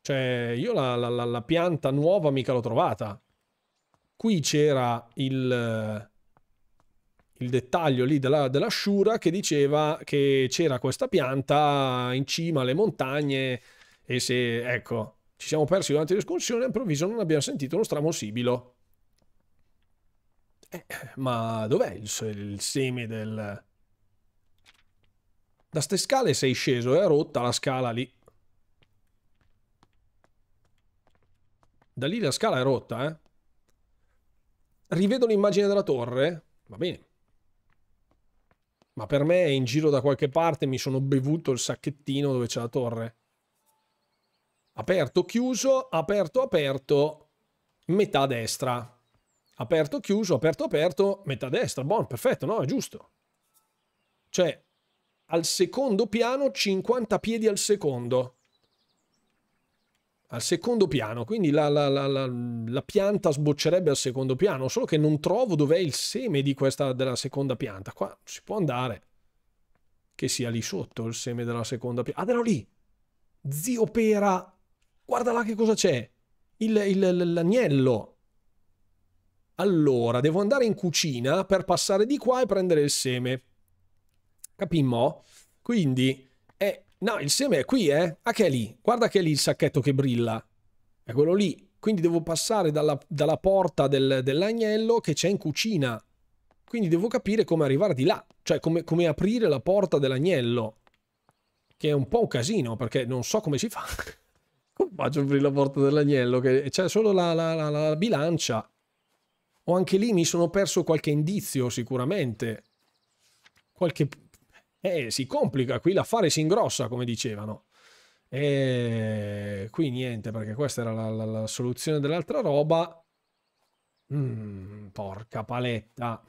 Cioè, io la, la, la, la pianta nuova mica l'ho trovata. Qui c'era il il dettaglio lì della, della Shura che diceva che c'era questa pianta in cima alle montagne e se, ecco, ci siamo persi durante l'escursione e all'improvviso non abbiamo sentito lo stramo sibilo. Eh, ma dov'è il, il seme del... Da ste scale sei sceso, è rotta la scala lì. Da lì la scala è rotta, eh. Rivedo l'immagine della torre? Va bene. Ma per me è in giro da qualche parte, mi sono bevuto il sacchettino dove c'è la torre. Aperto, chiuso, aperto, aperto, metà destra. Aperto, chiuso, aperto, aperto, metà destra. Buon, perfetto, no? È giusto. Cioè, al secondo piano, 50 piedi al secondo al secondo piano, quindi la, la, la, la, pianta sboccerebbe al secondo piano, solo che non trovo dov'è il seme questa, della seconda pianta. Qua si può andare. Che sia lì sotto il seme della seconda pianta. Ah, ero lì! Zio Pera! Guarda là che cosa c'è! l'agnello! Allora, devo andare in cucina per passare di qua e prendere il seme. Capimmo? Quindi è No, il seme è qui, eh. Ah, che è lì. Guarda che è lì il sacchetto che brilla. È quello lì. Quindi devo passare dalla, dalla porta del, dell'agnello che c'è in cucina. Quindi devo capire come arrivare di là. Cioè, come, come aprire la porta dell'agnello. Che è un po' un casino, perché non so come si fa. *laughs* come faccio a aprire la porta dell'agnello? Che c'è solo la, la, la, la bilancia. O anche lì mi sono perso qualche indizio, sicuramente. Qualche e eh, si complica, qui l'affare si ingrossa, come dicevano. E qui niente, perché questa era la, la, la soluzione dell'altra roba. Mm, porca paletta.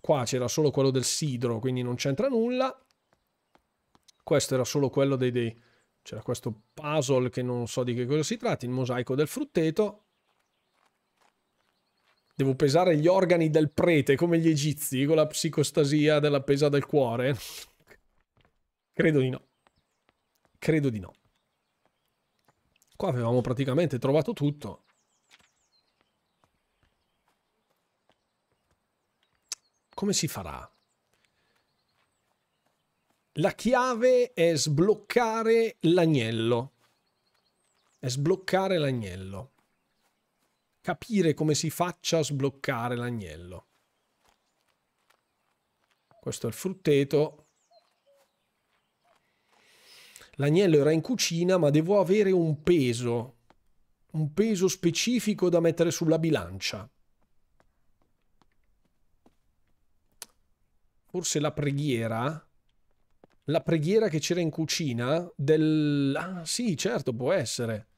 Qua c'era solo quello del sidro, quindi non c'entra nulla. Questo era solo quello dei... dei... C'era questo puzzle che non so di che cosa si tratti, il mosaico del frutteto. Devo pesare gli organi del prete come gli egizi con la psicostasia della pesa del cuore? Credo di no. Credo di no. Qua avevamo praticamente trovato tutto. Come si farà? La chiave è sbloccare l'agnello. È sbloccare l'agnello capire come si faccia a sbloccare l'agnello. Questo è il frutteto. L'agnello era in cucina, ma devo avere un peso, un peso specifico da mettere sulla bilancia. Forse la preghiera? La preghiera che c'era in cucina del... Ah sì, certo, può essere.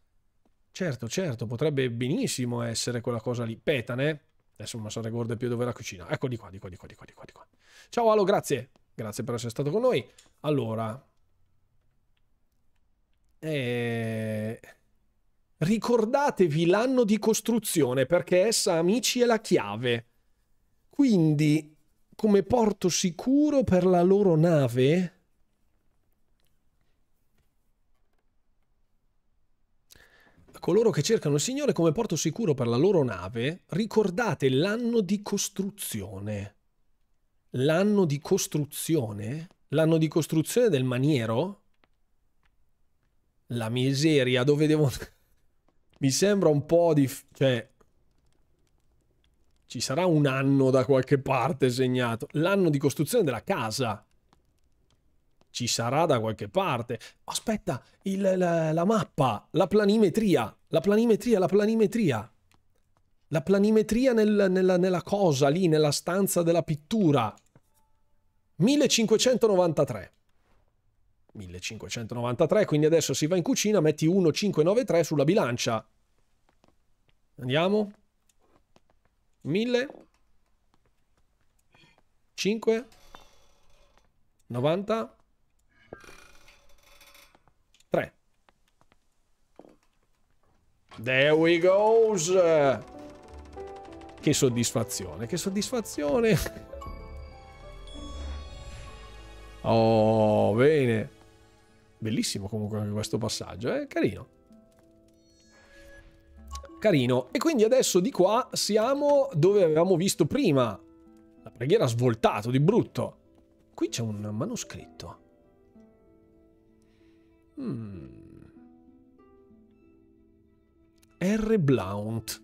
Certo, certo, potrebbe benissimo essere quella cosa lì. Petane. Adesso non so ricordo più dove la cucina. Ecco di qua, di qua, di qua, di qua, di qua, di qua. Ciao Alo, grazie. Grazie per essere stato con noi. Allora. Eh... Ricordatevi l'anno di costruzione perché essa, amici, è la chiave. Quindi, come porto sicuro per la loro nave coloro che cercano il Signore come porto sicuro per la loro nave, ricordate l'anno di costruzione. L'anno di costruzione? L'anno di costruzione del maniero? La miseria, dove devo... Mi sembra un po' di... cioè... Ci sarà un anno da qualche parte segnato. L'anno di costruzione della casa ci sarà da qualche parte. Aspetta, il, la, la, mappa, la planimetria, la planimetria, la planimetria. La planimetria nel, nella, nella cosa lì, nella stanza della pittura. 1593. 1593, quindi adesso si va in cucina, metti 1593 sulla bilancia. Andiamo. 1000. 5. 90. There we go! Che soddisfazione, che soddisfazione! Oh, bene! Bellissimo comunque anche questo passaggio, eh? Carino. Carino. E quindi adesso di qua siamo dove avevamo visto prima. La preghiera ha svoltato di brutto. Qui c'è un manoscritto. Hmm. R. Blount.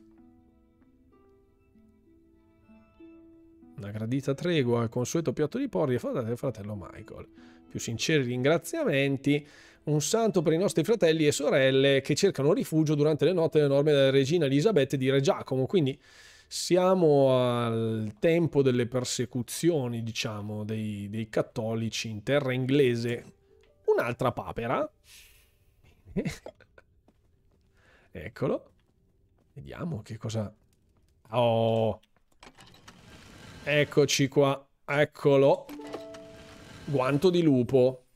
Una gradita tregua al consueto piatto di porri e fatta del fratello Michael. Più sinceri ringraziamenti, un santo per i nostri fratelli e sorelle che cercano rifugio durante le notte delle norme della regina Elisabetta e di Re Giacomo. Quindi siamo al tempo delle persecuzioni, diciamo, dei, dei cattolici in terra inglese. Un'altra papera. *laughs* Eccolo. Vediamo che cosa... Oh! Eccoci qua. Eccolo. Guanto di lupo.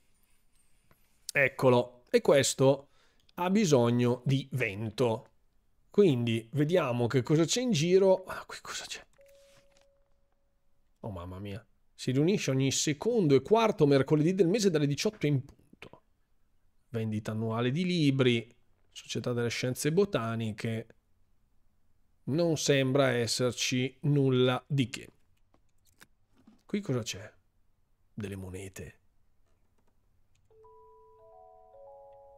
Eccolo. E questo ha bisogno di vento. Quindi vediamo che cosa c'è in giro. Ah, qui cosa c'è? Oh mamma mia. Si riunisce ogni secondo e quarto mercoledì del mese dalle 18 in punto. Vendita annuale di libri. Società delle Scienze Botaniche, non sembra esserci nulla di che. Qui cosa c'è? Delle monete.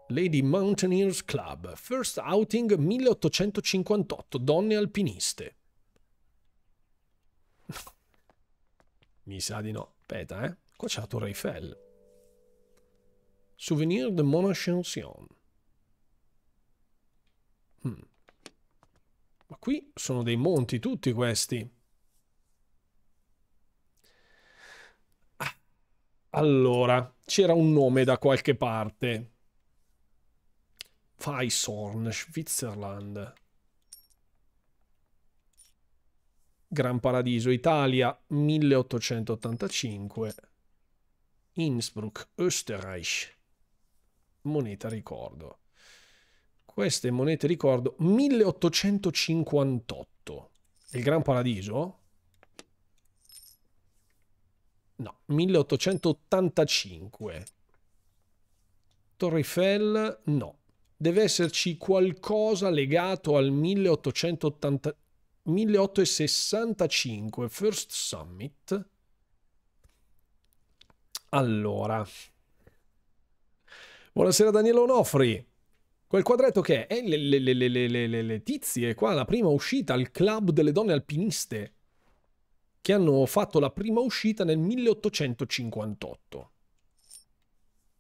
Lady Mountaineers Club, First Outing 1858, donne alpiniste. *laughs* Mi sa di no. Aspetta, eh. Qua c'è la Torre Eiffel. Souvenir de Mont Ascension. Ma qui sono dei monti tutti questi. Ah, allora, c'era un nome da qualche parte. Faisorn, Switzerland. Gran Paradiso, Italia, 1885. Innsbruck, Österreich. Moneta ricordo. Queste monete, ricordo, 1858. Il Gran Paradiso? No, 1885. Torre Eiffel? No. Deve esserci qualcosa legato al 1880... 1865 First Summit. Allora. Buonasera Daniele Onofri. Quel quadretto che è? Le, le, le, le, tizie, qua la prima uscita al club delle donne alpiniste, che hanno fatto la prima uscita nel 1858.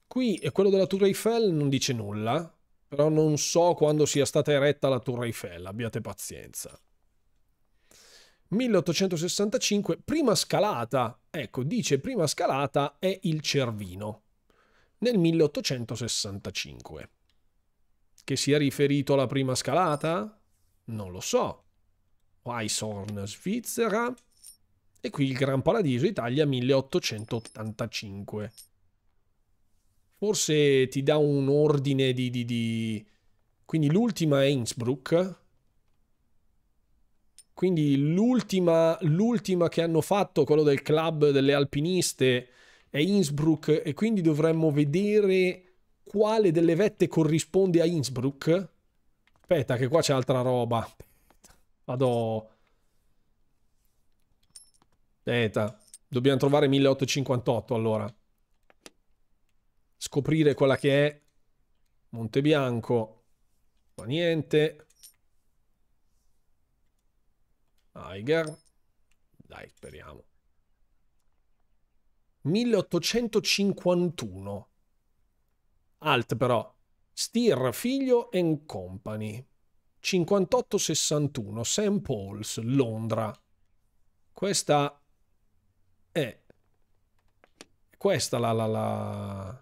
Qui è quello della Tour Eiffel, non dice nulla, però non so quando sia stata eretta la Tour Eiffel, abbiate pazienza. 1865, prima scalata, ecco, dice prima scalata è il Cervino, nel 1865. Che sia riferito alla prima scalata? Non lo so. Weisshorn, Svizzera. E qui il Gran Paradiso Italia 1885. Forse ti dà un ordine di... di, di... Quindi l'ultima è Innsbruck. Quindi l'ultima, l'ultima che hanno fatto, quello del club delle alpiniste, è Innsbruck e quindi dovremmo vedere quale delle vette corrisponde a Innsbruck. Aspetta, che qua c'è altra roba. Vado. Aspetta. Dobbiamo trovare 1858 allora. Scoprire quella che è Monte Bianco. Ma niente. Eiger. Dai, speriamo. 1851. Alt però. Stier, figlio and company. 5861, St. Paul's, Londra. Questa è... Questa la la la...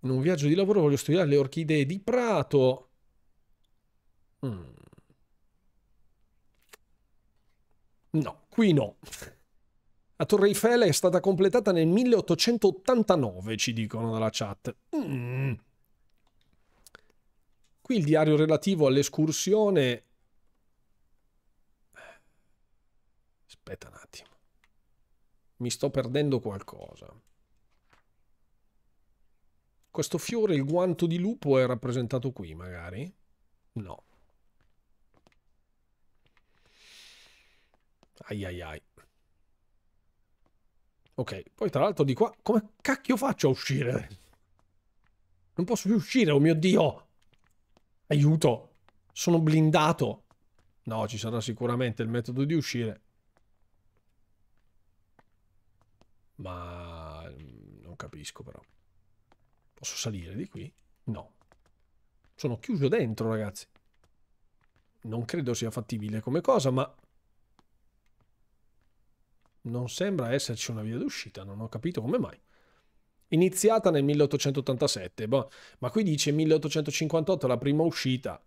In un viaggio di lavoro voglio studiare le orchidee di Prato. Mm. No, qui no. La Torre Eiffel è stata completata nel 1889, ci dicono dalla chat. Mm. Qui il diario relativo all'escursione... Aspetta un attimo. Mi sto perdendo qualcosa. Questo fiore, il guanto di lupo, è rappresentato qui, magari? No. Ai ai ai. Ok, poi tra l'altro di qua... Ah, come cacchio faccio a uscire? Non posso più uscire, oh mio Dio! Aiuto! Sono blindato! No, ci sarà sicuramente il metodo di uscire. Ma... Mm, non capisco però. Posso salire di qui? No. Sono chiuso dentro, ragazzi. Non credo sia fattibile come cosa, ma non sembra esserci una via d'uscita, non ho capito come mai. Iniziata nel 1887, boh, ma qui dice 1858 la prima uscita.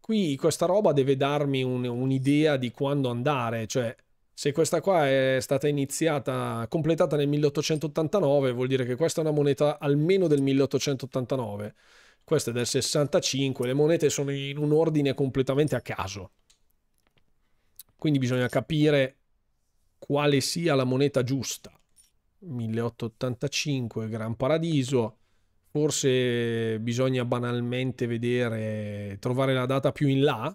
Qui questa roba deve darmi un, un'idea di quando andare, cioè se questa qua è stata iniziata, completata nel 1889, vuol dire che questa è una moneta almeno del 1889. Questa è del 65, le monete sono in un ordine completamente a caso. Quindi bisogna capire quale sia la moneta giusta. 1885, Gran Paradiso. Forse bisogna banalmente vedere, trovare la data più in là.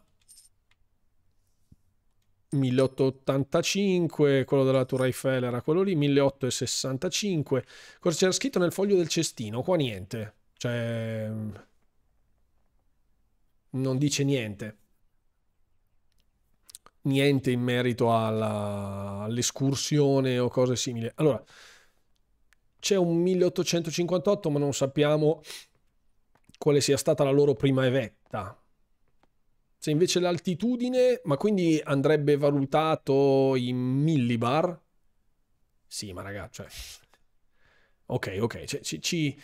1885, quello della Tour Eiffel era quello lì, 1865. Cosa c'era scritto nel foglio del cestino? Qua niente. Cioè... Mm, non dice niente niente in merito alla, all'escursione o cose simili. Allora, c'è un 1858, ma non sappiamo quale sia stata la loro prima evetta. Se invece l'altitudine, ma quindi andrebbe valutato in millibar? Sì, ma ragazzi, cioè... Ok, ok, cioè, ci, ci,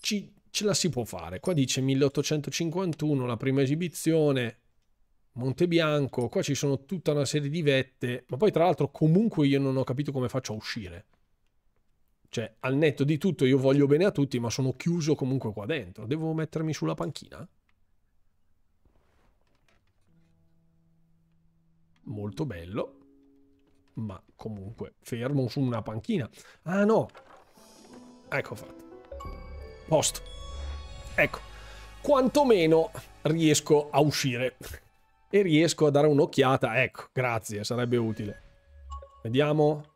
ci, ce la si può fare. Qua dice 1851 la prima esibizione, Monte Bianco, qua ci sono tutta una serie di vette, ma poi tra l'altro comunque io non ho capito come faccio a uscire. Cioè, al netto di tutto io voglio bene a tutti, ma sono chiuso comunque qua dentro. Devo mettermi sulla panchina? Molto bello. Ma comunque fermo su una panchina. Ah no! Ecco fatto. Posto. Ecco. Quantomeno riesco a uscire e riesco a dare un'occhiata. Ecco, grazie, sarebbe utile. Vediamo.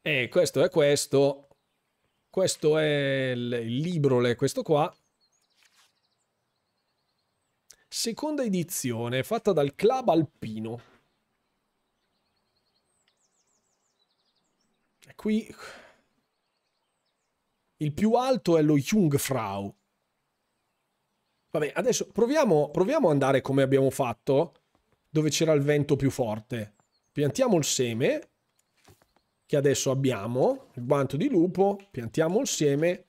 E eh, questo è questo. Questo è il, il libro, questo qua. Seconda edizione, fatta dal Club Alpino. E qui... Il più alto è lo Jungfrau. Vabbè, adesso proviamo, proviamo ad andare come abbiamo fatto, dove c'era il vento più forte. Piantiamo il seme, che adesso abbiamo, il guanto di lupo, piantiamo il seme,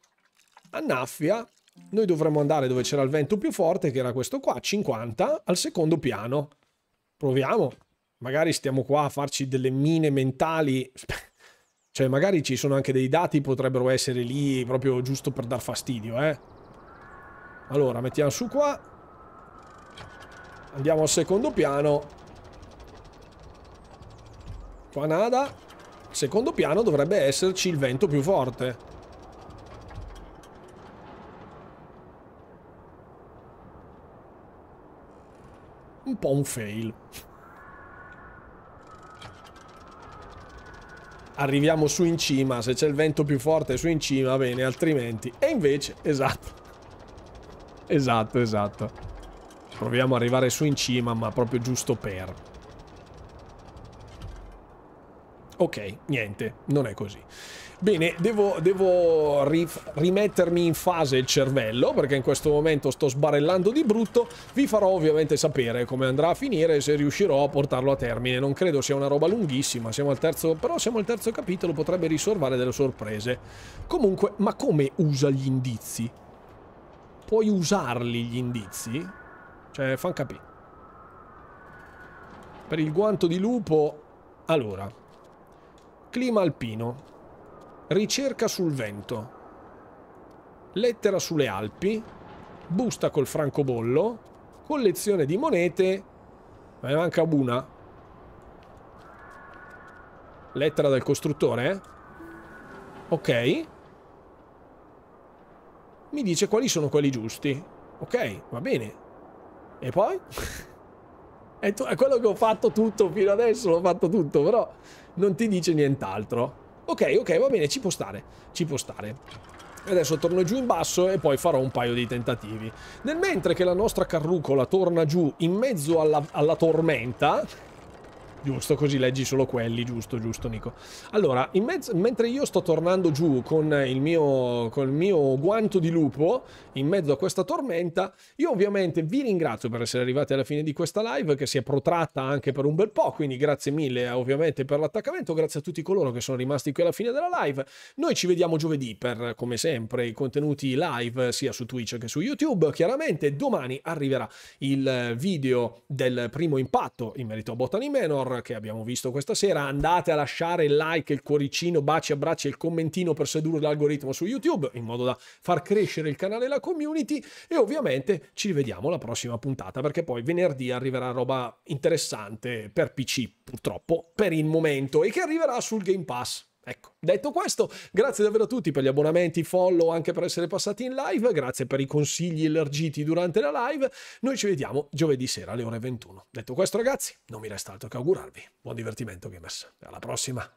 annaffia. Noi dovremmo andare dove c'era il vento più forte, che era questo qua, 50, al secondo piano. Proviamo. Magari stiamo qua a farci delle mine mentali. *laughs* Cioè, magari ci sono anche dei dati, potrebbero essere lì proprio giusto per dar fastidio, eh. Allora, mettiamo su qua. Andiamo al secondo piano. Qua nada. secondo piano dovrebbe esserci il vento più forte. Un po' un fail. Arriviamo su in cima, se c'è il vento più forte su in cima, bene, altrimenti... E invece, esatto. Esatto, esatto. Proviamo ad arrivare su in cima, ma proprio giusto per. Ok, niente, non è così. Bene, devo, devo rimettermi in fase il cervello perché in questo momento sto sbarellando di brutto. Vi farò ovviamente sapere come andrà a finire e se riuscirò a portarlo a termine. Non credo sia una roba lunghissima, siamo al terzo, però siamo al terzo capitolo, potrebbe risorvare delle sorprese. Comunque, ma come usa gli indizi? puoi usarli gli indizi? Cioè, fan capire. Per il guanto di lupo... Allora. Clima alpino. Ricerca sul vento. Lettera sulle Alpi. Busta col francobollo. Collezione di monete. Ma ne manca una. Lettera del costruttore. Eh? Ok mi dice quali sono quelli giusti. Ok, va bene. E poi? è, *laughs* è quello che ho fatto tutto fino adesso, l'ho fatto tutto, però non ti dice nient'altro. Ok, ok, va bene, ci può stare, ci può stare. Adesso torno giù in basso e poi farò un paio di tentativi. Nel mentre che la nostra carrucola torna giù in mezzo alla, alla tormenta, Giusto, così leggi solo quelli, giusto, giusto Nico. Allora, mezzo, mentre io sto tornando giù con il, mio, con il mio guanto di lupo in mezzo a questa tormenta, io ovviamente vi ringrazio per essere arrivati alla fine di questa live che si è protratta anche per un bel po', quindi grazie mille eh, ovviamente per l'attaccamento, grazie a tutti coloro che sono rimasti qui alla fine della live. Noi ci vediamo giovedì per, come sempre, i contenuti live sia su Twitch che su YouTube. Chiaramente domani arriverà il video del primo impatto in merito a Botany Menor horror che abbiamo visto questa sera. Andate a lasciare il like, il cuoricino, baci, abbracci e il commentino per sedurre l'algoritmo su YouTube in modo da far crescere il canale e la community. E ovviamente ci rivediamo alla prossima puntata perché poi venerdì arriverà roba interessante per PC purtroppo per il momento e che arriverà sul Game Pass. Ecco, detto questo, grazie davvero a tutti per gli abbonamenti, follow, anche per essere passati in live, grazie per i consigli elargiti durante la live. Noi ci vediamo giovedì sera alle ore 21. Detto questo, ragazzi, non mi resta altro che augurarvi buon divertimento gamers. Alla prossima.